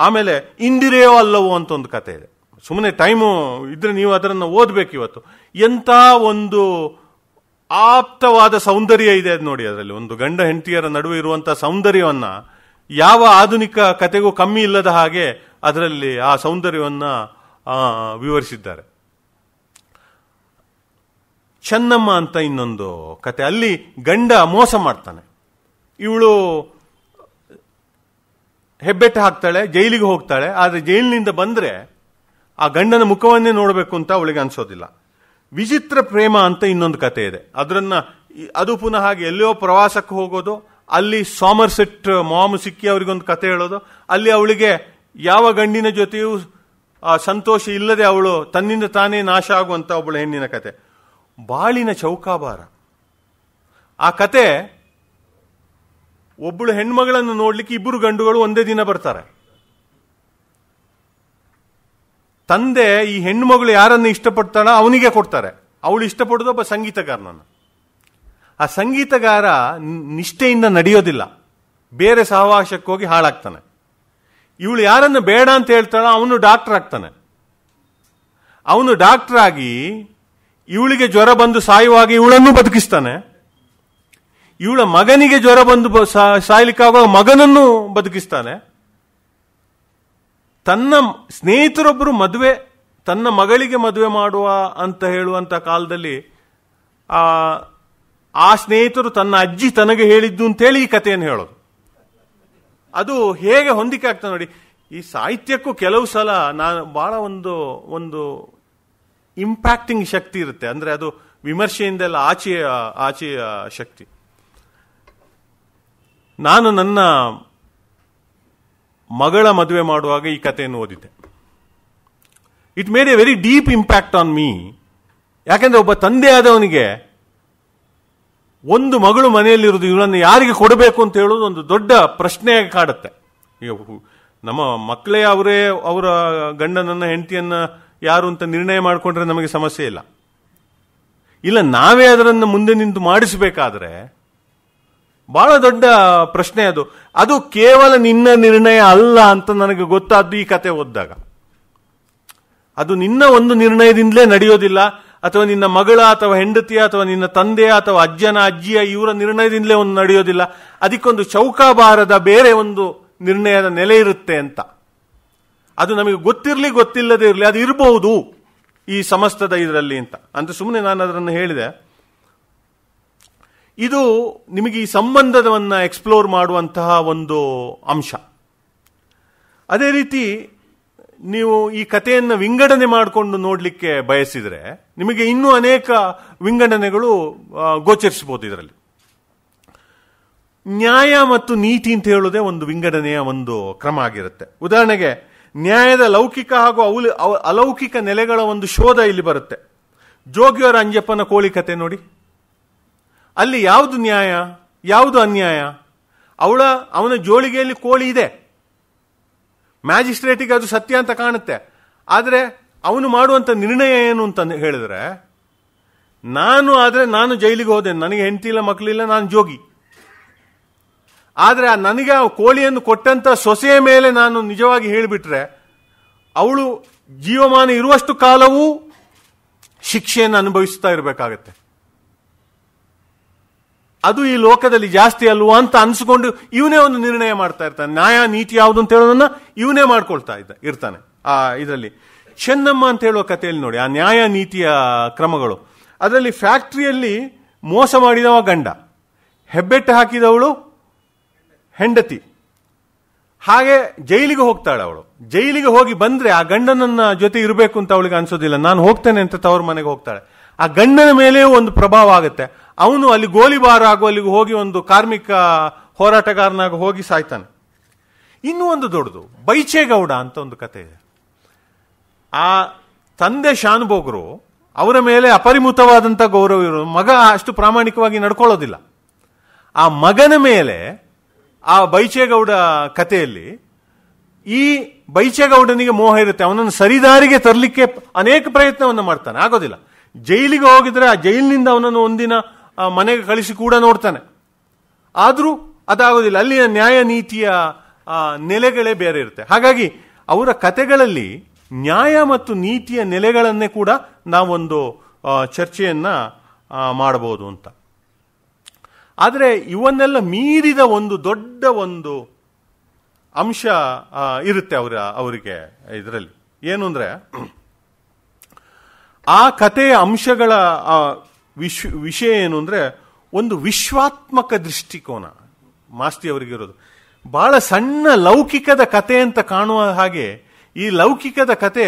ಆಮೇಲೆ ಇಂದಿರೆಯೋ ಅಲ್ಲವೋ ಅಂತ ಒಂದು ಕತೆ ಇದೆ ಸುಮ್ಮನೆ ಟೈಮು ಇದ್ರೆ ನೀವು ಅದರನ್ನು ಓದಬೇಕು ಇವತ್ತು ಎಂಥ ಒಂದು ಆಪ್ತವಾದ ಸೌಂದರ್ಯ ಇದೆ ಅದು ನೋಡಿ ಅದರಲ್ಲಿ ಒಂದು ಗಂಡ ಹೆಂಡತಿಯರ ನಡುವೆ ಇರುವಂತಹ ಸೌಂದರ್ಯವನ್ನ ಯಾವ ಆಧುನಿಕ ಕತೆಗೂ ಕಮ್ಮಿ ಇಲ್ಲದ ಹಾಗೆ ಅದರಲ್ಲಿ ಆ ಸೌಂದರ್ಯವನ್ನ ವಿವರಿಸಿದ್ದಾರೆ ಚೆನ್ನಮ್ಮ ಅಂತ ಇನ್ನೊಂದು ಕತೆ ಅಲ್ಲಿ ಗಂಡ ಮೋಸ ಮಾಡ್ತಾನೆ ಇವಳು ಹೆಬ್ಬೆಟ್ಟು ಹಾಕ್ತಾಳೆ ಜೈಲಿಗೆ ಹೋಗ್ತಾಳೆ ಆದರೆ ಜೈಲಿನಿಂದ ಬಂದರೆ ಆ ಗಂಡನ ಮುಖವನ್ನೇ ನೋಡಬೇಕು ಅಂತ ಅವಳಿಗೆ ಅನಿಸೋದಿಲ್ಲ ವಿಚಿತ್ರ ಪ್ರೇಮ ಅಂತ ಇನ್ನೊಂದು ಕತೆ ಇದೆ ಅದರನ್ನು ಅದು ಪುನಃ ಹಾಗೆ ಎಲ್ಲೋ ಪ್ರವಾಸಕ್ಕೆ ಹೋಗೋದು ಅಲ್ಲಿ ಸೆಟ್ ಮಾಮು ಸಿಕ್ಕಿ ಅವರಿಗೊಂದು ಕತೆ ಹೇಳೋದು ಅಲ್ಲಿ ಅವಳಿಗೆ ಯಾವ ಗಂಡಿನ ಜೊತೆಯೂ ಸಂತೋಷ ಇಲ್ಲದೆ ಅವಳು ತನ್ನಿಂದ ತಾನೇ ನಾಶ ಆಗುವಂಥ ಒಬ್ಬಳ ಹೆಣ್ಣಿನ ಕತೆ ಬಾಳಿನ ಚೌಕಾಬಾರ ಆ ಕತೆ ಒಬ್ಬಳು ಹೆಣ್ಮಗಳನ್ನು ನೋಡ್ಲಿಕ್ಕೆ ಇಬ್ಬರು ಗಂಡುಗಳು ಒಂದೇ ದಿನ ಬರ್ತಾರೆ ತಂದೆ ಈ ಹೆಣ್ಮಗಳು ಯಾರನ್ನು ಇಷ್ಟಪಡ್ತಾನ ಅವನಿಗೆ ಕೊಡ್ತಾರೆ ಅವಳು ಇಷ್ಟಪಡೋದು ಒಬ್ಬ ಸಂಗೀತಗಾರನನ್ನು ಆ ಸಂಗೀತಗಾರ ನಿಷ್ಠೆಯಿಂದ ನಡೆಯೋದಿಲ್ಲ ಬೇರೆ ಹೋಗಿ ಹಾಳಾಗ್ತಾನೆ ಇವಳು ಯಾರನ್ನು ಬೇಡ ಅಂತ ಹೇಳ್ತಾಳೋ ಅವನು ಡಾಕ್ಟರ್ ಆಗ್ತಾನೆ ಅವನು ಡಾಕ್ಟರ್ ಆಗಿ ಇವಳಿಗೆ ಜ್ವರ ಬಂದು ಸಾಯುವಾಗಿ ಇವಳನ್ನು ಬದುಕಿಸ್ತಾನೆ ಇವಳ ಮಗನಿಗೆ ಜ್ವರ ಬಂದು ಸಾಯ್ಲಿಕ್ಕಾಗುವ ಮಗನನ್ನು ಬದುಕಿಸ್ತಾನೆ ತನ್ನ ಸ್ನೇಹಿತರೊಬ್ಬರು ಮದುವೆ ತನ್ನ ಮಗಳಿಗೆ ಮದುವೆ ಮಾಡುವ ಅಂತ ಹೇಳುವಂತ ಕಾಲದಲ್ಲಿ ಆ ಸ್ನೇಹಿತರು ತನ್ನ ಅಜ್ಜಿ ತನಗೆ ಹೇಳಿದ್ದು ಅಂತೇಳಿ ಈ ಕಥೆಯನ್ನು ಹೇಳೋದು ಅದು ಹೇಗೆ ಹೊಂದಿಕೆ ಆಗ್ತದೆ ನೋಡಿ ಈ ಸಾಹಿತ್ಯಕ್ಕೂ ಕೆಲವು ಸಲ ನಾನು ಬಹಳ ಒಂದು ಒಂದು ಇಂಪ್ಯಾಕ್ಟಿಂಗ್ ಶಕ್ತಿ ಇರುತ್ತೆ ಅಂದರೆ ಅದು ವಿಮರ್ಶೆಯಿಂದೆಲ್ಲ ಆಚೆಯ ಆಚೆಯ ಶಕ್ತಿ ನಾನು ನನ್ನ ಮಗಳ ಮದುವೆ ಮಾಡುವಾಗ ಈ ಕಥೆಯನ್ನು ಓದಿದ್ದೆ it made a very deep impact on me ಯಾಕೆಂದರೆ ಒಬ್ಬ ತಂದೆ ಆದವನಿಗೆ ಒಂದು ಮಗಳು ಮನೆಯಲ್ಲಿರೋದು ಇವನನ್ನು ಯಾರಿಗೆ ಕೊಡಬೇಕು ಅಂತ ಹೇಳೋದು ಒಂದು ದೊಡ್ಡ ಪ್ರಶ್ನೆಯಾಗಿ ಕಾಡುತ್ತೆ ಈಗ ನಮ್ಮ ಮಕ್ಕಳೇ ಅವರೇ ಅವರ ಗಂಡನನ್ನು ಹೆಂಡತಿಯನ್ನು ಯಾರು ಅಂತ ನಿರ್ಣಯ ಮಾಡಿಕೊಂಡ್ರೆ ನಮಗೆ ಸಮಸ್ಯೆ ಇಲ್ಲ ಇಲ್ಲ ನಾವೇ ಅದರನ್ನು ಮುಂದೆ ನಿಂತು ಮಾಡಿಸಬೇಕಾದ್ರೆ ಬಹಳ ದೊಡ್ಡ ಪ್ರಶ್ನೆ ಅದು ಅದು ಕೇವಲ ನಿನ್ನ ನಿರ್ಣಯ ಅಲ್ಲ ಅಂತ ನನಗೆ ಗೊತ್ತಾದ್ದು ಈ ಕತೆ ಓದಿದಾಗ ಅದು ನಿನ್ನ ಒಂದು ನಿರ್ಣಯದಿಂದಲೇ ನಡೆಯೋದಿಲ್ಲ ಅಥವಾ ನಿನ್ನ ಮಗಳ ಅಥವಾ ಹೆಂಡತಿಯ ಅಥವಾ ನಿನ್ನ ತಂದೆಯ ಅಥವಾ ಅಜ್ಜನ ಅಜ್ಜಿಯ ಇವರ ನಿರ್ಣಯದಿಂದಲೇ ಒಂದು ನಡೆಯೋದಿಲ್ಲ ಅದಕ್ಕೊಂದು ಚೌಕಾಬಾರದ ಬೇರೆ ಒಂದು ನಿರ್ಣಯದ ನೆಲೆ ಇರುತ್ತೆ ಅಂತ ಅದು ನಮಗೆ ಗೊತ್ತಿರಲಿ ಗೊತ್ತಿಲ್ಲದೆ ಇರಲಿ ಅದು ಇರಬಹುದು ಈ ಸಮಸ್ತದ ಇದರಲ್ಲಿ ಅಂತ ಅಂತ ಸುಮ್ಮನೆ ನಾನು ಅದರನ್ನು ಹೇಳಿದೆ ಇದು ನಿಮಗೆ ಈ ಸಂಬಂಧವನ್ನು ಎಕ್ಸ್ಪ್ಲೋರ್ ಮಾಡುವಂತಹ ಒಂದು ಅಂಶ ಅದೇ ರೀತಿ ನೀವು ಈ ಕಥೆಯನ್ನು ವಿಂಗಡಣೆ ಮಾಡಿಕೊಂಡು ನೋಡಲಿಕ್ಕೆ ಬಯಸಿದರೆ ನಿಮಗೆ ಇನ್ನೂ ಅನೇಕ ವಿಂಗಡಣೆಗಳು ಗೋಚರಿಸಬಹುದು ಇದರಲ್ಲಿ ನ್ಯಾಯ ಮತ್ತು ನೀತಿ ಅಂತ ಹೇಳೋದೇ ಒಂದು ವಿಂಗಡಣೆಯ ಒಂದು ಕ್ರಮ ಆಗಿರುತ್ತೆ ಉದಾಹರಣೆಗೆ ನ್ಯಾಯದ ಲೌಕಿಕ ಹಾಗೂ ಅಲೌಕಿಕ ನೆಲೆಗಳ ಒಂದು ಶೋಧ ಇಲ್ಲಿ ಬರುತ್ತೆ ಜೋಗಿಯವರ ಅಂಜಪ್ಪನ ಕೋಳಿ ಕತೆ ನೋಡಿ ಅಲ್ಲಿ ಯಾವುದು ನ್ಯಾಯ ಯಾವುದು ಅನ್ಯಾಯ ಅವಳ ಅವನ ಜೋಳಿಗೆಯಲ್ಲಿ ಕೋಳಿ ಇದೆ ಮ್ಯಾಜಿಸ್ಟ್ರೇಟಿಗೆ ಅದು ಸತ್ಯ ಅಂತ ಕಾಣುತ್ತೆ ಆದರೆ ಅವನು ಮಾಡುವಂಥ ನಿರ್ಣಯ ಏನು ಅಂತ ಹೇಳಿದ್ರೆ ನಾನು ಆದರೆ ನಾನು ಜೈಲಿಗೆ ಹೋದೆ ನನಗೆ ಇಲ್ಲ ಮಕ್ಕಳಿಲ್ಲ ನಾನು ಜೋಗಿ ಆದರೆ ನನಗೆ ಆ ಕೋಳಿಯನ್ನು ಕೊಟ್ಟಂಥ ಸೊಸೆಯ ಮೇಲೆ ನಾನು ನಿಜವಾಗಿ ಹೇಳಿಬಿಟ್ರೆ ಅವಳು ಜೀವಮಾನ ಇರುವಷ್ಟು ಕಾಲವೂ ಶಿಕ್ಷೆಯನ್ನು ಅನುಭವಿಸ್ತಾ ಇರಬೇಕಾಗತ್ತೆ ಅದು ಈ ಲೋಕದಲ್ಲಿ ಜಾಸ್ತಿ ಅಲ್ವಾ ಅಂತ ಅನ್ಸ್ಕೊಂಡು ಇವನೇ ಒಂದು ನಿರ್ಣಯ ಮಾಡ್ತಾ ಇರ್ತಾನೆ ನ್ಯಾಯ ನೀತಿ ಯಾವುದು ಅಂತ ಹೇಳೋದನ್ನ ಇವನೇ ಮಾಡ್ಕೊಳ್ತಾ ಇದ್ದ ಇರ್ತಾನೆ ಆ ಇದರಲ್ಲಿ ಚೆನ್ನಮ್ಮ ಅಂತ ಹೇಳುವ ಕಥೆಯಲ್ಲಿ ನೋಡಿ ಆ ನ್ಯಾಯ ನೀತಿಯ ಕ್ರಮಗಳು ಅದರಲ್ಲಿ ಫ್ಯಾಕ್ಟ್ರಿಯಲ್ಲಿ ಮೋಸ ಮಾಡಿದವ ಗಂಡ ಹೆಬ್ಬೆಟ್ಟು ಹಾಕಿದವಳು ಹೆಂಡತಿ ಹಾಗೆ ಜೈಲಿಗೆ ಹೋಗ್ತಾಳೆ ಅವಳು ಜೈಲಿಗೆ ಹೋಗಿ ಬಂದ್ರೆ ಆ ಗಂಡನನ್ನ ಜೊತೆ ಇರಬೇಕು ಅಂತ ಅವಳಿಗೆ ಅನ್ಸೋದಿಲ್ಲ ನಾನು ಹೋಗ್ತೇನೆ ಅಂತ ತವ್ರ ಮನೆಗೆ ಹೋಗ್ತಾಳೆ ಆ ಗಂಡನ ಮೇಲೆ ಒಂದು ಪ್ರಭಾವ ಆಗುತ್ತೆ ಅವನು ಅಲ್ಲಿ ಗೋಲಿಬಾರ ಆಗೋ ಅಲ್ಲಿಗೆ ಹೋಗಿ ಒಂದು ಕಾರ್ಮಿಕ ಹೋರಾಟಗಾರನಾಗ ಹೋಗಿ ಸಾಯ್ತಾನೆ ಇನ್ನೂ ಒಂದು ದೊಡ್ಡದು ಬೈಚೇಗೌಡ ಅಂತ ಒಂದು ಕತೆ ಇದೆ ಆ ತಂದೆ ಶಾನುಭೋಗರು ಅವರ ಮೇಲೆ ಅಪರಿಮಿತವಾದಂಥ ಗೌರವ ಇರೋದು ಮಗ ಅಷ್ಟು ಪ್ರಾಮಾಣಿಕವಾಗಿ ನಡ್ಕೊಳ್ಳೋದಿಲ್ಲ ಆ ಮಗನ ಮೇಲೆ ಆ ಬೈಚೇಗೌಡ ಕಥೆಯಲ್ಲಿ ಈ ಬೈಚೇಗೌಡನಿಗೆ ಮೋಹ ಇರುತ್ತೆ ಅವನನ್ನು ಸರಿದಾರಿಗೆ ತರಲಿಕ್ಕೆ ಅನೇಕ ಪ್ರಯತ್ನವನ್ನು ಮಾಡ್ತಾನೆ ಆಗೋದಿಲ್ಲ ಜೈಲಿಗೆ ಹೋಗಿದ್ರೆ ಆ ಜೈಲಿನಿಂದ ಅವನನ್ನು ಒಂದಿನ ಮನೆಗೆ ಕಳಿಸಿ ಕೂಡ ನೋಡ್ತಾನೆ ಆದರೂ ಅದಾಗೋದಿಲ್ಲ ಅಲ್ಲಿಯ ನ್ಯಾಯ ನೀತಿಯ ನೆಲೆಗಳೇ ಬೇರೆ ಇರುತ್ತೆ ಹಾಗಾಗಿ ಅವರ ಕತೆಗಳಲ್ಲಿ ನ್ಯಾಯ ಮತ್ತು ನೀತಿಯ ನೆಲೆಗಳನ್ನೇ ಕೂಡ ನಾವೊಂದು ಚರ್ಚೆಯನ್ನ ಮಾಡಬಹುದು ಅಂತ ಆದರೆ ಇವನ್ನೆಲ್ಲ ಮೀರಿದ ಒಂದು ದೊಡ್ಡ ಒಂದು ಅಂಶ ಇರುತ್ತೆ ಅವರ ಅವರಿಗೆ ಇದರಲ್ಲಿ ಏನು ಅಂದರೆ ಆ ಕತೆಯ ಅಂಶಗಳ ವಿಶ್ ವಿಷಯ ಏನು ಅಂದರೆ ಒಂದು ವಿಶ್ವಾತ್ಮಕ ದೃಷ್ಟಿಕೋನ ಮಾಸ್ತಿ ಅವರಿಗಿರೋದು ಬಹಳ ಸಣ್ಣ ಲೌಕಿಕದ ಕತೆ ಅಂತ ಕಾಣುವ ಹಾಗೆ ಈ ಲೌಕಿಕದ ಕತೆ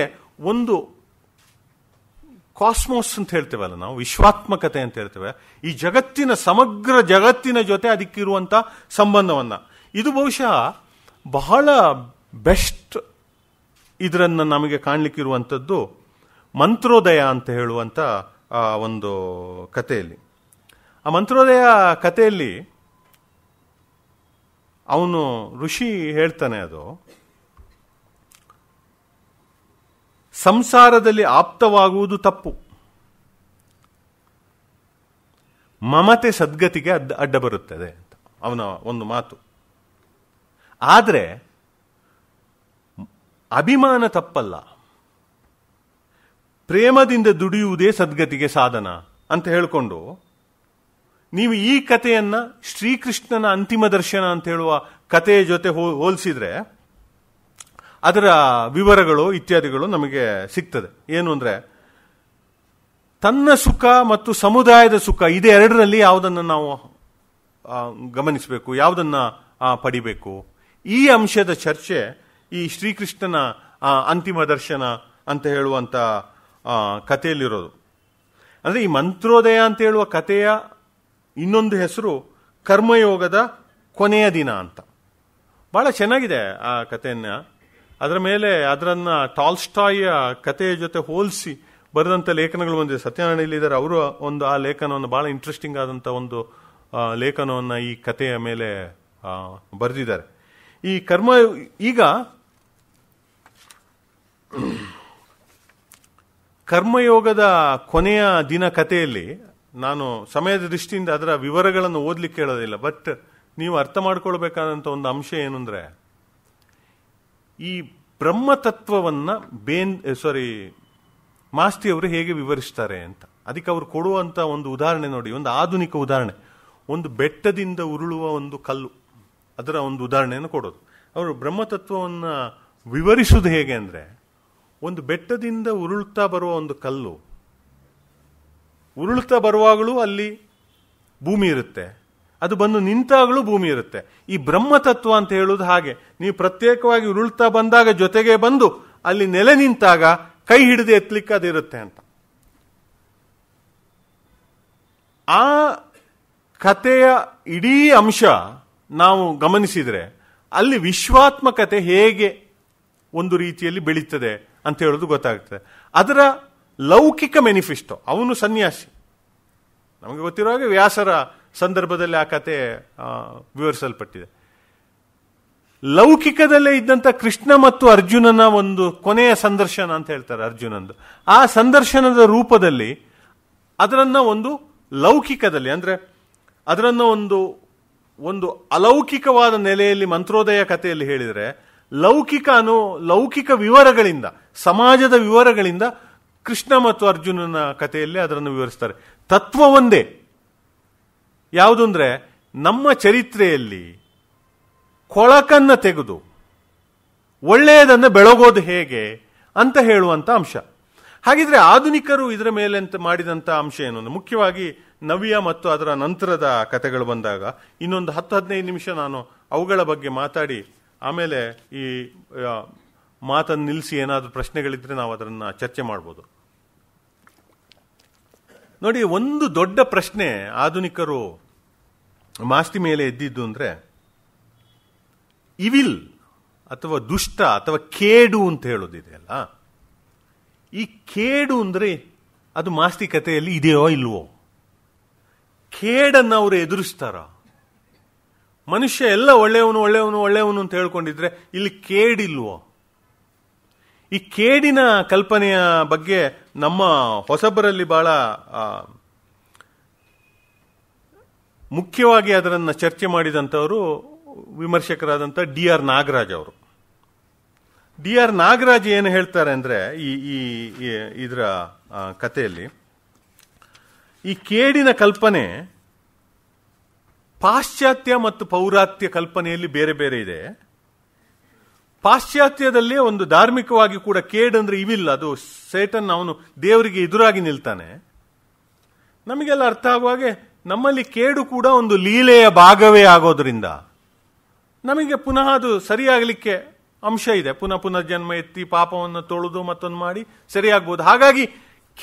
ಒಂದು ಕಾಸ್ಮೋಸ್ ಅಂತ ಹೇಳ್ತೇವಲ್ಲ ನಾವು ವಿಶ್ವಾತ್ಮಕತೆ ಅಂತ ಹೇಳ್ತೇವೆ ಈ ಜಗತ್ತಿನ ಸಮಗ್ರ ಜಗತ್ತಿನ ಜೊತೆ ಅದಕ್ಕಿರುವಂಥ ಸಂಬಂಧವನ್ನು ಇದು ಬಹುಶಃ ಬಹಳ ಬೆಸ್ಟ್ ಇದರನ್ನು ನಮಗೆ ಕಾಣಲಿಕ್ಕಿರುವಂಥದ್ದು ಮಂತ್ರೋದಯ ಅಂತ ಹೇಳುವಂಥ ಆ ಒಂದು ಕಥೆಯಲ್ಲಿ ಆ ಮಂತ್ರೋದಯ ಕಥೆಯಲ್ಲಿ ಅವನು ಋಷಿ ಹೇಳ್ತಾನೆ ಅದು ಸಂಸಾರದಲ್ಲಿ ಆಪ್ತವಾಗುವುದು ತಪ್ಪು ಮಮತೆ ಸದ್ಗತಿಗೆ ಅಡ್ಡ ಅಡ್ಡ ಬರುತ್ತದೆ ಅವನ ಒಂದು ಮಾತು ಆದರೆ ಅಭಿಮಾನ ತಪ್ಪಲ್ಲ ಪ್ರೇಮದಿಂದ ದುಡಿಯುವುದೇ ಸದ್ಗತಿಗೆ ಸಾಧನ ಅಂತ ಹೇಳಿಕೊಂಡು ನೀವು ಈ ಕಥೆಯನ್ನು ಶ್ರೀಕೃಷ್ಣನ ಅಂತಿಮ ದರ್ಶನ ಅಂತ ಹೇಳುವ ಕಥೆಯ ಜೊತೆ ಹೋಲಿಸಿದ್ರೆ ಅದರ ವಿವರಗಳು ಇತ್ಯಾದಿಗಳು ನಮಗೆ ಸಿಗ್ತದೆ ಏನು ಅಂದರೆ ತನ್ನ ಸುಖ ಮತ್ತು ಸಮುದಾಯದ ಸುಖ ಇದೆ ಎರಡರಲ್ಲಿ ಯಾವುದನ್ನು ನಾವು ಗಮನಿಸಬೇಕು ಯಾವುದನ್ನು ಪಡಿಬೇಕು ಈ ಅಂಶದ ಚರ್ಚೆ ಈ ಶ್ರೀಕೃಷ್ಣನ ಅಂತಿಮ ದರ್ಶನ ಅಂತ ಹೇಳುವಂಥ ಕಥೆಯಲ್ಲಿರೋದು ಅಂದರೆ ಈ ಮಂತ್ರೋದಯ ಅಂತ ಹೇಳುವ ಕಥೆಯ ಇನ್ನೊಂದು ಹೆಸರು ಕರ್ಮಯೋಗದ ಕೊನೆಯ ದಿನ ಅಂತ ಭಾಳ ಚೆನ್ನಾಗಿದೆ ಆ ಕಥೆಯನ್ನು ಅದರ ಮೇಲೆ ಅದರನ್ನು ಟಾಲ್ಸ್ಟಾಯಿಯ ಕಥೆಯ ಜೊತೆ ಹೋಲಿಸಿ ಬರೆದಂಥ ಲೇಖನಗಳು ಬಂದಿದೆ ಸತ್ಯನಾರಾಯಣ ಇದ್ದಾರೆ ಅವರು ಒಂದು ಆ ಲೇಖನವನ್ನು ಭಾಳ ಇಂಟ್ರೆಸ್ಟಿಂಗ್ ಆದಂಥ ಒಂದು ಲೇಖನವನ್ನು ಈ ಕಥೆಯ ಮೇಲೆ ಬರೆದಿದ್ದಾರೆ ಈ ಕರ್ಮ ಈಗ ಕರ್ಮಯೋಗದ ಕೊನೆಯ ದಿನ ಕಥೆಯಲ್ಲಿ ನಾನು ಸಮಯದ ದೃಷ್ಟಿಯಿಂದ ಅದರ ವಿವರಗಳನ್ನು ಓದಲಿಕ್ಕೆ ಹೇಳೋದಿಲ್ಲ ಬಟ್ ನೀವು ಅರ್ಥ ಮಾಡ್ಕೊಳ್ಬೇಕಾದಂಥ ಒಂದು ಅಂಶ ಏನು ಅಂದರೆ ಈ ಬ್ರಹ್ಮತತ್ವವನ್ನು ಬೇನ್ ಸಾರಿ ಮಾಸ್ತಿಯವರು ಹೇಗೆ ವಿವರಿಸ್ತಾರೆ ಅಂತ ಅದಕ್ಕೆ ಅವರು ಕೊಡುವಂಥ ಒಂದು ಉದಾಹರಣೆ ನೋಡಿ ಒಂದು ಆಧುನಿಕ ಉದಾಹರಣೆ ಒಂದು ಬೆಟ್ಟದಿಂದ ಉರುಳುವ ಒಂದು ಕಲ್ಲು ಅದರ ಒಂದು ಉದಾಹರಣೆಯನ್ನು ಕೊಡೋದು ಅವರು ಬ್ರಹ್ಮತತ್ವವನ್ನು ವಿವರಿಸುವುದು ಹೇಗೆ ಅಂದರೆ ಒಂದು ಬೆಟ್ಟದಿಂದ ಉರುಳ್ತಾ ಬರುವ ಒಂದು ಕಲ್ಲು ಉರುಳ್ತಾ ಬರುವಾಗಲೂ ಅಲ್ಲಿ ಭೂಮಿ ಇರುತ್ತೆ ಅದು ಬಂದು ನಿಂತಾಗಲೂ ಭೂಮಿ ಇರುತ್ತೆ ಈ ಬ್ರಹ್ಮತತ್ವ ಅಂತ ಹೇಳೋದು ಹಾಗೆ ನೀವು ಪ್ರತ್ಯೇಕವಾಗಿ ಉರುಳ್ತಾ ಬಂದಾಗ ಜೊತೆಗೆ ಬಂದು ಅಲ್ಲಿ ನೆಲೆ ನಿಂತಾಗ ಕೈ ಹಿಡಿದು ಎತ್ತಲಿಕ್ಕೆ ಅದಿರುತ್ತೆ ಅಂತ ಆ ಕಥೆಯ ಇಡೀ ಅಂಶ ನಾವು ಗಮನಿಸಿದರೆ ಅಲ್ಲಿ ವಿಶ್ವಾತ್ಮಕತೆ ಹೇಗೆ ಒಂದು ರೀತಿಯಲ್ಲಿ ಬೆಳೀತದೆ ಅಂತ ಹೇಳೋದು ಗೊತ್ತಾಗ್ತದೆ ಅದರ ಲೌಕಿಕ ಮೆನಿಫೆಸ್ಟೋ ಅವನು ಸನ್ಯಾಸಿ ನಮಗೆ ಗೊತ್ತಿರೋ ಹಾಗೆ ವ್ಯಾಸರ ಸಂದರ್ಭದಲ್ಲಿ ಆ ಕತೆ ವಿವರಿಸಲ್ಪಟ್ಟಿದೆ ಲೌಕಿಕದಲ್ಲೇ ಇದ್ದಂಥ ಕೃಷ್ಣ ಮತ್ತು ಅರ್ಜುನನ ಒಂದು ಕೊನೆಯ ಸಂದರ್ಶನ ಅಂತ ಹೇಳ್ತಾರೆ ಅರ್ಜುನಂದು ಆ ಸಂದರ್ಶನದ ರೂಪದಲ್ಲಿ ಅದರನ್ನ ಒಂದು ಲೌಕಿಕದಲ್ಲಿ ಅಂದರೆ ಅದರನ್ನ ಒಂದು ಒಂದು ಅಲೌಕಿಕವಾದ ನೆಲೆಯಲ್ಲಿ ಮಂತ್ರೋದಯ ಕಥೆಯಲ್ಲಿ ಹೇಳಿದರೆ ಲೌಕಿಕ ಅನು ಲೌಕಿಕ ವಿವರಗಳಿಂದ ಸಮಾಜದ ವಿವರಗಳಿಂದ ಕೃಷ್ಣ ಮತ್ತು ಅರ್ಜುನನ ಕಥೆಯಲ್ಲಿ ಅದರನ್ನು ವಿವರಿಸ್ತಾರೆ ತತ್ವ ಒಂದೇ ಯಾವುದು ಅಂದರೆ ನಮ್ಮ ಚರಿತ್ರೆಯಲ್ಲಿ ಕೊಳಕನ್ನು ತೆಗೆದು ಒಳ್ಳೆಯದನ್ನು ಬೆಳಗೋದು ಹೇಗೆ ಅಂತ ಹೇಳುವಂಥ ಅಂಶ ಹಾಗಿದ್ರೆ ಆಧುನಿಕರು ಇದರ ಮೇಲೆ ಅಂತ ಮಾಡಿದಂಥ ಅಂಶ ಏನು ಮುಖ್ಯವಾಗಿ ನವ್ಯ ಮತ್ತು ಅದರ ನಂತರದ ಕಥೆಗಳು ಬಂದಾಗ ಇನ್ನೊಂದು ಹತ್ತು ಹದಿನೈದು ನಿಮಿಷ ನಾನು ಅವುಗಳ ಬಗ್ಗೆ ಮಾತಾಡಿ ಆಮೇಲೆ ಈ ಮಾತನ್ನು ನಿಲ್ಲಿಸಿ ಏನಾದರೂ ಪ್ರಶ್ನೆಗಳಿದ್ರೆ ನಾವು ಅದನ್ನು ಚರ್ಚೆ ಮಾಡ್ಬೋದು ನೋಡಿ ಒಂದು ದೊಡ್ಡ ಪ್ರಶ್ನೆ ಆಧುನಿಕರು ಮಾಸ್ತಿ ಮೇಲೆ ಎದ್ದಿದ್ದು ಅಂದರೆ ಇವಿಲ್ ಅಥವಾ ದುಷ್ಟ ಅಥವಾ ಕೇಡು ಅಂತ ಹೇಳೋದಿದೆಯಲ್ಲ ಈ ಕೇಡು ಅಂದರೆ ಅದು ಮಾಸ್ತಿ ಕಥೆಯಲ್ಲಿ ಇದೆಯೋ ಇಲ್ವೋ ಕೇಡನ್ನು ಅವರು ಎದುರಿಸ್ತಾರ ಮನುಷ್ಯ ಎಲ್ಲ ಒಳ್ಳೆಯವನು ಒಳ್ಳೆಯವನು ಒಳ್ಳೆಯವನು ಅಂತ ಹೇಳ್ಕೊಂಡಿದ್ರೆ ಇಲ್ಲಿ ಕೇಡಿಲ್ವೋ ಈ ಕೇಡಿನ ಕಲ್ಪನೆಯ ಬಗ್ಗೆ ನಮ್ಮ ಹೊಸಬರಲ್ಲಿ ಬಹಳ ಮುಖ್ಯವಾಗಿ ಅದರನ್ನು ಚರ್ಚೆ ಮಾಡಿದಂಥವರು ವಿಮರ್ಶಕರಾದಂಥ ಡಿ ಆರ್ ನಾಗರಾಜ್ ಅವರು ಡಿ ಆರ್ ನಾಗರಾಜ್ ಏನು ಹೇಳ್ತಾರೆ ಅಂದರೆ ಈ ಈ ಇದರ ಕಥೆಯಲ್ಲಿ ಈ ಕೇಡಿನ ಕಲ್ಪನೆ ಪಾಶ್ಚಾತ್ಯ ಮತ್ತು ಪೌರಾತ್ಯ ಕಲ್ಪನೆಯಲ್ಲಿ ಬೇರೆ ಬೇರೆ ಇದೆ ಪಾಶ್ಚಾತ್ಯದಲ್ಲಿ ಒಂದು ಧಾರ್ಮಿಕವಾಗಿ ಕೂಡ ಕೇಡ್ ಇವಿಲ್ಲ ಅದು ಸೇಟನ್ ಅವನು ದೇವರಿಗೆ ಎದುರಾಗಿ ನಿಲ್ತಾನೆ ನಮಗೆಲ್ಲ ಅರ್ಥ ಆಗುವ ಹಾಗೆ ನಮ್ಮಲ್ಲಿ ಕೇಡು ಕೂಡ ಒಂದು ಲೀಲೆಯ ಭಾಗವೇ ಆಗೋದ್ರಿಂದ ನಮಗೆ ಪುನಃ ಅದು ಸರಿಯಾಗಲಿಕ್ಕೆ ಅಂಶ ಇದೆ ಪುನಃ ಪುನಃ ಜನ್ಮ ಎತ್ತಿ ಪಾಪವನ್ನು ತೊಳೆದು ಮತ್ತೊಂದು ಮಾಡಿ ಸರಿಯಾಗ್ಬೋದು ಹಾಗಾಗಿ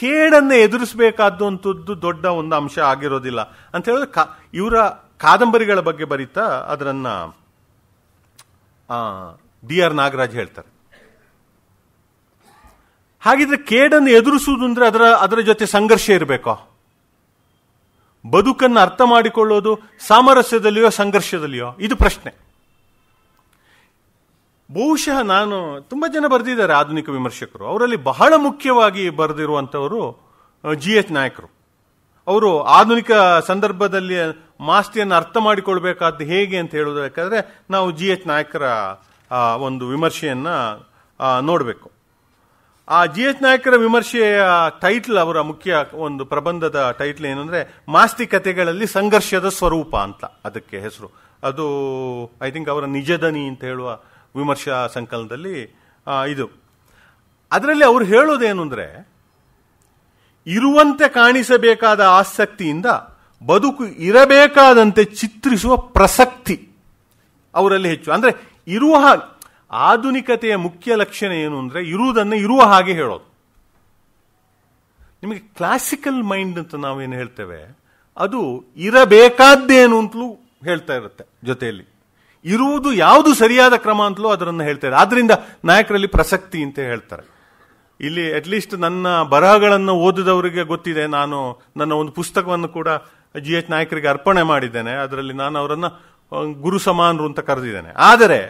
ಕೇಡನ್ನು ಎದುರಿಸಬೇಕಾದಂಥದ್ದು ದೊಡ್ಡ ಒಂದು ಅಂಶ ಆಗಿರೋದಿಲ್ಲ ಅಂತ ಹೇಳಿದ್ರೆ ಕಾ ಇವರ ಕಾದಂಬರಿಗಳ ಬಗ್ಗೆ ಬರೀತಾ ಅದರನ್ನ ಡಿ ಆರ್ ನಾಗರಾಜ್ ಹೇಳ್ತಾರೆ ಹಾಗಿದ್ರೆ ಕೇಡನ್ನು ಎದುರಿಸುವುದು ಅಂದ್ರೆ ಅದರ ಅದರ ಜೊತೆ ಸಂಘರ್ಷ ಇರಬೇಕೋ ಬದುಕನ್ನು ಅರ್ಥ ಮಾಡಿಕೊಳ್ಳೋದು ಸಾಮರಸ್ಯದಲ್ಲಿಯೋ ಸಂಘರ್ಷದಲ್ಲಿಯೋ ಇದು ಪ್ರಶ್ನೆ ಬಹುಶಃ ನಾನು ತುಂಬ ಜನ ಬರೆದಿದ್ದಾರೆ ಆಧುನಿಕ ವಿಮರ್ಶಕರು ಅವರಲ್ಲಿ ಬಹಳ ಮುಖ್ಯವಾಗಿ ಬರೆದಿರುವಂಥವರು ಜಿ ಎಚ್ ನಾಯಕರು ಅವರು ಆಧುನಿಕ ಸಂದರ್ಭದಲ್ಲಿ ಮಾಸ್ತಿಯನ್ನು ಅರ್ಥ ಮಾಡಿಕೊಳ್ಬೇಕಾದ್ದು ಹೇಗೆ ಅಂತ ಹೇಳೋದಕ್ಕಾದ್ರೆ ನಾವು ಜಿ ಎಚ್ ನಾಯಕರ ಒಂದು ವಿಮರ್ಶೆಯನ್ನು ನೋಡಬೇಕು ಆ ಜಿ ಎಚ್ ನಾಯಕರ ವಿಮರ್ಶೆಯ ಟೈಟ್ಲ್ ಅವರ ಮುಖ್ಯ ಒಂದು ಪ್ರಬಂಧದ ಟೈಟ್ಲ್ ಏನಂದರೆ ಮಾಸ್ತಿಕತೆಗಳಲ್ಲಿ ಸಂಘರ್ಷದ ಸ್ವರೂಪ ಅಂತ ಅದಕ್ಕೆ ಹೆಸರು ಅದು ಐ ಥಿಂಕ್ ಅವರ ನಿಜದನಿ ಅಂತ ಹೇಳುವ ವಿಮರ್ಶಾ ಸಂಕಲನದಲ್ಲಿ ಇದು ಅದರಲ್ಲಿ ಅವರು ಹೇಳೋದೇನು ಅಂದರೆ ಇರುವಂತೆ ಕಾಣಿಸಬೇಕಾದ ಆಸಕ್ತಿಯಿಂದ ಬದುಕು ಇರಬೇಕಾದಂತೆ ಚಿತ್ರಿಸುವ ಪ್ರಸಕ್ತಿ ಅವರಲ್ಲಿ ಹೆಚ್ಚು ಅಂದರೆ ಇರುವ ಹಾಗೆ ಆಧುನಿಕತೆಯ ಮುಖ್ಯ ಲಕ್ಷಣ ಏನು ಅಂದ್ರೆ ಇರುವುದನ್ನು ಇರುವ ಹಾಗೆ ಹೇಳೋದು ನಿಮಗೆ ಕ್ಲಾಸಿಕಲ್ ಮೈಂಡ್ ಅಂತ ನಾವೇನು ಹೇಳ್ತೇವೆ ಅದು ಇರಬೇಕಾದ್ದೇನು ಅಂತಲೂ ಹೇಳ್ತಾ ಇರುತ್ತೆ ಜೊತೆಯಲ್ಲಿ ಇರುವುದು ಯಾವುದು ಸರಿಯಾದ ಕ್ರಮ ಅಂತಲೂ ಅದರನ್ನು ಹೇಳ್ತಾರೆ ಆದ್ರಿಂದ ನಾಯಕರಲ್ಲಿ ಪ್ರಸಕ್ತಿ ಅಂತ ಹೇಳ್ತಾರೆ ಇಲ್ಲಿ ಅಟ್ಲೀಸ್ಟ್ ನನ್ನ ಬರಹಗಳನ್ನು ಓದಿದವರಿಗೆ ಗೊತ್ತಿದೆ ನಾನು ನನ್ನ ಒಂದು ಪುಸ್ತಕವನ್ನು ಕೂಡ ಜಿ ಎಚ್ ನಾಯಕರಿಗೆ ಅರ್ಪಣೆ ಮಾಡಿದ್ದೇನೆ ಅದರಲ್ಲಿ ನಾನು ಅವರನ್ನು ಗುರು ಸಮಾನರು ಅಂತ ಕರೆದಿದ್ದೇನೆ ಆದರೆ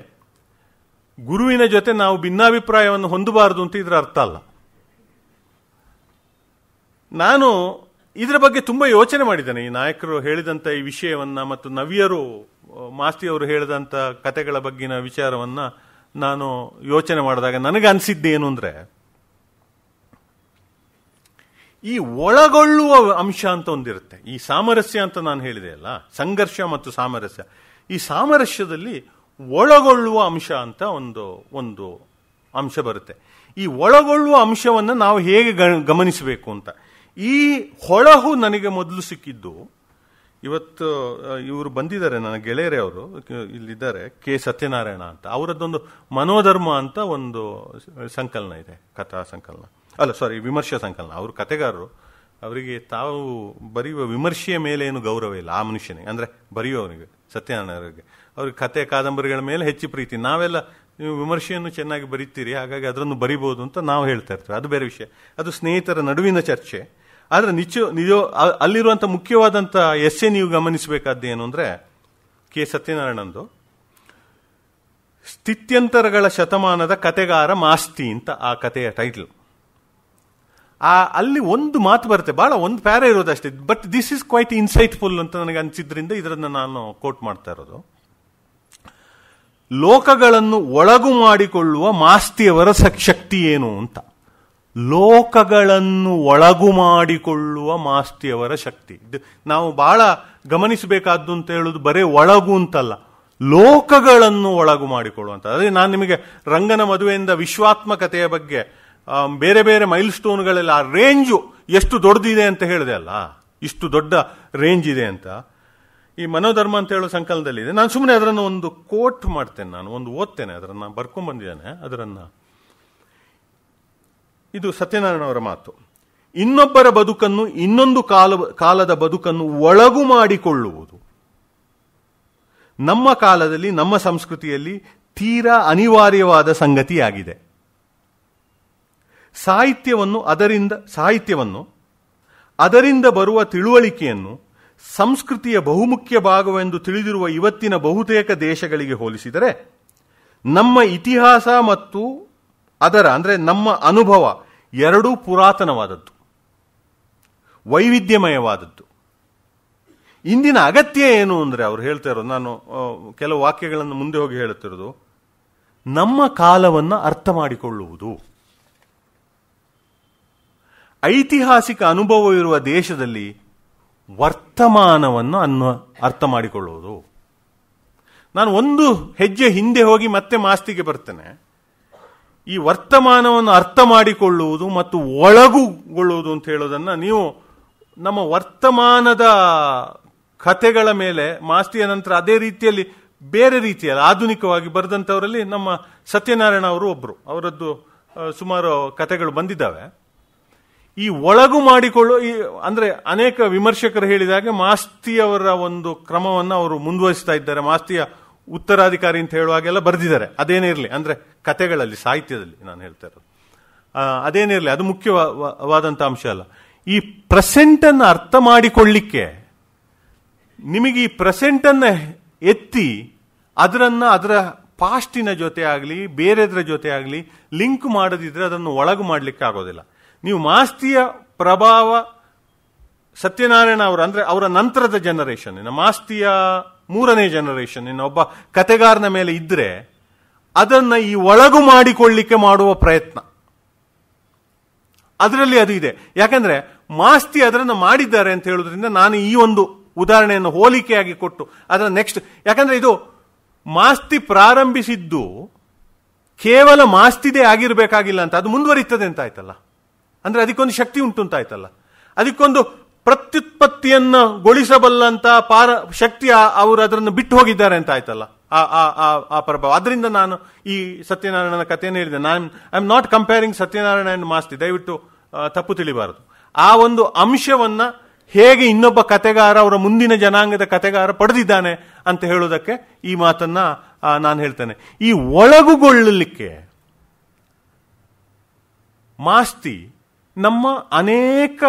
ಗುರುವಿನ ಜೊತೆ ನಾವು ಭಿನ್ನಾಭಿಪ್ರಾಯವನ್ನು ಹೊಂದಬಾರದು ಅಂತ ಇದರ ಅರ್ಥ ಅಲ್ಲ ನಾನು ಇದರ ಬಗ್ಗೆ ತುಂಬ ಯೋಚನೆ ಮಾಡಿದ್ದೇನೆ ಈ ನಾಯಕರು ಹೇಳಿದಂಥ ಈ ವಿಷಯವನ್ನು ಮತ್ತು ನವಿಯರು ಮಾಸ್ತಿಯವರು ಹೇಳಿದಂಥ ಕತೆಗಳ ಬಗ್ಗಿನ ವಿಚಾರವನ್ನು ನಾನು ಯೋಚನೆ ಮಾಡಿದಾಗ ನನಗೆ ಅನಿಸಿದ್ದೇನು ಅಂದರೆ ಈ ಒಳಗೊಳ್ಳುವ ಅಂಶ ಅಂತ ಒಂದಿರುತ್ತೆ ಈ ಸಾಮರಸ್ಯ ಅಂತ ನಾನು ಹೇಳಿದೆ ಅಲ್ಲ ಸಂಘರ್ಷ ಮತ್ತು ಸಾಮರಸ್ಯ ಈ ಸಾಮರಸ್ಯದಲ್ಲಿ ಒಳಗೊಳ್ಳುವ ಅಂಶ ಅಂತ ಒಂದು ಒಂದು ಅಂಶ ಬರುತ್ತೆ ಈ ಒಳಗೊಳ್ಳುವ ಅಂಶವನ್ನು ನಾವು ಹೇಗೆ ಗಮನಿಸಬೇಕು ಅಂತ ಈ ಹೊಳಹು ನನಗೆ ಮೊದಲು ಸಿಕ್ಕಿದ್ದು ಇವತ್ತು ಇವರು ಬಂದಿದ್ದಾರೆ ನನ್ನ ಗೆಳೆಯರೇ ಅವರು ಇಲ್ಲಿದ್ದಾರೆ ಕೆ ಸತ್ಯನಾರಾಯಣ ಅಂತ ಅವರದ್ದೊಂದು ಮನೋಧರ್ಮ ಅಂತ ಒಂದು ಸಂಕಲನ ಇದೆ ಕಥಾ ಸಂಕಲನ ಅಲ್ಲ ಸಾರಿ ವಿಮರ್ಶಾ ಸಂಕಲನ ಅವರು ಕತೆಗಾರರು ಅವರಿಗೆ ತಾವು ಬರೆಯುವ ವಿಮರ್ಶೆಯ ಮೇಲೆ ಏನು ಗೌರವ ಇಲ್ಲ ಆ ಮನುಷ್ಯನಿಗೆ ಅಂದರೆ ಬರೆಯುವವನಿಗೆ ಸತ್ಯನಾರಾಯಣರಿಗೆ ಅವ್ರಿಗೆ ಕತೆ ಕಾದಂಬರಿಗಳ ಮೇಲೆ ಹೆಚ್ಚು ಪ್ರೀತಿ ನಾವೆಲ್ಲ ನೀವು ವಿಮರ್ಶೆಯನ್ನು ಚೆನ್ನಾಗಿ ಬರೀತೀರಿ ಹಾಗಾಗಿ ಅದರನ್ನು ಬರಿಬೋದು ಅಂತ ನಾವು ಹೇಳ್ತಾ ಇರ್ತೀವಿ ಅದು ಬೇರೆ ವಿಷಯ ಅದು ಸ್ನೇಹಿತರ ನಡುವಿನ ಚರ್ಚೆ ಆದರೆ ನಿಜ ನಿಜ ಅಲ್ಲಿರುವಂಥ ಮುಖ್ಯವಾದಂಥ ಎಸ್ಸೆ ನೀವು ಗಮನಿಸಬೇಕಾದ್ದು ಏನು ಅಂದರೆ ಕೆ ಸತ್ಯನಾರಾಯಣಂದು ಸ್ಥಿತ್ಯಂತರಗಳ ಶತಮಾನದ ಕತೆಗಾರ ಮಾಸ್ತಿ ಅಂತ ಆ ಕಥೆಯ ಟೈಟ್ಲ್ ಆ ಅಲ್ಲಿ ಒಂದು ಮಾತು ಬರುತ್ತೆ ಬಹಳ ಒಂದು ಪ್ಯಾರ ಇರೋದಷ್ಟೇ but this is quite insightful ಅಂತ ನನಗೆ ಅನಿಸಿದ್ರಿಂದ ಇದರನ್ನ ನಾನು ಕೋಟ್ ಮಾಡ್ತಾ ಇರೋದು ಲೋಕಗಳನ್ನು ಒಳಗು ಮಾಡಿಕೊಳ್ಳುವ ಮಾಸ್ತಿಯವರ ಶಕ್ತಿ ಏನು ಅಂತ ಲೋಕಗಳನ್ನು ಒಳಗು ಮಾಡಿಕೊಳ್ಳುವ ಮಾಸ್ತಿಯವರ ಶಕ್ತಿ ನಾವು ಬಹಳ ಗಮನಿಸಬೇಕಾದ್ದು ಅಂತ ಹೇಳುದು ಬರೇ ಒಳಗು ಅಂತಲ್ಲ ಲೋಕಗಳನ್ನು ಒಳಗು ಮಾಡಿಕೊಳ್ಳುವಂತ ಅದೇ ನಾನು ನಿಮಗೆ ರಂಗನ ಮದುವೆಯಿಂದ ವಿಶ್ವಾತ್ಮಕತೆಯ ಬಗ್ಗೆ ಬೇರೆ ಬೇರೆ ಮೈಲ್ ಸ್ಟೋನ್ಗಳಲ್ಲಿ ಆ ರೇಂಜು ಎಷ್ಟು ದೊಡ್ಡದಿದೆ ಅಂತ ಹೇಳಿದೆ ಅಲ್ಲ ಇಷ್ಟು ದೊಡ್ಡ ರೇಂಜ್ ಇದೆ ಅಂತ ಈ ಮನೋಧರ್ಮ ಅಂತ ಹೇಳೋ ಇದೆ ನಾನು ಸುಮ್ಮನೆ ಅದನ್ನು ಒಂದು ಕೋಟ್ ಮಾಡ್ತೇನೆ ನಾನು ಒಂದು ಓದ್ತೇನೆ ಅದನ್ನು ಬರ್ಕೊಂಡ್ಬಂದಿದ್ದೇನೆ ಅದರನ್ನು ಇದು ಸತ್ಯನಾರಾಯಣ ಅವರ ಮಾತು ಇನ್ನೊಬ್ಬರ ಬದುಕನ್ನು ಇನ್ನೊಂದು ಕಾಲ ಕಾಲದ ಬದುಕನ್ನು ಒಳಗು ಮಾಡಿಕೊಳ್ಳುವುದು ನಮ್ಮ ಕಾಲದಲ್ಲಿ ನಮ್ಮ ಸಂಸ್ಕೃತಿಯಲ್ಲಿ ತೀರಾ ಅನಿವಾರ್ಯವಾದ ಸಂಗತಿಯಾಗಿದೆ ಸಾಹಿತ್ಯವನ್ನು ಅದರಿಂದ ಸಾಹಿತ್ಯವನ್ನು ಅದರಿಂದ ಬರುವ ತಿಳುವಳಿಕೆಯನ್ನು ಸಂಸ್ಕೃತಿಯ ಬಹುಮುಖ್ಯ ಭಾಗವೆಂದು ತಿಳಿದಿರುವ ಇವತ್ತಿನ ಬಹುತೇಕ ದೇಶಗಳಿಗೆ ಹೋಲಿಸಿದರೆ ನಮ್ಮ ಇತಿಹಾಸ ಮತ್ತು ಅದರ ಅಂದರೆ ನಮ್ಮ ಅನುಭವ ಎರಡೂ ಪುರಾತನವಾದದ್ದು ವೈವಿಧ್ಯಮಯವಾದದ್ದು ಇಂದಿನ ಅಗತ್ಯ ಏನು ಅಂದರೆ ಅವರು ಹೇಳ್ತಾ ಇರೋದು ನಾನು ಕೆಲವು ವಾಕ್ಯಗಳನ್ನು ಮುಂದೆ ಹೋಗಿ ಹೇಳುತ್ತಿರೋದು ನಮ್ಮ ಕಾಲವನ್ನು ಅರ್ಥ ಮಾಡಿಕೊಳ್ಳುವುದು ಐತಿಹಾಸಿಕ ಅನುಭವವಿರುವ ದೇಶದಲ್ಲಿ ವರ್ತಮಾನವನ್ನು ಅನ್ವ ಅರ್ಥ ಮಾಡಿಕೊಳ್ಳುವುದು ನಾನು ಒಂದು ಹೆಜ್ಜೆ ಹಿಂದೆ ಹೋಗಿ ಮತ್ತೆ ಮಾಸ್ತಿಗೆ ಬರ್ತೇನೆ ಈ ವರ್ತಮಾನವನ್ನು ಅರ್ಥ ಮಾಡಿಕೊಳ್ಳುವುದು ಮತ್ತು ಒಳಗುಗೊಳ್ಳುವುದು ಅಂತ ಹೇಳೋದನ್ನು ನೀವು ನಮ್ಮ ವರ್ತಮಾನದ ಕಥೆಗಳ ಮೇಲೆ ಮಾಸ್ತಿಯ ನಂತರ ಅದೇ ರೀತಿಯಲ್ಲಿ ಬೇರೆ ರೀತಿಯಲ್ಲಿ ಆಧುನಿಕವಾಗಿ ಬರೆದಂಥವರಲ್ಲಿ ನಮ್ಮ ಸತ್ಯನಾರಾಯಣ ಅವರು ಒಬ್ಬರು ಅವರದ್ದು ಸುಮಾರು ಕಥೆಗಳು ಬಂದಿದ್ದಾವೆ ಈ ಒಳಗು ಮಾಡಿಕೊಳ್ಳೋ ಈ ಅಂದ್ರೆ ಅನೇಕ ವಿಮರ್ಶಕರು ಹೇಳಿದಾಗ ಮಾಸ್ತಿಯವರ ಒಂದು ಕ್ರಮವನ್ನು ಅವರು ಮುಂದುವರಿಸ್ತಾ ಇದ್ದಾರೆ ಮಾಸ್ತಿಯ ಉತ್ತರಾಧಿಕಾರಿ ಅಂತ ಹೇಳುವಾಗೆಲ್ಲ ಬರೆದಿದ್ದಾರೆ ಬರೆದಿದ್ದಾರೆ ಅದೇನಿರಲಿ ಅಂದ್ರೆ ಕತೆಗಳಲ್ಲಿ ಸಾಹಿತ್ಯದಲ್ಲಿ ನಾನು ಹೇಳ್ತಾ ಇರೋದು ಅದೇನಿರಲಿ ಅದು ಮುಖ್ಯವಾದಂತ ಅಂಶ ಅಲ್ಲ ಈ ಪ್ರೆಸೆಂಟ್ ಅನ್ನು ಅರ್ಥ ಮಾಡಿಕೊಳ್ಳಿಕ್ಕೆ ನಿಮಗೆ ಈ ಪ್ರೆಸೆಂಟ್ ಅನ್ನ ಎತ್ತಿ ಅದರನ್ನ ಅದರ ಪಾಸ್ಟಿನ ಜೊತೆ ಆಗಲಿ ಬೇರೆದ್ರ ಜೊತೆ ಆಗಲಿ ಲಿಂಕ್ ಮಾಡದಿದ್ರೆ ಅದನ್ನು ಒಳಗು ಮಾಡಲಿಕ್ಕೆ ಆಗೋದಿಲ್ಲ ನೀವು ಮಾಸ್ತಿಯ ಪ್ರಭಾವ ಸತ್ಯನಾರಾಯಣ ಅವರು ಅಂದರೆ ಅವರ ನಂತರದ ಜನರೇಷನ್ ಮಾಸ್ತಿಯ ಮೂರನೇ ಜನರೇಷನ್ ಇನ್ನು ಒಬ್ಬ ಕತೆಗಾರನ ಮೇಲೆ ಇದ್ದರೆ ಅದನ್ನು ಈ ಒಳಗು ಮಾಡಿಕೊಳ್ಳಿಕ್ಕೆ ಮಾಡುವ ಪ್ರಯತ್ನ ಅದರಲ್ಲಿ ಅದು ಇದೆ ಯಾಕಂದ್ರೆ ಮಾಸ್ತಿ ಅದರನ್ನು ಮಾಡಿದ್ದಾರೆ ಅಂತ ಹೇಳೋದ್ರಿಂದ ನಾನು ಈ ಒಂದು ಉದಾಹರಣೆಯನ್ನು ಹೋಲಿಕೆಯಾಗಿ ಕೊಟ್ಟು ಅದರ ನೆಕ್ಸ್ಟ್ ಯಾಕಂದರೆ ಇದು ಮಾಸ್ತಿ ಪ್ರಾರಂಭಿಸಿದ್ದು ಕೇವಲ ಮಾಸ್ತಿದೇ ಆಗಿರಬೇಕಾಗಿಲ್ಲ ಅಂತ ಅದು ಮುಂದುವರಿತದೆ ಅಂತ ಆಯ್ತಲ್ಲ ಅಂದರೆ ಅದಕ್ಕೊಂದು ಶಕ್ತಿ ಅಂತ ಉಂಟು ಆಯ್ತಲ್ಲ ಅದಕ್ಕೊಂದು ಪ್ರತ್ಯುತ್ಪತ್ತಿಯನ್ನು ಗೊಳಿಸಬಲ್ಲಂತ ಪಾರ ಶಕ್ತಿ ಅವರು ಅದನ್ನು ಬಿಟ್ಟು ಹೋಗಿದ್ದಾರೆ ಅಂತ ಆಯ್ತಲ್ಲ ಆ ಆ ಆ ಪ್ರಭಾವ ಅದರಿಂದ ನಾನು ಈ ಸತ್ಯನಾರಾಯಣನ ಕಥೆಯನ್ನು ಹೇಳಿದೆ ನಾನು I am not comparing Satyanarayana and Masti ದಯವಿಟ್ಟು ತಪ್ಪು ತಿಳಿಬಾರದು ಆ ಒಂದು ಅಂಶವನ್ನ ಹೇಗೆ ಇನ್ನೊಬ್ಬ ಕತೆಗಾರ ಅವರ ಮುಂದಿನ ಜನಾಂಗದ ಕತೆಗಾರ ಪಡೆದಿದ್ದಾನೆ ಅಂತ ಹೇಳೋದಕ್ಕೆ ಈ ಮಾತನ್ನ ನಾನು ಹೇಳ್ತೇನೆ ಈ ಒಳಗುಗೊಳ್ಳಲಿಕ್ಕೆ ಮಾಸ್ತಿ ನಮ್ಮ ಅನೇಕ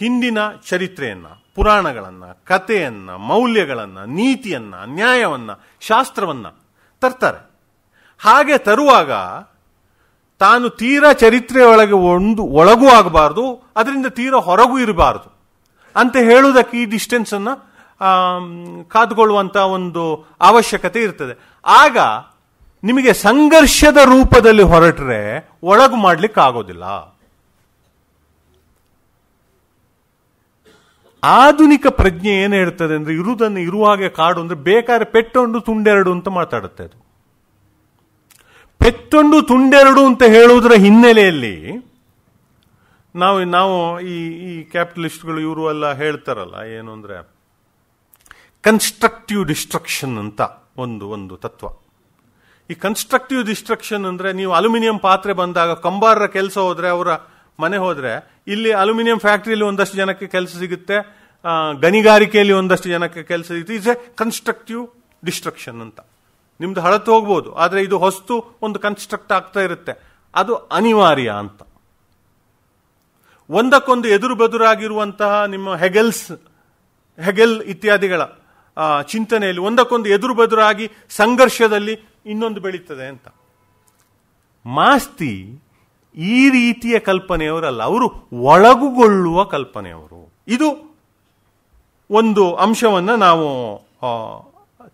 ಹಿಂದಿನ ಚರಿತ್ರೆಯನ್ನು ಪುರಾಣಗಳನ್ನು ಕಥೆಯನ್ನು ಮೌಲ್ಯಗಳನ್ನು ನೀತಿಯನ್ನು ನ್ಯಾಯವನ್ನು ಶಾಸ್ತ್ರವನ್ನು ತರ್ತಾರೆ ಹಾಗೆ ತರುವಾಗ ತಾನು ತೀರಾ ಚರಿತ್ರೆಯೊಳಗೆ ಒಂದು ಒಳಗೂ ಆಗಬಾರ್ದು ಅದರಿಂದ ತೀರ ಹೊರಗೂ ಇರಬಾರ್ದು ಅಂತ ಹೇಳುವುದಕ್ಕೆ ಈ ಡಿಸ್ಟೆನ್ಸನ್ನು ಕಾದುಕೊಳ್ಳುವಂಥ ಒಂದು ಅವಶ್ಯಕತೆ ಇರ್ತದೆ ಆಗ ನಿಮಗೆ ಸಂಘರ್ಷದ ರೂಪದಲ್ಲಿ ಹೊರಟರೆ ಒಳಗು ಮಾಡ್ಲಿಕ್ಕೆ ಆಗೋದಿಲ್ಲ ಆಧುನಿಕ ಪ್ರಜ್ಞೆ ಏನು ಹೇಳ್ತದೆ ಅಂದರೆ ಇರುವುದನ್ನು ಇರುವ ಹಾಗೆ ಕಾಡು ಅಂದರೆ ಬೇಕಾದ್ರೆ ಪೆಟ್ಟೊಂಡು ತುಂಡೆರಡು ಅಂತ ಮಾತಾಡುತ್ತೆ ಅದು ಪೆಟ್ಟೊಂದು ತುಂಡೆರಡು ಅಂತ ಹೇಳುವುದರ ಹಿನ್ನೆಲೆಯಲ್ಲಿ ನಾವು ನಾವು ಈ ಈ ಕ್ಯಾಪಿಟಲಿಸ್ಟ್ಗಳು ಇವರು ಎಲ್ಲ ಹೇಳ್ತಾರಲ್ಲ ಏನು ಅಂದರೆ ಕನ್ಸ್ಟ್ರಕ್ಟಿವ್ ಡಿಸ್ಟ್ರಕ್ಷನ್ ಅಂತ ಒಂದು ಒಂದು ತತ್ವ ಈ ಕನ್ಸ್ಟ್ರಕ್ಟಿವ್ ಡಿಸ್ಟ್ರಕ್ಷನ್ ಅಂದರೆ ನೀವು ಅಲ್ಯೂಮಿನಿಯಂ ಪಾತ್ರೆ ಬಂದಾಗ ಕಂಬಾರರ ಕೆಲಸ ಹೋದರೆ ಅವರ ಮನೆ ಹೋದರೆ ಇಲ್ಲಿ ಅಲ್ಯೂಮಿನಿಯಂ ಫ್ಯಾಕ್ಟ್ರಿಯಲ್ಲಿ ಒಂದಷ್ಟು ಜನಕ್ಕೆ ಕೆಲಸ ಸಿಗುತ್ತೆ ಗಣಿಗಾರಿಕೆಯಲ್ಲಿ ಒಂದಷ್ಟು ಜನಕ್ಕೆ ಕೆಲಸ ಇತ್ತು ಇಸ್ ಎ ಕನ್ಸ್ಟ್ರಕ್ಟಿವ್ ಡಿಸ್ಟ್ರಕ್ಷನ್ ಅಂತ ನಿಮ್ದು ಹಳತು ಹೋಗ್ಬೋದು ಆದರೆ ಇದು ಹೊಸ್ತು ಒಂದು ಕನ್ಸ್ಟ್ರಕ್ಟ್ ಆಗ್ತಾ ಇರುತ್ತೆ ಅದು ಅನಿವಾರ್ಯ ಅಂತ ಒಂದಕ್ಕೊಂದು ಎದುರು ಬದುರಾಗಿರುವಂತಹ ನಿಮ್ಮ ಹೆಗೆಲ್ಸ್ ಹೆಗೆಲ್ ಇತ್ಯಾದಿಗಳ ಚಿಂತನೆಯಲ್ಲಿ ಒಂದಕ್ಕೊಂದು ಎದುರು ಬದುರಾಗಿ ಸಂಘರ್ಷದಲ್ಲಿ ಇನ್ನೊಂದು ಬೆಳೀತದೆ ಅಂತ ಮಾಸ್ತಿ ಈ ರೀತಿಯ ಕಲ್ಪನೆಯವರಲ್ಲ ಅವರು ಒಳಗುಗೊಳ್ಳುವ ಕಲ್ಪನೆಯವರು ಇದು ಒಂದು ಅಂಶವನ್ನು ನಾವು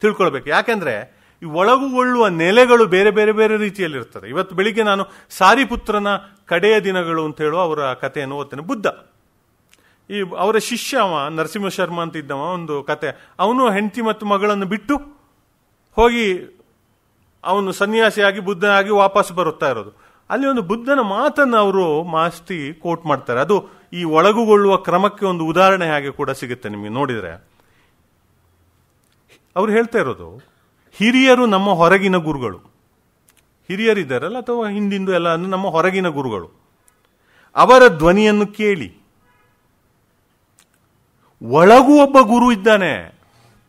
ತಿಳ್ಕೊಳ್ಬೇಕು ಯಾಕೆಂದ್ರೆ ಈ ಒಳಗುಗೊಳ್ಳುವ ನೆಲೆಗಳು ಬೇರೆ ಬೇರೆ ಬೇರೆ ರೀತಿಯಲ್ಲಿರ್ತದೆ ಇವತ್ತು ಬೆಳಿಗ್ಗೆ ನಾನು ಸಾರಿಪುತ್ರನ ಕಡೆಯ ದಿನಗಳು ಅಂತ ಹೇಳುವ ಅವರ ಕಥೆಯನ್ನು ಓದ್ತೇನೆ ಬುದ್ಧ ಈ ಅವರ ಶಿಷ್ಯ ಅವ ನರಸಿಂಹ ಶರ್ಮಾ ಅಂತ ಇದ್ದವ ಒಂದು ಕತೆ ಅವನು ಹೆಂಡತಿ ಮತ್ತು ಮಗಳನ್ನು ಬಿಟ್ಟು ಹೋಗಿ ಅವನು ಸನ್ಯಾಸಿಯಾಗಿ ಬುದ್ಧನಾಗಿ ವಾಪಸ್ ಬರುತ್ತಾ ಇರೋದು ಅಲ್ಲಿ ಒಂದು ಬುದ್ಧನ ಮಾತನ್ನು ಅವರು ಮಾಸ್ತಿ ಕೋಟ್ ಮಾಡ್ತಾರೆ ಅದು ಈ ಒಳಗುಗೊಳ್ಳುವ ಕ್ರಮಕ್ಕೆ ಒಂದು ಉದಾಹರಣೆ ಹಾಗೆ ಕೂಡ ಸಿಗುತ್ತೆ ನಿಮಗೆ ನೋಡಿದರೆ ಅವ್ರು ಹೇಳ್ತಾ ಇರೋದು ಹಿರಿಯರು ನಮ್ಮ ಹೊರಗಿನ ಗುರುಗಳು ಹಿರಿಯರಿದ್ದಾರಲ್ಲ ಅಥವಾ ಹಿಂದಿಂದು ಎಲ್ಲ ನಮ್ಮ ಹೊರಗಿನ ಗುರುಗಳು ಅವರ ಧ್ವನಿಯನ್ನು ಕೇಳಿ ಒಳಗೂ ಒಬ್ಬ ಗುರು ಇದ್ದಾನೆ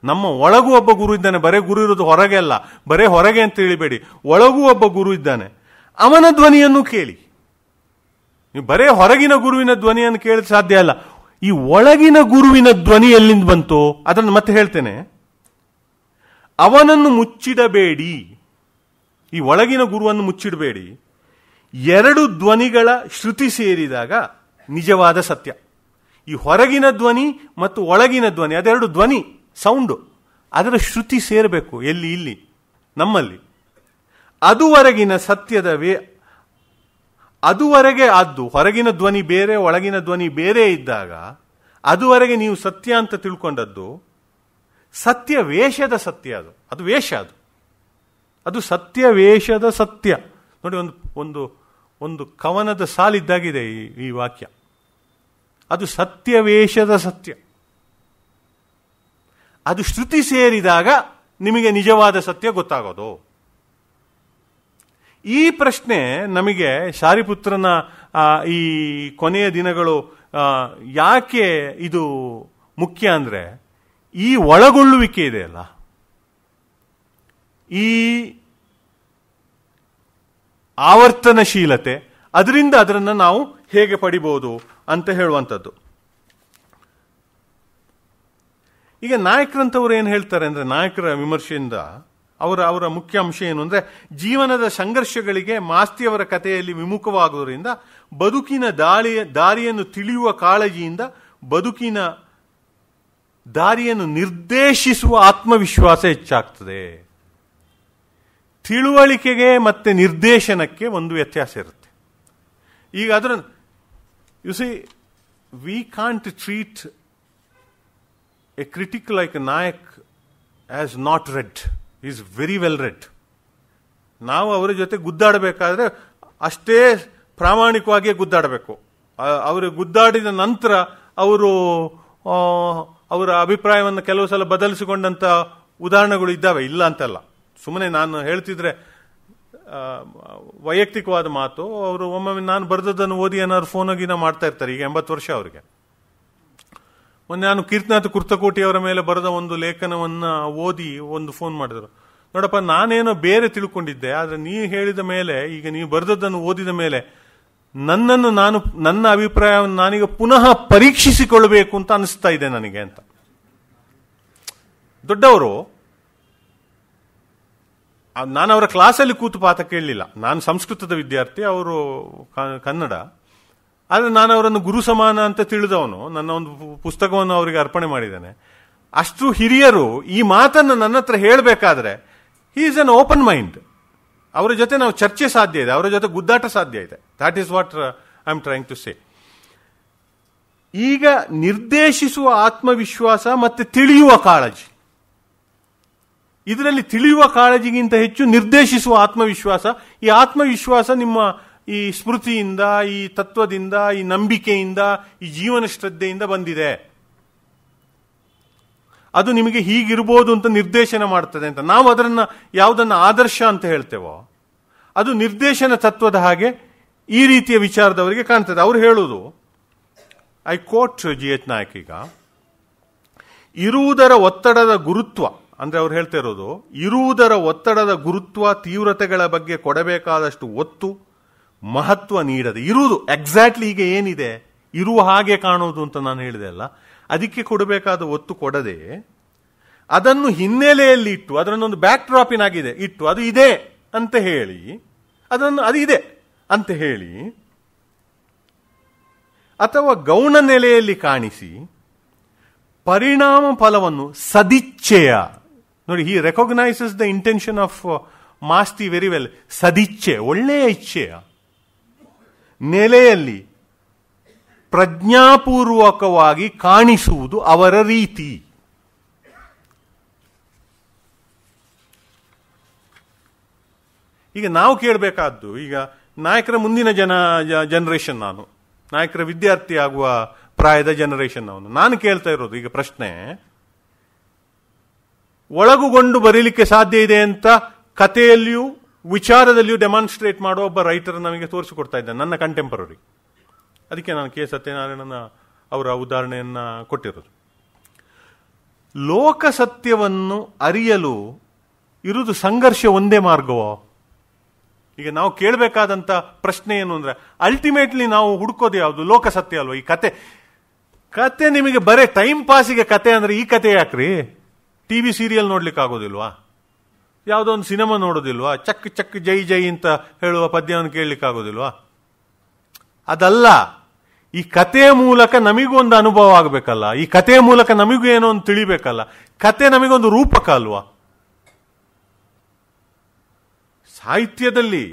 ನಮ್ಮ ಒಳಗೂ ಒಬ್ಬ ಗುರು ಇದ್ದಾನೆ ಬರೇ ಗುರು ಇರೋದು ಹೊರಗೆ ಅಲ್ಲ ಬರೇ ಹೊರಗೆ ಅಂತ ಹೇಳಿಬೇಡಿ ಒಳಗೂ ಒಬ್ಬ ಗುರು ಇದ್ದಾನೆ ಅವನ ಧ್ವನಿಯನ್ನು ಕೇಳಿ ನೀವು ಬರೇ ಹೊರಗಿನ ಗುರುವಿನ ಧ್ವನಿಯನ್ನು ಕೇಳಿದ ಸಾಧ್ಯ ಅಲ್ಲ ಈ ಒಳಗಿನ ಗುರುವಿನ ಧ್ವನಿ ಎಲ್ಲಿಂದ ಬಂತು ಅದನ್ನು ಮತ್ತೆ ಹೇಳ್ತೇನೆ ಅವನನ್ನು ಮುಚ್ಚಿಡಬೇಡಿ ಈ ಒಳಗಿನ ಗುರುವನ್ನು ಮುಚ್ಚಿಡಬೇಡಿ ಎರಡು ಧ್ವನಿಗಳ ಶ್ರುತಿ ಸೇರಿದಾಗ ನಿಜವಾದ ಸತ್ಯ ಈ ಹೊರಗಿನ ಧ್ವನಿ ಮತ್ತು ಒಳಗಿನ ಧ್ವನಿ ಅದೆರಡು ಧ್ವನಿ ಸೌಂಡು ಅದರ ಶ್ರುತಿ ಸೇರಬೇಕು ಎಲ್ಲಿ ಇಲ್ಲಿ ನಮ್ಮಲ್ಲಿ ಅದುವರೆಗಿನ ಸತ್ಯದ ವೇ ಅದುವರೆಗೆ ಅದು ಹೊರಗಿನ ಧ್ವನಿ ಬೇರೆ ಒಳಗಿನ ಧ್ವನಿ ಬೇರೆ ಇದ್ದಾಗ ಅದುವರೆಗೆ ನೀವು ಸತ್ಯ ಅಂತ ತಿಳ್ಕೊಂಡದ್ದು ಸತ್ಯ ವೇಷದ ಸತ್ಯ ಅದು ಅದು ವೇಷ ಅದು ಅದು ಸತ್ಯ ವೇಷದ ಸತ್ಯ ನೋಡಿ ಒಂದು ಒಂದು ಒಂದು ಕವನದ ಸಾಲಿದ್ದಾಗಿದೆ ಈ ಈ ವಾಕ್ಯ ಅದು ವೇಷದ ಸತ್ಯ ಅದು ಶ್ರುತಿ ಸೇರಿದಾಗ ನಿಮಗೆ ನಿಜವಾದ ಸತ್ಯ ಗೊತ್ತಾಗೋದು ಈ ಪ್ರಶ್ನೆ ನಮಗೆ ಶಾರಿಪುತ್ರನ ಈ ಕೊನೆಯ ದಿನಗಳು ಯಾಕೆ ಇದು ಮುಖ್ಯ ಅಂದರೆ ಈ ಒಳಗೊಳ್ಳುವಿಕೆ ಇದೆಯಲ್ಲ ಈ ಆವರ್ತನಶೀಲತೆ ಅದರಿಂದ ಅದರನ್ನು ನಾವು ಹೇಗೆ ಪಡಿಬೋದು ಅಂತ ಹೇಳುವಂಥದ್ದು ಈಗ ನಾಯಕರಂತವ್ರು ಏನು ಹೇಳ್ತಾರೆ ಅಂದರೆ ನಾಯಕರ ವಿಮರ್ಶೆಯಿಂದ ಅವರ ಅವರ ಮುಖ್ಯ ಅಂಶ ಏನು ಅಂದರೆ ಜೀವನದ ಸಂಘರ್ಷಗಳಿಗೆ ಮಾಸ್ತಿಯವರ ಕಥೆಯಲ್ಲಿ ವಿಮುಖವಾಗುವುದರಿಂದ ಬದುಕಿನ ದಾಳಿಯ ದಾರಿಯನ್ನು ತಿಳಿಯುವ ಕಾಳಜಿಯಿಂದ ಬದುಕಿನ ದಾರಿಯನ್ನು ನಿರ್ದೇಶಿಸುವ ಆತ್ಮವಿಶ್ವಾಸ ಹೆಚ್ಚಾಗ್ತದೆ ತಿಳುವಳಿಕೆಗೆ ಮತ್ತೆ ನಿರ್ದೇಶನಕ್ಕೆ ಒಂದು ವ್ಯತ್ಯಾಸ ಇರುತ್ತೆ ಈಗ ಅದರ you see we can't treat a critic like Nayak as not read is very well read ನಾವು ಅವರ ಜೊತೆ ಗುದ್ದಾಡಬೇಕಾದ್ರೆ ಅಷ್ಟೇ ಪ್ರಾಮಾಣಿಕವಾಗಿಯೇ ಗುದ್ದಾಡಬೇಕು ಅವರು ಗುದ್ದಾಡಿದ ನಂತರ ಅವರು ಅವರ ಅಭಿಪ್ರಾಯವನ್ನು ಕೆಲವು ಸಲ ಬದಲಿಸಿಕೊಂಡಂತ ಉದಾಹರಣೆಗಳು ಇದ್ದಾವೆ ಇಲ್ಲ ಅಂತಲ್ಲ ಸುಮ್ಮನೆ ನಾನು ಹೇಳ್ತಿದ್ರೆ ವೈಯಕ್ತಿಕವಾದ ಮಾತು ಅವರು ಒಮ್ಮೊಮ್ಮೆ ನಾನು ಬರೆದದ್ದನ್ನು ಓದಿ ಏನಾದ್ರು ಫೋನೋಗಿನ ಮಾಡ್ತಾ ಇರ್ತಾರೆ ಈಗ ಎಂಬತ್ತು ವರ್ಷ ಅವರಿಗೆ ಮೊನ್ನೆ ನಾನು ಕೀರ್ತನಾಥ್ ಕುರ್ತಕೋಟಿ ಅವರ ಮೇಲೆ ಬರೆದ ಒಂದು ಲೇಖನವನ್ನ ಓದಿ ಒಂದು ಫೋನ್ ಮಾಡಿದ್ರು ನೋಡಪ್ಪ ನಾನೇನೋ ಬೇರೆ ತಿಳ್ಕೊಂಡಿದ್ದೆ ಆದರೆ ನೀ ಹೇಳಿದ ಮೇಲೆ ಈಗ ನೀವು ಬರೆದದ್ದನ್ನು ಓದಿದ ಮೇಲೆ ನನ್ನನ್ನು ನಾನು ನನ್ನ ಅಭಿಪ್ರಾಯವನ್ನು ನಾನೀಗ ಪುನಃ ಪರೀಕ್ಷಿಸಿಕೊಳ್ಳಬೇಕು ಅಂತ ಅನಿಸ್ತಾ ಇದೆ ನನಗೆ ಅಂತ ದೊಡ್ಡವರು ನಾನು ಅವರ ಕ್ಲಾಸಲ್ಲಿ ಕೂತು ಪಾತ ಕೇಳಲಿಲ್ಲ ನಾನು ಸಂಸ್ಕೃತದ ವಿದ್ಯಾರ್ಥಿ ಅವರು ಕನ್ನಡ ಆದರೆ ನಾನು ಅವರನ್ನು ಗುರು ಸಮಾನ ಅಂತ ತಿಳಿದವನು ನನ್ನ ಒಂದು ಪುಸ್ತಕವನ್ನು ಅವರಿಗೆ ಅರ್ಪಣೆ ಮಾಡಿದ್ದೇನೆ ಅಷ್ಟು ಹಿರಿಯರು ಈ ಮಾತನ್ನು ನನ್ನ ಹತ್ರ ಹೇಳಬೇಕಾದ್ರೆ he is an open mind ಅವರ ಜೊತೆ ನಾವು ಚರ್ಚೆ ಸಾಧ್ಯ ಇದೆ ಅವರ ಜೊತೆ ಗುದ್ದಾಟ ಸಾಧ್ಯ ಇದೆ that is what I am trying to say ಈಗ ನಿರ್ದೇಶಿಸುವ ಆತ್ಮವಿಶ್ವಾಸ ಮತ್ತು ತಿಳಿಯುವ ಕಾಳಜಿ ಇದರಲ್ಲಿ ತಿಳಿಯುವ ಕಾಳಜಿಗಿಂತ ಹೆಚ್ಚು ನಿರ್ದೇಶಿಸುವ ಆತ್ಮವಿಶ್ವಾಸ ಈ ಆತ್ಮವಿಶ್ವಾಸ ನಿಮ್ಮ ಈ ಸ್ಮೃತಿಯಿಂದ ಈ ತತ್ವದಿಂದ ಈ ನಂಬಿಕೆಯಿಂದ ಈ ಜೀವನ ಶ್ರದ್ಧೆಯಿಂದ ಬಂದಿದೆ ಅದು ನಿಮಗೆ ಹೀಗಿರ್ಬೋದು ಅಂತ ನಿರ್ದೇಶನ ಮಾಡ್ತದೆ ಅಂತ ನಾವು ಅದನ್ನು ಯಾವುದನ್ನು ಆದರ್ಶ ಅಂತ ಹೇಳ್ತೇವೋ ಅದು ನಿರ್ದೇಶನ ತತ್ವದ ಹಾಗೆ ಈ ರೀತಿಯ ವಿಚಾರದವರಿಗೆ ಕಾಣ್ತದೆ ಅವರು ಹೇಳುವುದು I quote G H Nayak ಈಗ ಇರುವುದರ ಒತ್ತಡದ ಗುರುತ್ವ ಅಂದರೆ ಅವ್ರು ಹೇಳ್ತಾ ಇರೋದು ಇರುವುದರ ಒತ್ತಡದ ಗುರುತ್ವ ತೀವ್ರತೆಗಳ ಬಗ್ಗೆ ಕೊಡಬೇಕಾದಷ್ಟು ಒತ್ತು ಮಹತ್ವ ನೀಡದೆ ಇರುವುದು ಎಕ್ಸಾಕ್ಟ್ಲಿ ಈಗ ಏನಿದೆ ಇರುವ ಹಾಗೆ ಕಾಣೋದು ಅಂತ ನಾನು ಹೇಳಿದೆ ಅಲ್ಲ ಅದಕ್ಕೆ ಕೊಡಬೇಕಾದ ಒತ್ತು ಕೊಡದೆ ಅದನ್ನು ಹಿನ್ನೆಲೆಯಲ್ಲಿ ಇಟ್ಟು ಅದರನ್ನೊಂದು ಬ್ಯಾಕ್ ಡ್ರಾಪಿನ್ ಆಗಿದೆ ಇಟ್ಟು ಅದು ಇದೆ ಅಂತ ಹೇಳಿ ಅದನ್ನು ಅದು ಇದೆ ಅಂತ ಹೇಳಿ ಅಥವಾ ಗೌಣ ನೆಲೆಯಲ್ಲಿ ಕಾಣಿಸಿ ಪರಿಣಾಮ ಫಲವನ್ನು ಸದಿಚ್ಛೆಯ ನೋಡಿ he recognises the intention of Masti very well ಸದಿಚ್ಛೆ ಒಳ್ಳೆಯ ಇಚ್ಛೆಯ ನೆಲೆಯಲ್ಲಿ ಪ್ರಜ್ಞಾಪೂರ್ವಕವಾಗಿ ಕಾಣಿಸುವುದು ಅವರ ರೀತಿ ಈಗ ನಾವು ಕೇಳಬೇಕಾದ್ದು ಈಗ ನಾಯಕರ ಮುಂದಿನ ಜನ ಜನರೇಷನ್ ನಾನು ನಾಯಕರ ವಿದ್ಯಾರ್ಥಿ ಆಗುವ ಪ್ರಾಯದ ಜನರೇಷನ್ ಅವನು ನಾನು ಕೇಳ್ತಾ ಇರೋದು ಈಗ ಪ್ರಶ್ನೆ ಒಳಗುಗೊಂಡು ಬರೀಲಿಕ್ಕೆ ಸಾಧ್ಯ ಇದೆ ಅಂತ ಕಥೆಯಲ್ಲಿಯೂ ವಿಚಾರದಲ್ಲಿಯೂ ಡೆಮಾನ್ಸ್ಟ್ರೇಟ್ ಮಾಡೋ ಒಬ್ಬ ರೈಟರ್ ನಮಗೆ ತೋರಿಸಿಕೊಡ್ತಾ ಇದ್ದಾನೆ ನನ್ನ ಕಂಟೆಂಪರರಿ ಅದಕ್ಕೆ ನಾನು ಕೆ ಸತ್ಯನಾರಾಯಣನ ಅವರ ಉದಾಹರಣೆಯನ್ನು ಕೊಟ್ಟಿರೋದು ಲೋಕ ಸತ್ಯವನ್ನು ಅರಿಯಲು ಇರುವುದು ಸಂಘರ್ಷ ಒಂದೇ ಮಾರ್ಗವೋ ಈಗ ನಾವು ಕೇಳಬೇಕಾದಂಥ ಪ್ರಶ್ನೆ ಏನು ಅಂದರೆ ಅಲ್ಟಿಮೇಟ್ಲಿ ನಾವು ಹುಡುಕೋದು ಯಾವುದು ಲೋಕ ಸತ್ಯ ಅಲ್ವ ಈ ಕತೆ ಕತೆ ನಿಮಗೆ ಬರೇ ಟೈಮ್ ಪಾಸಿಗೆ ಕತೆ ಅಂದರೆ ಈ ಕತೆ ಯಾಕ್ರಿ ಟಿ ವಿ ಸೀರಿಯಲ್ ನೋಡ್ಲಿಕ್ಕೆ ಆಗೋದಿಲ್ವಾ ಯಾವುದೋ ಒಂದು ಸಿನಿಮಾ ನೋಡೋದಿಲ್ವಾ ಚಕ್ ಚಕ್ ಜೈ ಜೈ ಅಂತ ಹೇಳುವ ಪದ್ಯವನ್ನು ಆಗೋದಿಲ್ವಾ ಅದಲ್ಲ ಈ ಕಥೆಯ ಮೂಲಕ ಒಂದು ಅನುಭವ ಆಗಬೇಕಲ್ಲ ಈ ಕಥೆಯ ಮೂಲಕ ನಮಗೂ ಏನೋ ಒಂದು ತಿಳಿಬೇಕಲ್ಲ ಕತೆ ನಮಗೊಂದು ರೂಪಕ ಅಲ್ವಾ ಸಾಹಿತ್ಯದಲ್ಲಿ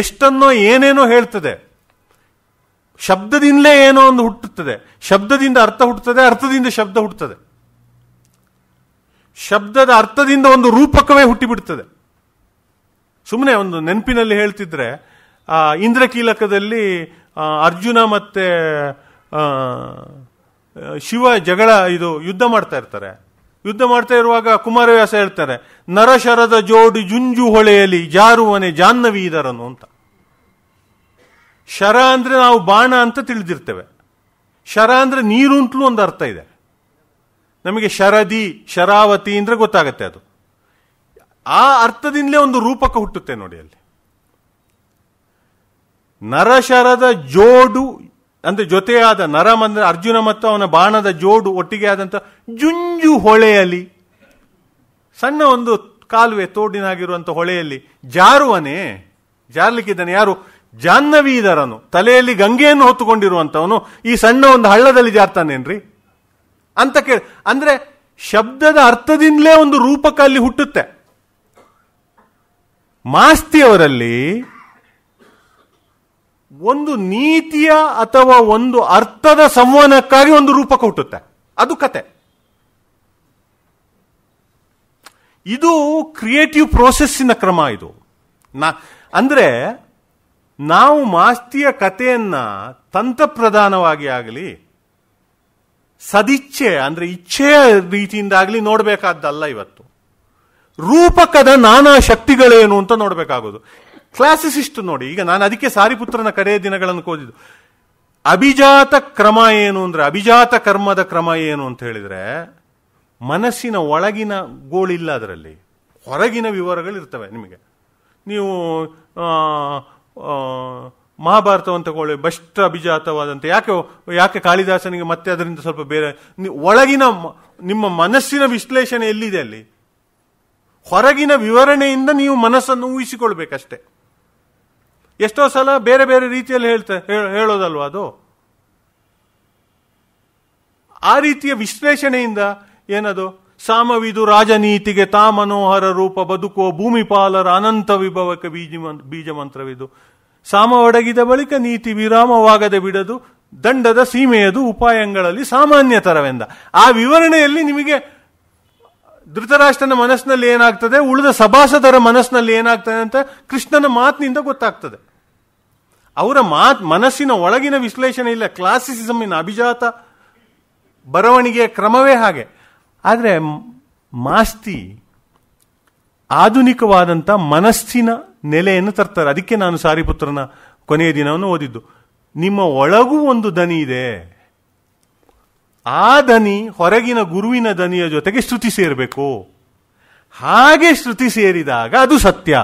ಎಷ್ಟನ್ನೋ ಏನೇನೋ ಹೇಳ್ತದೆ ಶಬ್ದದಿಂದಲೇ ಏನೋ ಒಂದು ಹುಟ್ಟುತ್ತದೆ ಶಬ್ದದಿಂದ ಅರ್ಥ ಹುಟ್ಟುತ್ತದೆ ಅರ್ಥದಿಂದ ಶಬ್ದ ಹುಟ್ಟುತ್ತದೆ ಶಬ್ದದ ಅರ್ಥದಿಂದ ಒಂದು ರೂಪಕವೇ ಹುಟ್ಟಿಬಿಡ್ತದೆ ಸುಮ್ಮನೆ ಒಂದು ನೆನಪಿನಲ್ಲಿ ಹೇಳ್ತಿದ್ರೆ ಆ ಇಂದ್ರಕೀಲಕದಲ್ಲಿ ಅರ್ಜುನ ಮತ್ತೆ ಶಿವ ಜಗಳ ಇದು ಯುದ್ಧ ಮಾಡ್ತಾ ಇರ್ತಾರೆ ಯುದ್ಧ ಮಾಡ್ತಾ ಇರುವಾಗ ಕುಮಾರವ್ಯಾಸ ಹೇಳ್ತಾರೆ ನರಶರದ ಜೋಡಿ ಜುಂಜು ಹೊಳೆಯಲಿ ಜಾರುವನೆ ಇದರನು ಅಂತ ಶರ ಅಂದ್ರೆ ನಾವು ಬಾಣ ಅಂತ ತಿಳಿದಿರ್ತೇವೆ ಶರ ಅಂದ್ರೆ ನೀರು ಅಂತಲೂ ಒಂದು ಅರ್ಥ ಇದೆ ನಮಗೆ ಶರದಿ ಶರಾವತಿ ಅಂದರೆ ಗೊತ್ತಾಗತ್ತೆ ಅದು ಆ ಅರ್ಥದಿಂದಲೇ ಒಂದು ರೂಪಕ ಹುಟ್ಟುತ್ತೆ ನೋಡಿ ಅಲ್ಲಿ ನರಶರದ ಜೋಡು ಅಂದ್ರೆ ಜೊತೆಯಾದ ನರ ಅಂದ್ರೆ ಅರ್ಜುನ ಮತ್ತು ಅವನ ಬಾಣದ ಜೋಡು ಒಟ್ಟಿಗೆ ಆದಂತ ಜುಂಜು ಹೊಳೆಯಲ್ಲಿ ಸಣ್ಣ ಒಂದು ಕಾಲುವೆ ತೋಡಿನಾಗಿರುವಂಥ ಹೊಳೆಯಲ್ಲಿ ಜಾರುವನೇ ಜಾರ್ಲಿಕ್ಕಿದ್ದಾನೆ ಯಾರು ಜಾಹ್ನವೀಧರನು ತಲೆಯಲ್ಲಿ ಗಂಗೆಯನ್ನು ಹೊತ್ತುಕೊಂಡಿರುವಂತವನು ಈ ಸಣ್ಣ ಒಂದು ಹಳ್ಳದಲ್ಲಿ ಜಾರ್ತಾನೇನ್ರಿ ಅಂತ ಕೇಳಿ ಅಂದ್ರೆ ಶಬ್ದದ ಅರ್ಥದಿಂದಲೇ ಒಂದು ರೂಪಕ ಅಲ್ಲಿ ಹುಟ್ಟುತ್ತೆ ಮಾಸ್ತಿಯವರಲ್ಲಿ ಒಂದು ನೀತಿಯ ಅಥವಾ ಒಂದು ಅರ್ಥದ ಸಂವಹನಕ್ಕಾಗಿ ಒಂದು ರೂಪಕ ಹುಟ್ಟುತ್ತೆ ಅದು ಕತೆ ಇದು ಕ್ರಿಯೇಟಿವ್ ಪ್ರೋಸೆಸ್ಸಿನ ಕ್ರಮ ಇದು ನಾ ಅಂದ್ರೆ ನಾವು ಮಾಸ್ತಿಯ ತಂತ್ರ ಪ್ರಧಾನವಾಗಿ ಆಗಲಿ ಸದಿಚ್ಛೆ ಅಂದರೆ ಇಚ್ಛೆಯ ರೀತಿಯಿಂದಾಗಲಿ ನೋಡಬೇಕಾದ್ದಲ್ಲ ಇವತ್ತು ರೂಪಕದ ನಾನಾ ಶಕ್ತಿಗಳೇನು ಅಂತ ನೋಡಬೇಕಾಗೋದು ಕ್ಲಾಸಿಸಿಸ್ಟ್ ನೋಡಿ ಈಗ ನಾನು ಅದಕ್ಕೆ ಸಾರಿಪುತ್ರನ ಕರೆಯ ದಿನಗಳನ್ನು ಕೋದಿದ್ದು ಅಭಿಜಾತ ಕ್ರಮ ಏನು ಅಂದರೆ ಅಭಿಜಾತ ಕರ್ಮದ ಕ್ರಮ ಏನು ಅಂತ ಹೇಳಿದರೆ ಮನಸ್ಸಿನ ಒಳಗಿನ ಗೋಳಿಲ್ಲ ಅದರಲ್ಲಿ ಹೊರಗಿನ ವಿವರಗಳಿರ್ತವೆ ನಿಮಗೆ ನೀವು ಮಹಾಭಾರತವನ್ನು ತಗೊಳ್ಳಿ ಭಷ್ಟ ಅಭಿಜಾತವಾದಂತೆ ಯಾಕೆ ಯಾಕೆ ಕಾಳಿದಾಸನಿಗೆ ಮತ್ತೆ ಅದರಿಂದ ಸ್ವಲ್ಪ ಬೇರೆ ಒಳಗಿನ ನಿಮ್ಮ ಮನಸ್ಸಿನ ವಿಶ್ಲೇಷಣೆ ಎಲ್ಲಿದೆ ಅಲ್ಲಿ ಹೊರಗಿನ ವಿವರಣೆಯಿಂದ ನೀವು ಮನಸ್ಸನ್ನು ಊಹಿಸಿಕೊಳ್ಬೇಕಷ್ಟೆ ಎಷ್ಟೋ ಸಲ ಬೇರೆ ಬೇರೆ ರೀತಿಯಲ್ಲಿ ಹೇಳ್ತಾ ಹೇಳೋದಲ್ವಾ ಅದು ಆ ರೀತಿಯ ವಿಶ್ಲೇಷಣೆಯಿಂದ ಏನದು ಸಾಮವಿದು ರಾಜನೀತಿಗೆ ತಾ ಮನೋಹರ ರೂಪ ಬದುಕುವ ಭೂಮಿಪಾಲರ ಅನಂತ ವಿಭವಕ್ಕೆ ಬೀಜ ಬೀಜ ಮಂತ್ರವಿದು ಸಾಮ ಒಡಗಿದ ಬಳಿಕ ನೀತಿ ವಿರಾಮವಾಗದೆ ಬಿಡದು ದಂಡದ ಸೀಮೆಯದು ಉಪಾಯಗಳಲ್ಲಿ ತರವೆಂದ ಆ ವಿವರಣೆಯಲ್ಲಿ ನಿಮಗೆ ಧೃತರಾಷ್ಟ್ರನ ಮನಸ್ಸಿನಲ್ಲಿ ಏನಾಗ್ತದೆ ಉಳಿದ ಸಭಾಸದರ ಮನಸ್ಸಿನಲ್ಲಿ ಏನಾಗ್ತದೆ ಅಂತ ಕೃಷ್ಣನ ಮಾತಿನಿಂದ ಗೊತ್ತಾಗ್ತದೆ ಅವರ ಮಾತ್ ಮನಸ್ಸಿನ ಒಳಗಿನ ವಿಶ್ಲೇಷಣೆ ಇಲ್ಲ ಕ್ಲಾಸಿಸಮಿನ ಅಭಿಜಾತ ಬರವಣಿಗೆಯ ಕ್ರಮವೇ ಹಾಗೆ ಆದರೆ ಮಾಸ್ತಿ ಆಧುನಿಕವಾದಂಥ ಮನಸ್ಸಿನ ನೆಲೆಯನ್ನು ತರ್ತಾರೆ ಅದಕ್ಕೆ ನಾನು ಸಾರಿಪುತ್ರನ ಕೊನೆಯ ದಿನವನ್ನು ಓದಿದ್ದು ನಿಮ್ಮ ಒಳಗೂ ಒಂದು ದನಿ ಇದೆ ಆ ದನಿ ಹೊರಗಿನ ಗುರುವಿನ ದನಿಯ ಜೊತೆಗೆ ಶ್ರುತಿ ಸೇರಬೇಕು ಹಾಗೆ ಶ್ರುತಿ ಸೇರಿದಾಗ ಅದು ಸತ್ಯ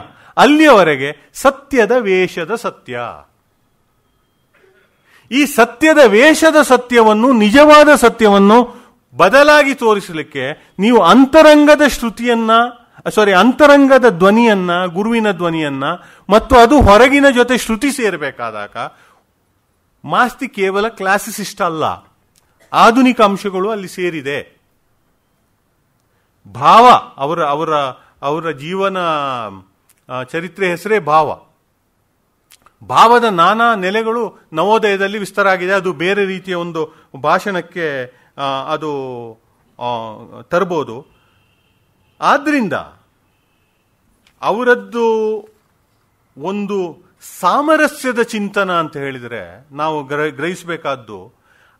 ಅಲ್ಲಿಯವರೆಗೆ ಸತ್ಯದ ವೇಷದ ಸತ್ಯ ಈ ಸತ್ಯದ ವೇಷದ ಸತ್ಯವನ್ನು ನಿಜವಾದ ಸತ್ಯವನ್ನು ಬದಲಾಗಿ ತೋರಿಸಲಿಕ್ಕೆ ನೀವು ಅಂತರಂಗದ ಶ್ರುತಿಯನ್ನ ಸಾರಿ ಅಂತರಂಗದ ಧ್ವನಿಯನ್ನ ಗುರುವಿನ ಧ್ವನಿಯನ್ನ ಮತ್ತು ಅದು ಹೊರಗಿನ ಜೊತೆ ಶ್ರುತಿ ಸೇರಬೇಕಾದಾಗ ಮಾಸ್ತಿ ಕೇವಲ ಕ್ಲಾಸಿಸಿಸ್ಟ್ ಅಲ್ಲ ಆಧುನಿಕ ಅಂಶಗಳು ಅಲ್ಲಿ ಸೇರಿದೆ ಭಾವ ಅವರ ಅವರ ಅವರ ಜೀವನ ಚರಿತ್ರೆ ಹೆಸರೇ ಭಾವ ಭಾವದ ನಾನಾ ನೆಲೆಗಳು ನವೋದಯದಲ್ಲಿ ವಿಸ್ತಾರ ಆಗಿದೆ ಅದು ಬೇರೆ ರೀತಿಯ ಒಂದು ಭಾಷಣಕ್ಕೆ ಅದು ತರಬಹುದು ಆದ್ದರಿಂದ ಅವರದ್ದು ಒಂದು ಸಾಮರಸ್ಯದ ಚಿಂತನ ಅಂತ ಹೇಳಿದರೆ ನಾವು ಗ್ರ ಗ್ರಹಿಸಬೇಕಾದ್ದು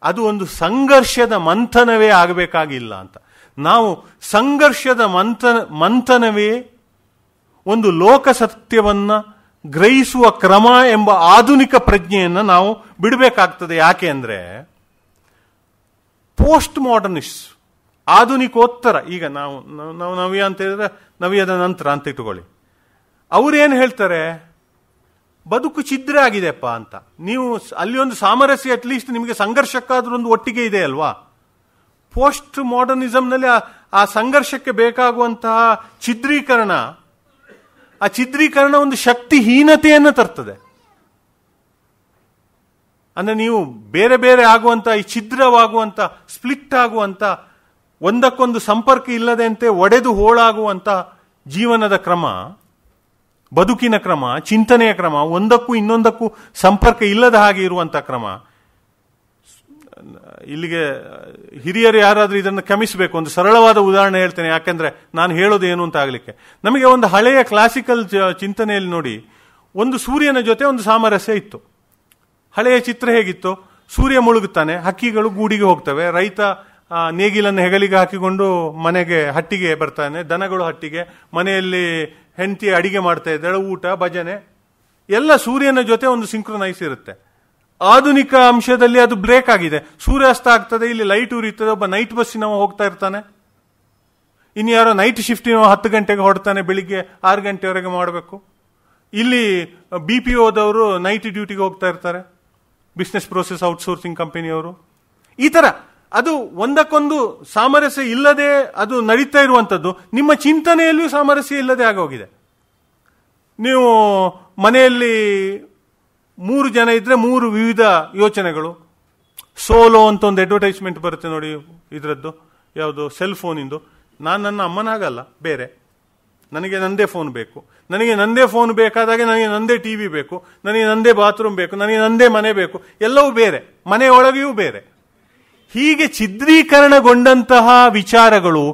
ಅದು ಒಂದು ಸಂಘರ್ಷದ ಮಂಥನವೇ ಆಗಬೇಕಾಗಿಲ್ಲ ಅಂತ ನಾವು ಸಂಘರ್ಷದ ಮಂಥನ ಮಂಥನವೇ ಒಂದು ಲೋಕ ಗ್ರಹಿಸುವ ಕ್ರಮ ಎಂಬ ಆಧುನಿಕ ಪ್ರಜ್ಞೆಯನ್ನು ನಾವು ಬಿಡಬೇಕಾಗ್ತದೆ ಯಾಕೆ ಅಂದರೆ ಪೋಸ್ಟ್ ಮಾಡರ್ನಿಸ್ಟ್ ಆಧುನಿಕೋತ್ತರ ಈಗ ನಾವು ನಾವು ನವ್ಯ ಅಂತ ಹೇಳಿದ್ರೆ ನವ್ಯದ ನಂತರ ಅಂತ ಇಟ್ಕೊಳ್ಳಿ ಅವ್ರೇನು ಹೇಳ್ತಾರೆ ಬದುಕು ಛಿದ್ರೆ ಆಗಿದೆಪ್ಪ ಅಂತ ನೀವು ಅಲ್ಲಿ ಒಂದು ಸಾಮರಸ್ಯ ಅಟ್ಲೀಸ್ಟ್ ನಿಮಗೆ ಸಂಘರ್ಷಕ್ಕಾದ್ರೂ ಒಂದು ಒಟ್ಟಿಗೆ ಇದೆ ಅಲ್ವಾ ಪೋಸ್ಟ್ ಮಾಡರ್ನಿಸಮ್ನಲ್ಲಿ ಆ ಸಂಘರ್ಷಕ್ಕೆ ಬೇಕಾಗುವಂತಹ ಛಿದ್ರೀಕರಣ ಆ ಛಿದ್ರೀಕರಣ ಒಂದು ಶಕ್ತಿಹೀನತೆಯನ್ನು ತರ್ತದೆ ಅಂದರೆ ನೀವು ಬೇರೆ ಬೇರೆ ಆಗುವಂಥ ಈ ಛಿದ್ರವಾಗುವಂಥ ಸ್ಪ್ಲಿಟ್ ಆಗುವಂಥ ಒಂದಕ್ಕೊಂದು ಸಂಪರ್ಕ ಇಲ್ಲದಂತೆ ಒಡೆದು ಹೋಳಾಗುವಂಥ ಜೀವನದ ಕ್ರಮ ಬದುಕಿನ ಕ್ರಮ ಚಿಂತನೆಯ ಕ್ರಮ ಒಂದಕ್ಕೂ ಇನ್ನೊಂದಕ್ಕೂ ಸಂಪರ್ಕ ಇಲ್ಲದ ಹಾಗೆ ಇರುವಂಥ ಕ್ರಮ ಇಲ್ಲಿಗೆ ಹಿರಿಯರು ಯಾರಾದರೂ ಇದನ್ನು ಕ್ಷಮಿಸಬೇಕು ಒಂದು ಸರಳವಾದ ಉದಾಹರಣೆ ಹೇಳ್ತೇನೆ ಯಾಕೆಂದರೆ ನಾನು ಹೇಳೋದು ಏನು ಅಂತ ಆಗಲಿಕ್ಕೆ ನಮಗೆ ಒಂದು ಹಳೆಯ ಕ್ಲಾಸಿಕಲ್ ಚಿಂತನೆಯಲ್ಲಿ ನೋಡಿ ಒಂದು ಸೂರ್ಯನ ಜೊತೆ ಒಂದು ಸಾಮರಸ್ಯ ಇತ್ತು ಹಳೆಯ ಚಿತ್ರ ಹೇಗಿತ್ತು ಸೂರ್ಯ ಮುಳುಗುತ್ತಾನೆ ಹಕ್ಕಿಗಳು ಗೂಡಿಗೆ ಹೋಗ್ತವೆ ರೈತ ನೇಗಿಲನ್ನು ಹೆಗಲಿಗೆ ಹಾಕಿಕೊಂಡು ಮನೆಗೆ ಹಟ್ಟಿಗೆ ಬರ್ತಾನೆ ದನಗಳು ಹಟ್ಟಿಗೆ ಮನೆಯಲ್ಲಿ ಹೆಂಡತಿ ಅಡಿಗೆ ಮಾಡ್ತಾ ಇದ್ದಾಳೆ ಊಟ ಭಜನೆ ಎಲ್ಲ ಸೂರ್ಯನ ಜೊತೆ ಒಂದು ಸಿಂಕ್ರೊನೈಸ್ ಇರುತ್ತೆ ಆಧುನಿಕ ಅಂಶದಲ್ಲಿ ಅದು ಬ್ರೇಕ್ ಆಗಿದೆ ಸೂರ್ಯಾಸ್ತ ಆಗ್ತದೆ ಇಲ್ಲಿ ಲೈಟ್ ಉರಿತದೆ ಒಬ್ಬ ನೈಟ್ ಬಸ್ಸಿನವ ಹೋಗ್ತಾ ಇರ್ತಾನೆ ಇನ್ಯಾರೋ ನೈಟ್ ಶಿಫ್ಟಿನ ಹತ್ತು ಗಂಟೆಗೆ ಹೊಡ್ತಾನೆ ಬೆಳಿಗ್ಗೆ ಆರು ಗಂಟೆವರೆಗೆ ಮಾಡಬೇಕು ಇಲ್ಲಿ ಬಿ ಪಿ ಓದವರು ನೈಟ್ ಡ್ಯೂಟಿಗೆ ಹೋಗ್ತಾ ಇರ್ತಾರೆ ಬಿಸ್ನೆಸ್ ಪ್ರೋಸೆಸ್ ಔಟ್ಸೋರ್ಸಿಂಗ್ ಕಂಪನಿಯವರು ಈ ಥರ ಅದು ಒಂದಕ್ಕೊಂದು ಸಾಮರಸ್ಯ ಇಲ್ಲದೆ ಅದು ನಡೀತಾ ಇರುವಂಥದ್ದು ನಿಮ್ಮ ಚಿಂತನೆಯಲ್ಲೂ ಸಾಮರಸ್ಯ ಇಲ್ಲದೆ ಆಗೋಗಿದೆ ನೀವು ಮನೆಯಲ್ಲಿ ಮೂರು ಜನ ಇದ್ದರೆ ಮೂರು ವಿವಿಧ ಯೋಚನೆಗಳು ಸೋಲೋ ಅಂತ ಒಂದು ಅಡ್ವರ್ಟೈಸ್ಮೆಂಟ್ ಬರುತ್ತೆ ನೋಡಿ ಇದರದ್ದು ಯಾವುದು ಸೆಲ್ ಫೋನಿಂದು ನಾನು ನನ್ನ ಅಮ್ಮನಾಗಲ್ಲ ಬೇರೆ ನನಗೆ ನಂದೇ ಫೋನ್ ಬೇಕು ನನಗೆ ನಂದೇ ಫೋನ್ ಬೇಕಾದಾಗ ನನಗೆ ನಂದೇ ಟಿ ವಿ ಬೇಕು ನನಗೆ ನಂದೇ ಬಾತ್ರೂಮ್ ಬೇಕು ನನಗೆ ನಂದೇ ಮನೆ ಬೇಕು ಎಲ್ಲವೂ ಬೇರೆ ಮನೆಯೊಳಗೆಯೂ ಬೇರೆ ಹೀಗೆ ಛಿದ್ರೀಕರಣಗೊಂಡಂತಹ ವಿಚಾರಗಳು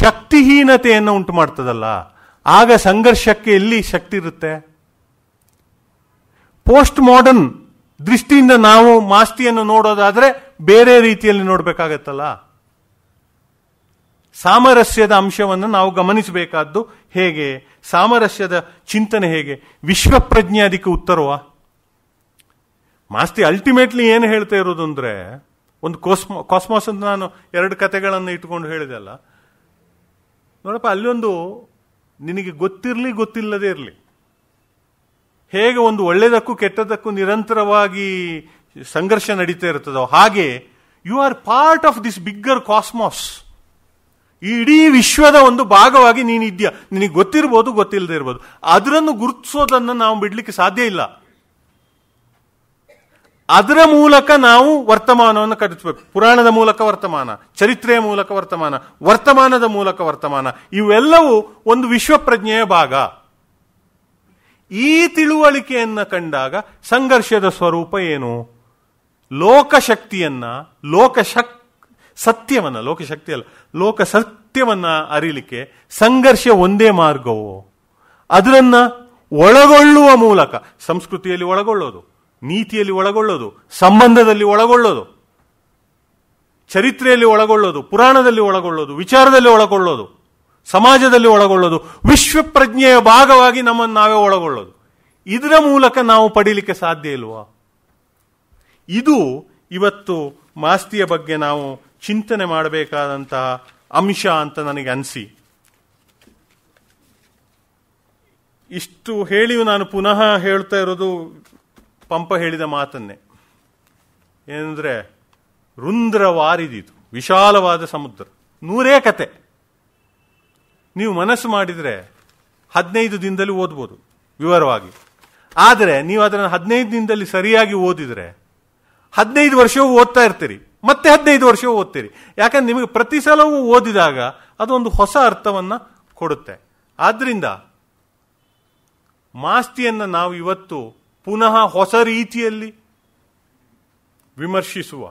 ಶಕ್ತಿಹೀನತೆಯನ್ನು ಉಂಟು ಮಾಡ್ತದಲ್ಲ ಆಗ ಸಂಘರ್ಷಕ್ಕೆ ಎಲ್ಲಿ ಶಕ್ತಿ ಇರುತ್ತೆ ಪೋಸ್ಟ್ ಮಾಡರ್ನ್ ದೃಷ್ಟಿಯಿಂದ ನಾವು ಮಾಸ್ತಿಯನ್ನು ನೋಡೋದಾದ್ರೆ ಬೇರೆ ರೀತಿಯಲ್ಲಿ ನೋಡಬೇಕಾಗತ್ತಲ್ಲ ಸಾಮರಸ್ಯದ ಅಂಶವನ್ನು ನಾವು ಗಮನಿಸಬೇಕಾದ್ದು ಹೇಗೆ ಸಾಮರಸ್ಯದ ಚಿಂತನೆ ಹೇಗೆ ವಿಶ್ವಪ್ರಜ್ಞೆ ಅದಕ್ಕೆ ಉತ್ತರವಾ ಮಾಸ್ತಿ ಅಲ್ಟಿಮೇಟ್ಲಿ ಏನು ಹೇಳ್ತಾ ಇರೋದು ಅಂದರೆ ಒಂದು ಕೋಸ್ಮೋ ಕಾಸ್ಮಾಸ್ ಅಂತ ನಾನು ಎರಡು ಕತೆಗಳನ್ನು ಇಟ್ಕೊಂಡು ಹೇಳಿದೆ ಅಲ್ಲ ನೋಡಪ್ಪ ಅಲ್ಲೊಂದು ನಿನಗೆ ಗೊತ್ತಿರಲಿ ಗೊತ್ತಿಲ್ಲದೇ ಇರಲಿ ಹೇಗೆ ಒಂದು ಒಳ್ಳೆಯದಕ್ಕೂ ಕೆಟ್ಟದಕ್ಕೂ ನಿರಂತರವಾಗಿ ಸಂಘರ್ಷ ನಡೀತಾ ಇರ್ತದೋ ಹಾಗೆ you are part of this bigger cosmos ಇಡೀ ವಿಶ್ವದ ಒಂದು ಭಾಗವಾಗಿ ನೀನು ಇದೆಯಾ ನಿನಗೆ ಗೊತ್ತಿರ್ಬೋದು ಗೊತ್ತಿಲ್ಲದೆ ಇರ್ಬೋದು ಅದರನ್ನು ಗುರುತಿಸೋದನ್ನು ನಾವು ಬಿಡಲಿಕ್ಕೆ ಸಾಧ್ಯ ಇಲ್ಲ ಅದರ ಮೂಲಕ ನಾವು ವರ್ತಮಾನವನ್ನು ಕಟ್ಟಿಸ್ಬೇಕು ಪುರಾಣದ ಮೂಲಕ ವರ್ತಮಾನ ಚರಿತ್ರೆಯ ಮೂಲಕ ವರ್ತಮಾನ ವರ್ತಮಾನದ ಮೂಲಕ ವರ್ತಮಾನ ಇವೆಲ್ಲವೂ ಒಂದು ವಿಶ್ವಪ್ರಜ್ಞೆಯ ಭಾಗ ಈ ತಿಳುವಳಿಕೆಯನ್ನು ಕಂಡಾಗ ಸಂಘರ್ಷದ ಸ್ವರೂಪ ಏನು ಲೋಕಶಕ್ತಿಯನ್ನ ಲೋಕಶಕ್ ಸತ್ಯವನ್ನ ಲೋಕಶಕ್ತಿ ಅಲ್ಲ ಲೋಕ ಸತ್ಯವನ್ನ ಅರಿಲಿಕ್ಕೆ ಸಂಘರ್ಷ ಒಂದೇ ಮಾರ್ಗವು ಅದರನ್ನ ಒಳಗೊಳ್ಳುವ ಮೂಲಕ ಸಂಸ್ಕೃತಿಯಲ್ಲಿ ಒಳಗೊಳ್ಳೋದು ನೀತಿಯಲ್ಲಿ ಒಳಗೊಳ್ಳೋದು ಸಂಬಂಧದಲ್ಲಿ ಒಳಗೊಳ್ಳೋದು ಚರಿತ್ರೆಯಲ್ಲಿ ಒಳಗೊಳ್ಳೋದು ಪುರಾಣದಲ್ಲಿ ಒಳಗೊಳ್ಳೋದು ವಿಚಾರದಲ್ಲಿ ಒಳಗೊಳ್ಳೋದು ಸಮಾಜದಲ್ಲಿ ಒಳಗೊಳ್ಳೋದು ವಿಶ್ವ ಪ್ರಜ್ಞೆಯ ಭಾಗವಾಗಿ ನಮ್ಮನ್ನು ನಾವೇ ಒಳಗೊಳ್ಳೋದು ಇದರ ಮೂಲಕ ನಾವು ಪಡೀಲಿಕ್ಕೆ ಸಾಧ್ಯ ಇಲ್ವಾ ಇದು ಇವತ್ತು ಮಾಸ್ತಿಯ ಬಗ್ಗೆ ನಾವು ಚಿಂತನೆ ಮಾಡಬೇಕಾದಂತಹ ಅಂಶ ಅಂತ ನನಗೆ ಅನಿಸಿ ಇಷ್ಟು ಹೇಳಿಯೂ ನಾನು ಪುನಃ ಹೇಳ್ತಾ ಇರೋದು ಪಂಪ ಹೇಳಿದ ಮಾತನ್ನೇ ಏನಂದರೆ ರುಂದ್ರವಾರಿದಿತು ವಿಶಾಲವಾದ ಸಮುದ್ರ ನೂರೇ ಕತೆ ನೀವು ಮನಸ್ಸು ಮಾಡಿದರೆ ಹದಿನೈದು ದಿನದಲ್ಲಿ ಓದ್ಬೋದು ವಿವರವಾಗಿ ಆದರೆ ನೀವು ಅದನ್ನು ಹದಿನೈದು ದಿನದಲ್ಲಿ ಸರಿಯಾಗಿ ಓದಿದರೆ ಹದಿನೈದು ವರ್ಷವೂ ಓದ್ತಾ ಇರ್ತೀರಿ ಮತ್ತೆ ಹದಿನೈದು ವರ್ಷವೂ ಓದ್ತೀರಿ ಯಾಕಂದ್ರೆ ನಿಮಗೆ ಪ್ರತಿ ಸಲವೂ ಓದಿದಾಗ ಅದೊಂದು ಹೊಸ ಅರ್ಥವನ್ನು ಕೊಡುತ್ತೆ ಆದ್ದರಿಂದ ಮಾಸ್ತಿಯನ್ನು ನಾವು ಇವತ್ತು ಪುನಃ ಹೊಸ ರೀತಿಯಲ್ಲಿ ವಿಮರ್ಶಿಸುವ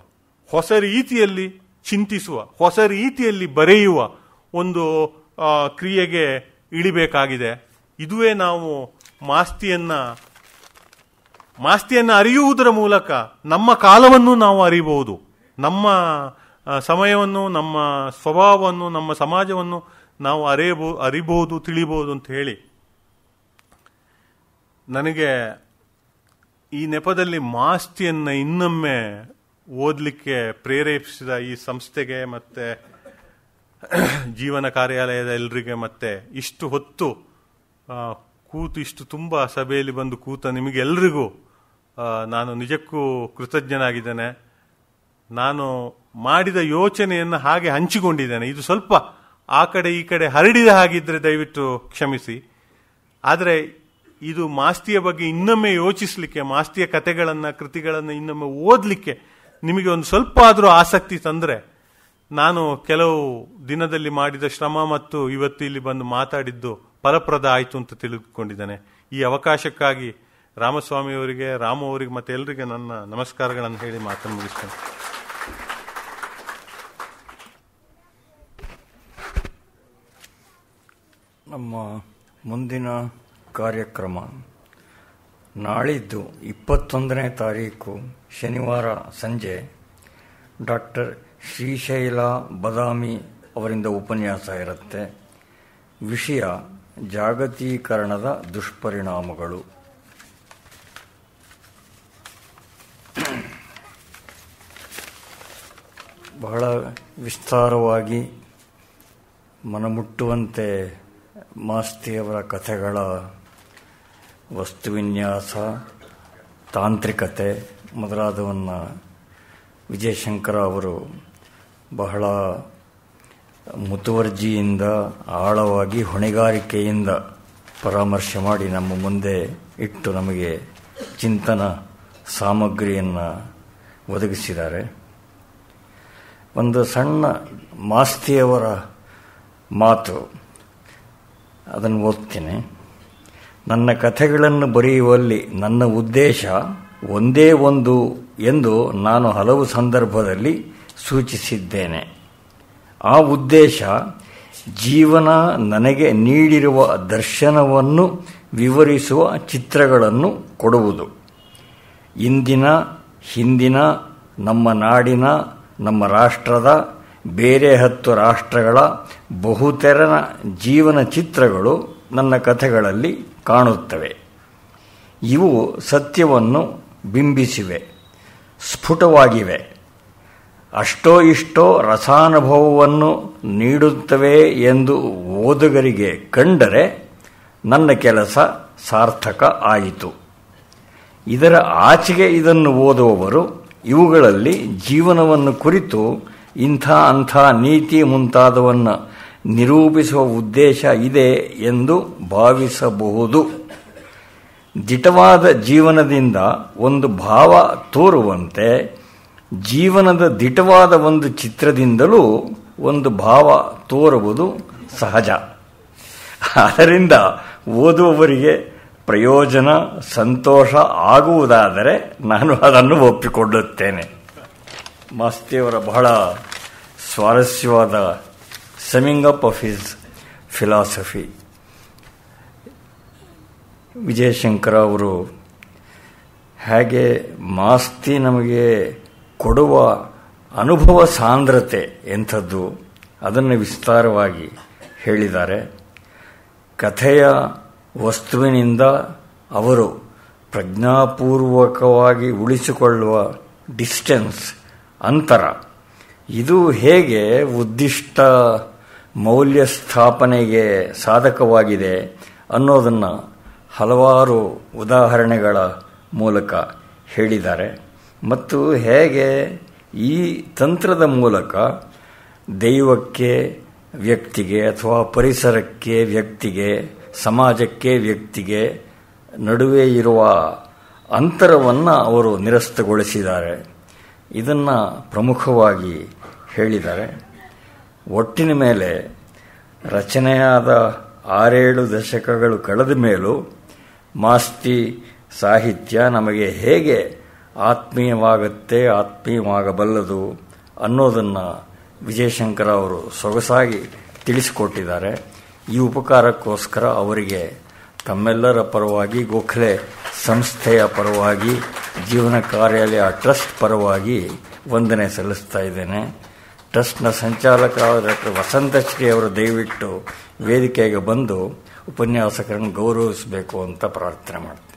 ಹೊಸ ರೀತಿಯಲ್ಲಿ ಚಿಂತಿಸುವ ಹೊಸ ರೀತಿಯಲ್ಲಿ ಬರೆಯುವ ಒಂದು ಕ್ರಿಯೆಗೆ ಇಳಿಬೇಕಾಗಿದೆ ಇದುವೇ ನಾವು ಮಾಸ್ತಿಯನ್ನು ಮಾಸ್ತಿಯನ್ನು ಅರಿಯುವುದರ ಮೂಲಕ ನಮ್ಮ ಕಾಲವನ್ನು ನಾವು ಅರಿಬಹುದು ನಮ್ಮ ಸಮಯವನ್ನು ನಮ್ಮ ಸ್ವಭಾವವನ್ನು ನಮ್ಮ ಸಮಾಜವನ್ನು ನಾವು ಅರಿಯಬೋ ಅರಿಬಹುದು ತಿಳಿಬಹುದು ಅಂತ ಹೇಳಿ ನನಗೆ ಈ ನೆಪದಲ್ಲಿ ಮಾಸ್ತಿಯನ್ನ ಇನ್ನೊಮ್ಮೆ ಓದಲಿಕ್ಕೆ ಪ್ರೇರೇಪಿಸಿದ ಈ ಸಂಸ್ಥೆಗೆ ಮತ್ತೆ ಜೀವನ ಕಾರ್ಯಾಲಯದ ಎಲ್ರಿಗೆ ಮತ್ತೆ ಇಷ್ಟು ಹೊತ್ತು ಕೂತು ಇಷ್ಟು ತುಂಬ ಸಭೆಯಲ್ಲಿ ಬಂದು ಕೂತ ನಿಮಗೆಲ್ರಿಗೂ ನಾನು ನಿಜಕ್ಕೂ ಕೃತಜ್ಞನಾಗಿದ್ದೇನೆ ನಾನು ಮಾಡಿದ ಯೋಚನೆಯನ್ನು ಹಾಗೆ ಹಂಚಿಕೊಂಡಿದ್ದೇನೆ ಇದು ಸ್ವಲ್ಪ ಆ ಕಡೆ ಈ ಕಡೆ ಹರಡಿದ ಹಾಗಿದ್ರೆ ದಯವಿಟ್ಟು ಕ್ಷಮಿಸಿ ಆದರೆ ಇದು ಮಾಸ್ತಿಯ ಬಗ್ಗೆ ಇನ್ನೊಮ್ಮೆ ಯೋಚಿಸಲಿಕ್ಕೆ ಮಾಸ್ತಿಯ ಕಥೆಗಳನ್ನು ಕೃತಿಗಳನ್ನು ಇನ್ನೊಮ್ಮೆ ಓದಲಿಕ್ಕೆ ನಿಮಗೆ ಒಂದು ಸ್ವಲ್ಪ ಆದರೂ ಆಸಕ್ತಿ ತಂದರೆ ನಾನು ಕೆಲವು ದಿನದಲ್ಲಿ ಮಾಡಿದ ಶ್ರಮ ಮತ್ತು ಇವತ್ತು ಇಲ್ಲಿ ಬಂದು ಮಾತಾಡಿದ್ದು ಫಲಪ್ರದ ಆಯಿತು ಅಂತ ತಿಳಿದುಕೊಂಡಿದ್ದೇನೆ ಈ ಅವಕಾಶಕ್ಕಾಗಿ ರಾಮಸ್ವಾಮಿಯವರಿಗೆ ರಾಮು ಅವರಿಗೆ ಮತ್ತೆ ಎಲ್ಲರಿಗೆ ನನ್ನ ನಮಸ್ಕಾರಗಳನ್ನು ಹೇಳಿ ಮಾತನ್ನು ಮುಗಿಸ್ತೇನೆ ನಮ್ಮ ಮುಂದಿನ ಕಾರ್ಯಕ್ರಮ ನಾಳಿದ್ದು ಇಪ್ಪತ್ತೊಂದನೇ ತಾರೀಕು ಶನಿವಾರ ಸಂಜೆ ಡಾಕ್ಟರ್ ಶ್ರೀಶೈಲ ಬದಾಮಿ ಅವರಿಂದ ಉಪನ್ಯಾಸ ಇರುತ್ತೆ ವಿಷಯ ಜಾಗತೀಕರಣದ ದುಷ್ಪರಿಣಾಮಗಳು ಬಹಳ ವಿಸ್ತಾರವಾಗಿ ಮನಮುಟ್ಟುವಂತೆ ಮಾಸ್ತಿಯವರ ಕಥೆಗಳ ವಸ್ತುವಿನ್ಯಾಸ ತಾಂತ್ರಿಕತೆ ಮೊದಲಾದವನ್ನು ವಿಜಯಶಂಕರ ಅವರು ಬಹಳ ಮುತುವರ್ಜಿಯಿಂದ ಆಳವಾಗಿ ಹೊಣೆಗಾರಿಕೆಯಿಂದ ಪರಾಮರ್ಶೆ ಮಾಡಿ ನಮ್ಮ ಮುಂದೆ ಇಟ್ಟು ನಮಗೆ ಚಿಂತನ ಸಾಮಗ್ರಿಯನ್ನು ಒದಗಿಸಿದ್ದಾರೆ ಒಂದು ಸಣ್ಣ ಮಾಸ್ತಿಯವರ ಮಾತು ಅದನ್ನು ಓದ್ತೀನಿ ನನ್ನ ಕಥೆಗಳನ್ನು ಬರೆಯುವಲ್ಲಿ ನನ್ನ ಉದ್ದೇಶ ಒಂದೇ ಒಂದು ಎಂದು ನಾನು ಹಲವು ಸಂದರ್ಭದಲ್ಲಿ ಸೂಚಿಸಿದ್ದೇನೆ ಆ ಉದ್ದೇಶ ಜೀವನ ನನಗೆ ನೀಡಿರುವ ದರ್ಶನವನ್ನು ವಿವರಿಸುವ ಚಿತ್ರಗಳನ್ನು ಕೊಡುವುದು ಇಂದಿನ ಹಿಂದಿನ ನಮ್ಮ ನಾಡಿನ ನಮ್ಮ ರಾಷ್ಟ್ರದ ಬೇರೆ ಹತ್ತು ರಾಷ್ಟ್ರಗಳ ಬಹುತೆರನ ಜೀವನ ಚಿತ್ರಗಳು ನನ್ನ ಕಥೆಗಳಲ್ಲಿ ಕಾಣುತ್ತವೆ ಇವು ಸತ್ಯವನ್ನು ಬಿಂಬಿಸಿವೆ ಸ್ಫುಟವಾಗಿವೆ ಅಷ್ಟೋ ಇಷ್ಟೋ ರಸಾನುಭವವನ್ನು ನೀಡುತ್ತವೆ ಎಂದು ಓದುಗರಿಗೆ ಕಂಡರೆ ನನ್ನ ಕೆಲಸ ಸಾರ್ಥಕ ಆಯಿತು ಇದರ ಆಚೆಗೆ ಇದನ್ನು ಓದುವವರು ಇವುಗಳಲ್ಲಿ ಜೀವನವನ್ನು ಕುರಿತು ಇಂಥ ಅಂಥ ನೀತಿ ಮುಂತಾದವನ್ನು ನಿರೂಪಿಸುವ ಉದ್ದೇಶ ಇದೆ ಎಂದು ಭಾವಿಸಬಹುದು ದಿಟವಾದ ಜೀವನದಿಂದ ಒಂದು ಭಾವ ತೋರುವಂತೆ ಜೀವನದ ದಿಟವಾದ ಒಂದು ಚಿತ್ರದಿಂದಲೂ ಒಂದು ಭಾವ ತೋರುವುದು ಸಹಜ ಆದ್ದರಿಂದ ಓದುವವರಿಗೆ ಪ್ರಯೋಜನ ಸಂತೋಷ ಆಗುವುದಾದರೆ ನಾನು ಅದನ್ನು ಒಪ್ಪಿಕೊಳ್ಳುತ್ತೇನೆ ಮಾಸ್ತಿಯವರ ಬಹಳ ಸ್ವಾರಸ್ಯವಾದ summing up of his philosophy Vijayashankara ಅವರು ಹೇಗೆ ಮಾಸ್ತಿ ನಮಗೆ ಕೊಡುವ ಅನುಭವ ಸಾಂದ್ರತೆ ಎಂಥದ್ದು ಅದನ್ನು ವಿಸ್ತಾರವಾಗಿ ಹೇಳಿದ್ದಾರೆ ಕಥೆಯ ವಸ್ತುವಿನಿಂದ ಅವರು ಪ್ರಜ್ಞಾಪೂರ್ವಕವಾಗಿ ಉಳಿಸಿಕೊಳ್ಳುವ ಡಿಸ್ಟೆನ್ಸ್ ಅಂತರ ಇದು ಹೇಗೆ ಉದ್ದಿಷ್ಟ ಮೌಲ್ಯ ಸ್ಥಾಪನೆಗೆ ಸಾಧಕವಾಗಿದೆ ಅನ್ನೋದನ್ನು ಹಲವಾರು ಉದಾಹರಣೆಗಳ ಮೂಲಕ ಹೇಳಿದ್ದಾರೆ ಮತ್ತು ಹೇಗೆ ಈ ತಂತ್ರದ ಮೂಲಕ ದೈವಕ್ಕೆ ವ್ಯಕ್ತಿಗೆ ಅಥವಾ ಪರಿಸರಕ್ಕೆ ವ್ಯಕ್ತಿಗೆ ಸಮಾಜಕ್ಕೆ ವ್ಯಕ್ತಿಗೆ ನಡುವೆ ಇರುವ ಅಂತರವನ್ನು ಅವರು ನಿರಸ್ತಗೊಳಿಸಿದ್ದಾರೆ ಇದನ್ನು ಪ್ರಮುಖವಾಗಿ ಹೇಳಿದ್ದಾರೆ ಒಟ್ಟಿನ ಮೇಲೆ ರಚನೆಯಾದ ಆರೇಳು ದಶಕಗಳು ಕಳೆದ ಮೇಲೂ ಮಾಸ್ತಿ ಸಾಹಿತ್ಯ ನಮಗೆ ಹೇಗೆ ಆತ್ಮೀಯವಾಗುತ್ತೆ ಆತ್ಮೀಯವಾಗಬಲ್ಲದು ಅನ್ನೋದನ್ನು ವಿಜಯಶಂಕರ ಅವರು ಸೊಗಸಾಗಿ ತಿಳಿಸಿಕೊಟ್ಟಿದ್ದಾರೆ ಈ ಉಪಕಾರಕ್ಕೋಸ್ಕರ ಅವರಿಗೆ ತಮ್ಮೆಲ್ಲರ ಪರವಾಗಿ ಗೋಖಲೆ ಸಂಸ್ಥೆಯ ಪರವಾಗಿ ಜೀವನ ಕಾರ್ಯಾಲಯ ಟ್ರಸ್ಟ್ ಪರವಾಗಿ ವಂದನೆ ಸಲ್ಲಿಸ್ತಾ ಇದ್ದೇನೆ ಟ್ರಸ್ಟ್ನ ಸಂಚಾಲಕರಾದ ಡಾಕ್ಟರ್ ವಸಂತಶ್ರೀ ಅವರು ದಯವಿಟ್ಟು ವೇದಿಕೆಗೆ ಬಂದು ಉಪನ್ಯಾಸಕರನ್ನು ಗೌರವಿಸಬೇಕು ಅಂತ ಪ್ರಾರ್ಥನೆ ಮಾಡ್ತೀನಿ